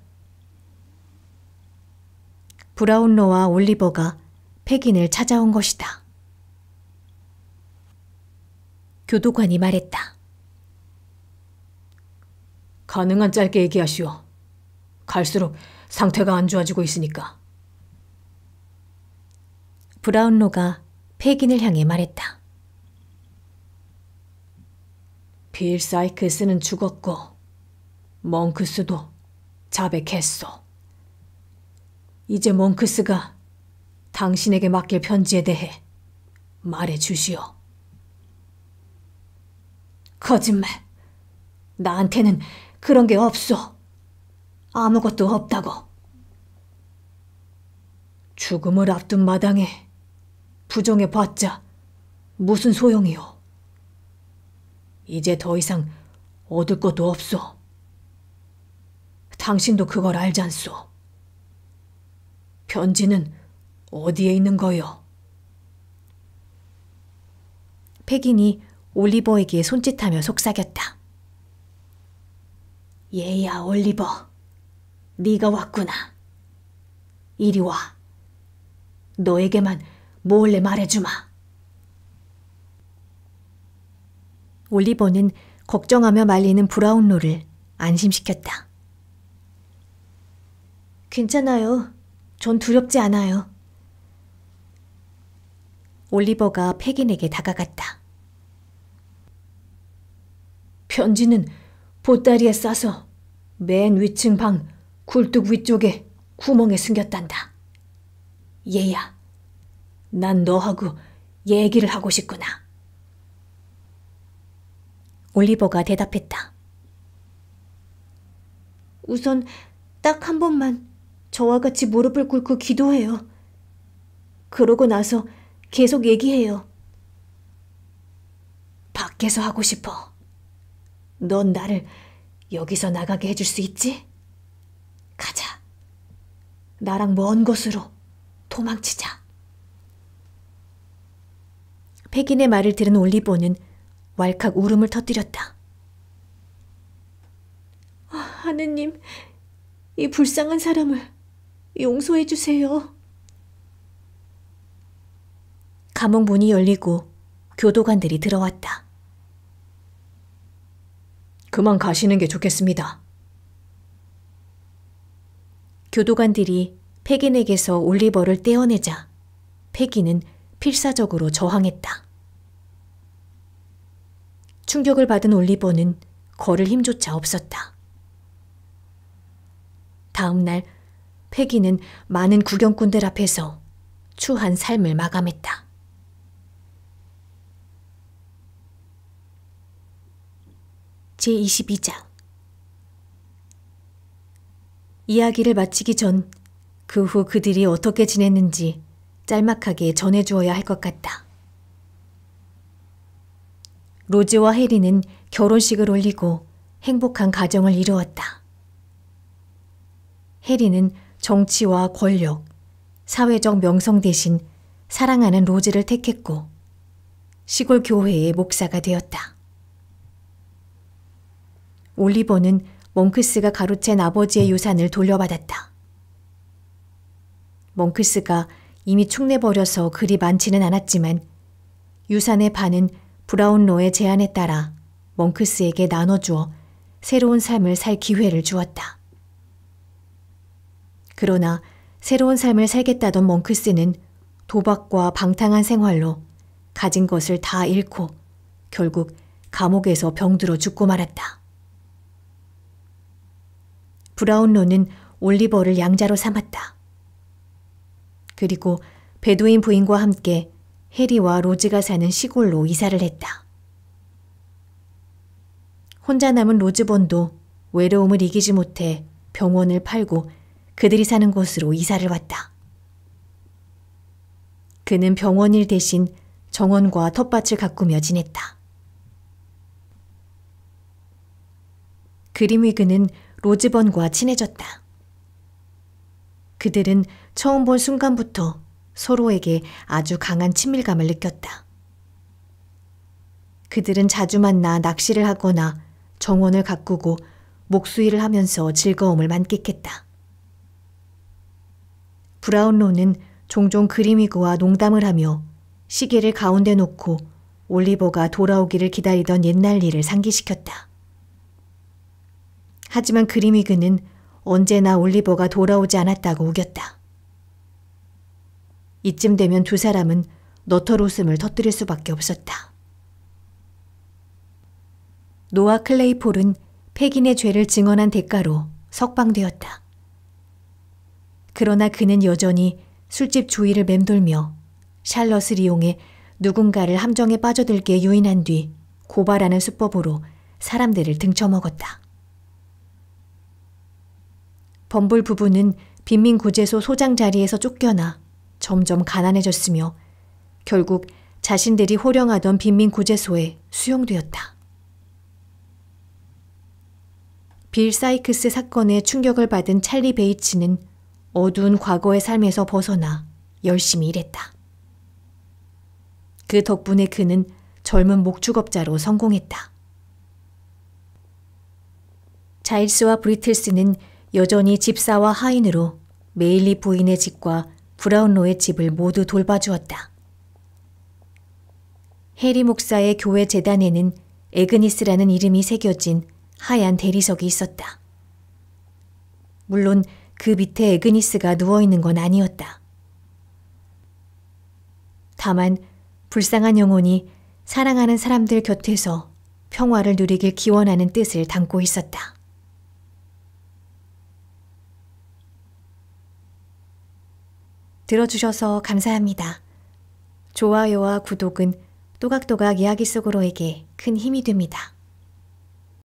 브라운로와 올리버가 패긴을 찾아온 것이다. 교도관이 말했다. 가능한 짧게 얘기하시오. 갈수록 상태가 안 좋아지고 있으니까. 브라운로가 패긴을 향해 말했다. 빌 사이클스는 죽었고 멍크스도 자백했소. 이제 몽크스가 당신에게 맡길 편지에 대해 말해 주시오. 거짓말. 나한테는 그런 게 없소. 아무것도 없다고. 죽음을 앞둔 마당에 부정해 봤자 무슨 소용이오. 이제 더 이상 얻을 것도 없소. 당신도 그걸 알지않소 편지는 어디에 있는 거요? 패긴이 올리버에게 손짓하며 속삭였다. 얘야 올리버, 네가 왔구나. 이리 와. 너에게만 몰래 말해주마. 올리버는 걱정하며 말리는 브라운로를 안심시켰다. 괜찮아요. 전 두렵지 않아요. 올리버가 패긴에게 다가갔다. 편지는 보따리에 싸서 맨 위층 방 굴뚝 위쪽에 구멍에 숨겼단다. 얘야, 난 너하고 얘기를 하고 싶구나. 올리버가 대답했다. 우선 딱 한 번만 저와 같이 무릎을 꿇고 기도해요. 그러고 나서 계속 얘기해요. 밖에서 하고 싶어. 넌 나를 여기서 나가게 해줄 수 있지? 가자. 나랑 먼 곳으로 도망치자. 백인의 말을 들은 올리보는 왈칵 울음을 터뜨렸다. 아, 하느님, 이 불쌍한 사람을 용서해 주세요. 감옥 문이 열리고 교도관들이 들어왔다. 그만 가시는 게 좋겠습니다. 교도관들이 패긴에게서 올리버를 떼어내자 패기는 필사적으로 저항했다. 충격을 받은 올리버는 걸을 힘조차 없었다. 다음 날 패기는 많은 구경꾼들 앞에서 추한 삶을 마감했다. 제22장 이야기를 마치기 전 그 후 그들이 어떻게 지냈는지 짤막하게 전해주어야 할 것 같다. 로즈와 해리는 결혼식을 올리고 행복한 가정을 이루었다. 해리는 정치와 권력, 사회적 명성 대신 사랑하는 로즈를 택했고 시골 교회의 목사가 되었다. 올리버는 몽크스가 가로챈 아버지의 유산을 돌려받았다. 몽크스가 이미 축내버려서 그리 많지는 않았지만 유산의 반은 브라운로의 제안에 따라 몽크스에게 나눠주어 새로운 삶을 살 기회를 주었다. 그러나 새로운 삶을 살겠다던 몽크스는 도박과 방탕한 생활로 가진 것을 다 잃고 결국 감옥에서 병들어 죽고 말았다. 브라운로는 올리버를 양자로 삼았다. 그리고 베두인 부인과 함께 해리와 로즈가 사는 시골로 이사를 했다. 혼자 남은 로즈본도 외로움을 이기지 못해 병원을 팔고 그들이 사는 곳으로 이사를 왔다. 그는 병원일 대신 정원과 텃밭을 가꾸며 지냈다. 그림위그는 로즈번과 친해졌다. 그들은 처음 본 순간부터 서로에게 아주 강한 친밀감을 느꼈다. 그들은 자주 만나 낚시를 하거나 정원을 가꾸고 목수일을 하면서 즐거움을 만끽했다. 브라운로는 종종 그리미그와 농담을 하며 시계를 가운데 놓고 올리버가 돌아오기를 기다리던 옛날 일을 상기시켰다. 하지만 그리미그는 언제나 올리버가 돌아오지 않았다고 우겼다. 이쯤 되면 두 사람은 너털 웃음을 터뜨릴 수밖에 없었다. 노아 클레이폴은 폐긴의 죄를 증언한 대가로 석방되었다. 그러나 그는 여전히 술집 주위를 맴돌며 샬럿을 이용해 누군가를 함정에 빠져들게 유인한 뒤 고발하는 수법으로 사람들을 등쳐먹었다. 범블 부부는 빈민구제소 소장 자리에서 쫓겨나 점점 가난해졌으며 결국 자신들이 호령하던 빈민구제소에 수용되었다. 빌 사이크스 사건에 충격을 받은 찰리 베이츠는 어두운 과거의 삶에서 벗어나 열심히 일했다. 그 덕분에 그는 젊은 목축업자로 성공했다. 자일스와 브리틀스는 여전히 집사와 하인으로 메일리 부인의 집과 브라운로의 집을 모두 돌봐주었다. 해리 목사의 교회 재단에는 에그니스라는 이름이 새겨진 하얀 대리석이 있었다. 물론 그 밑에 에그니스가 누워있는 건 아니었다. 다만 불쌍한 영혼이 사랑하는 사람들 곁에서 평화를 누리길 기원하는 뜻을 담고 있었다. 들어주셔서 감사합니다. 좋아요와 구독은 또각또각 이야기 속으로에게 큰 힘이 됩니다.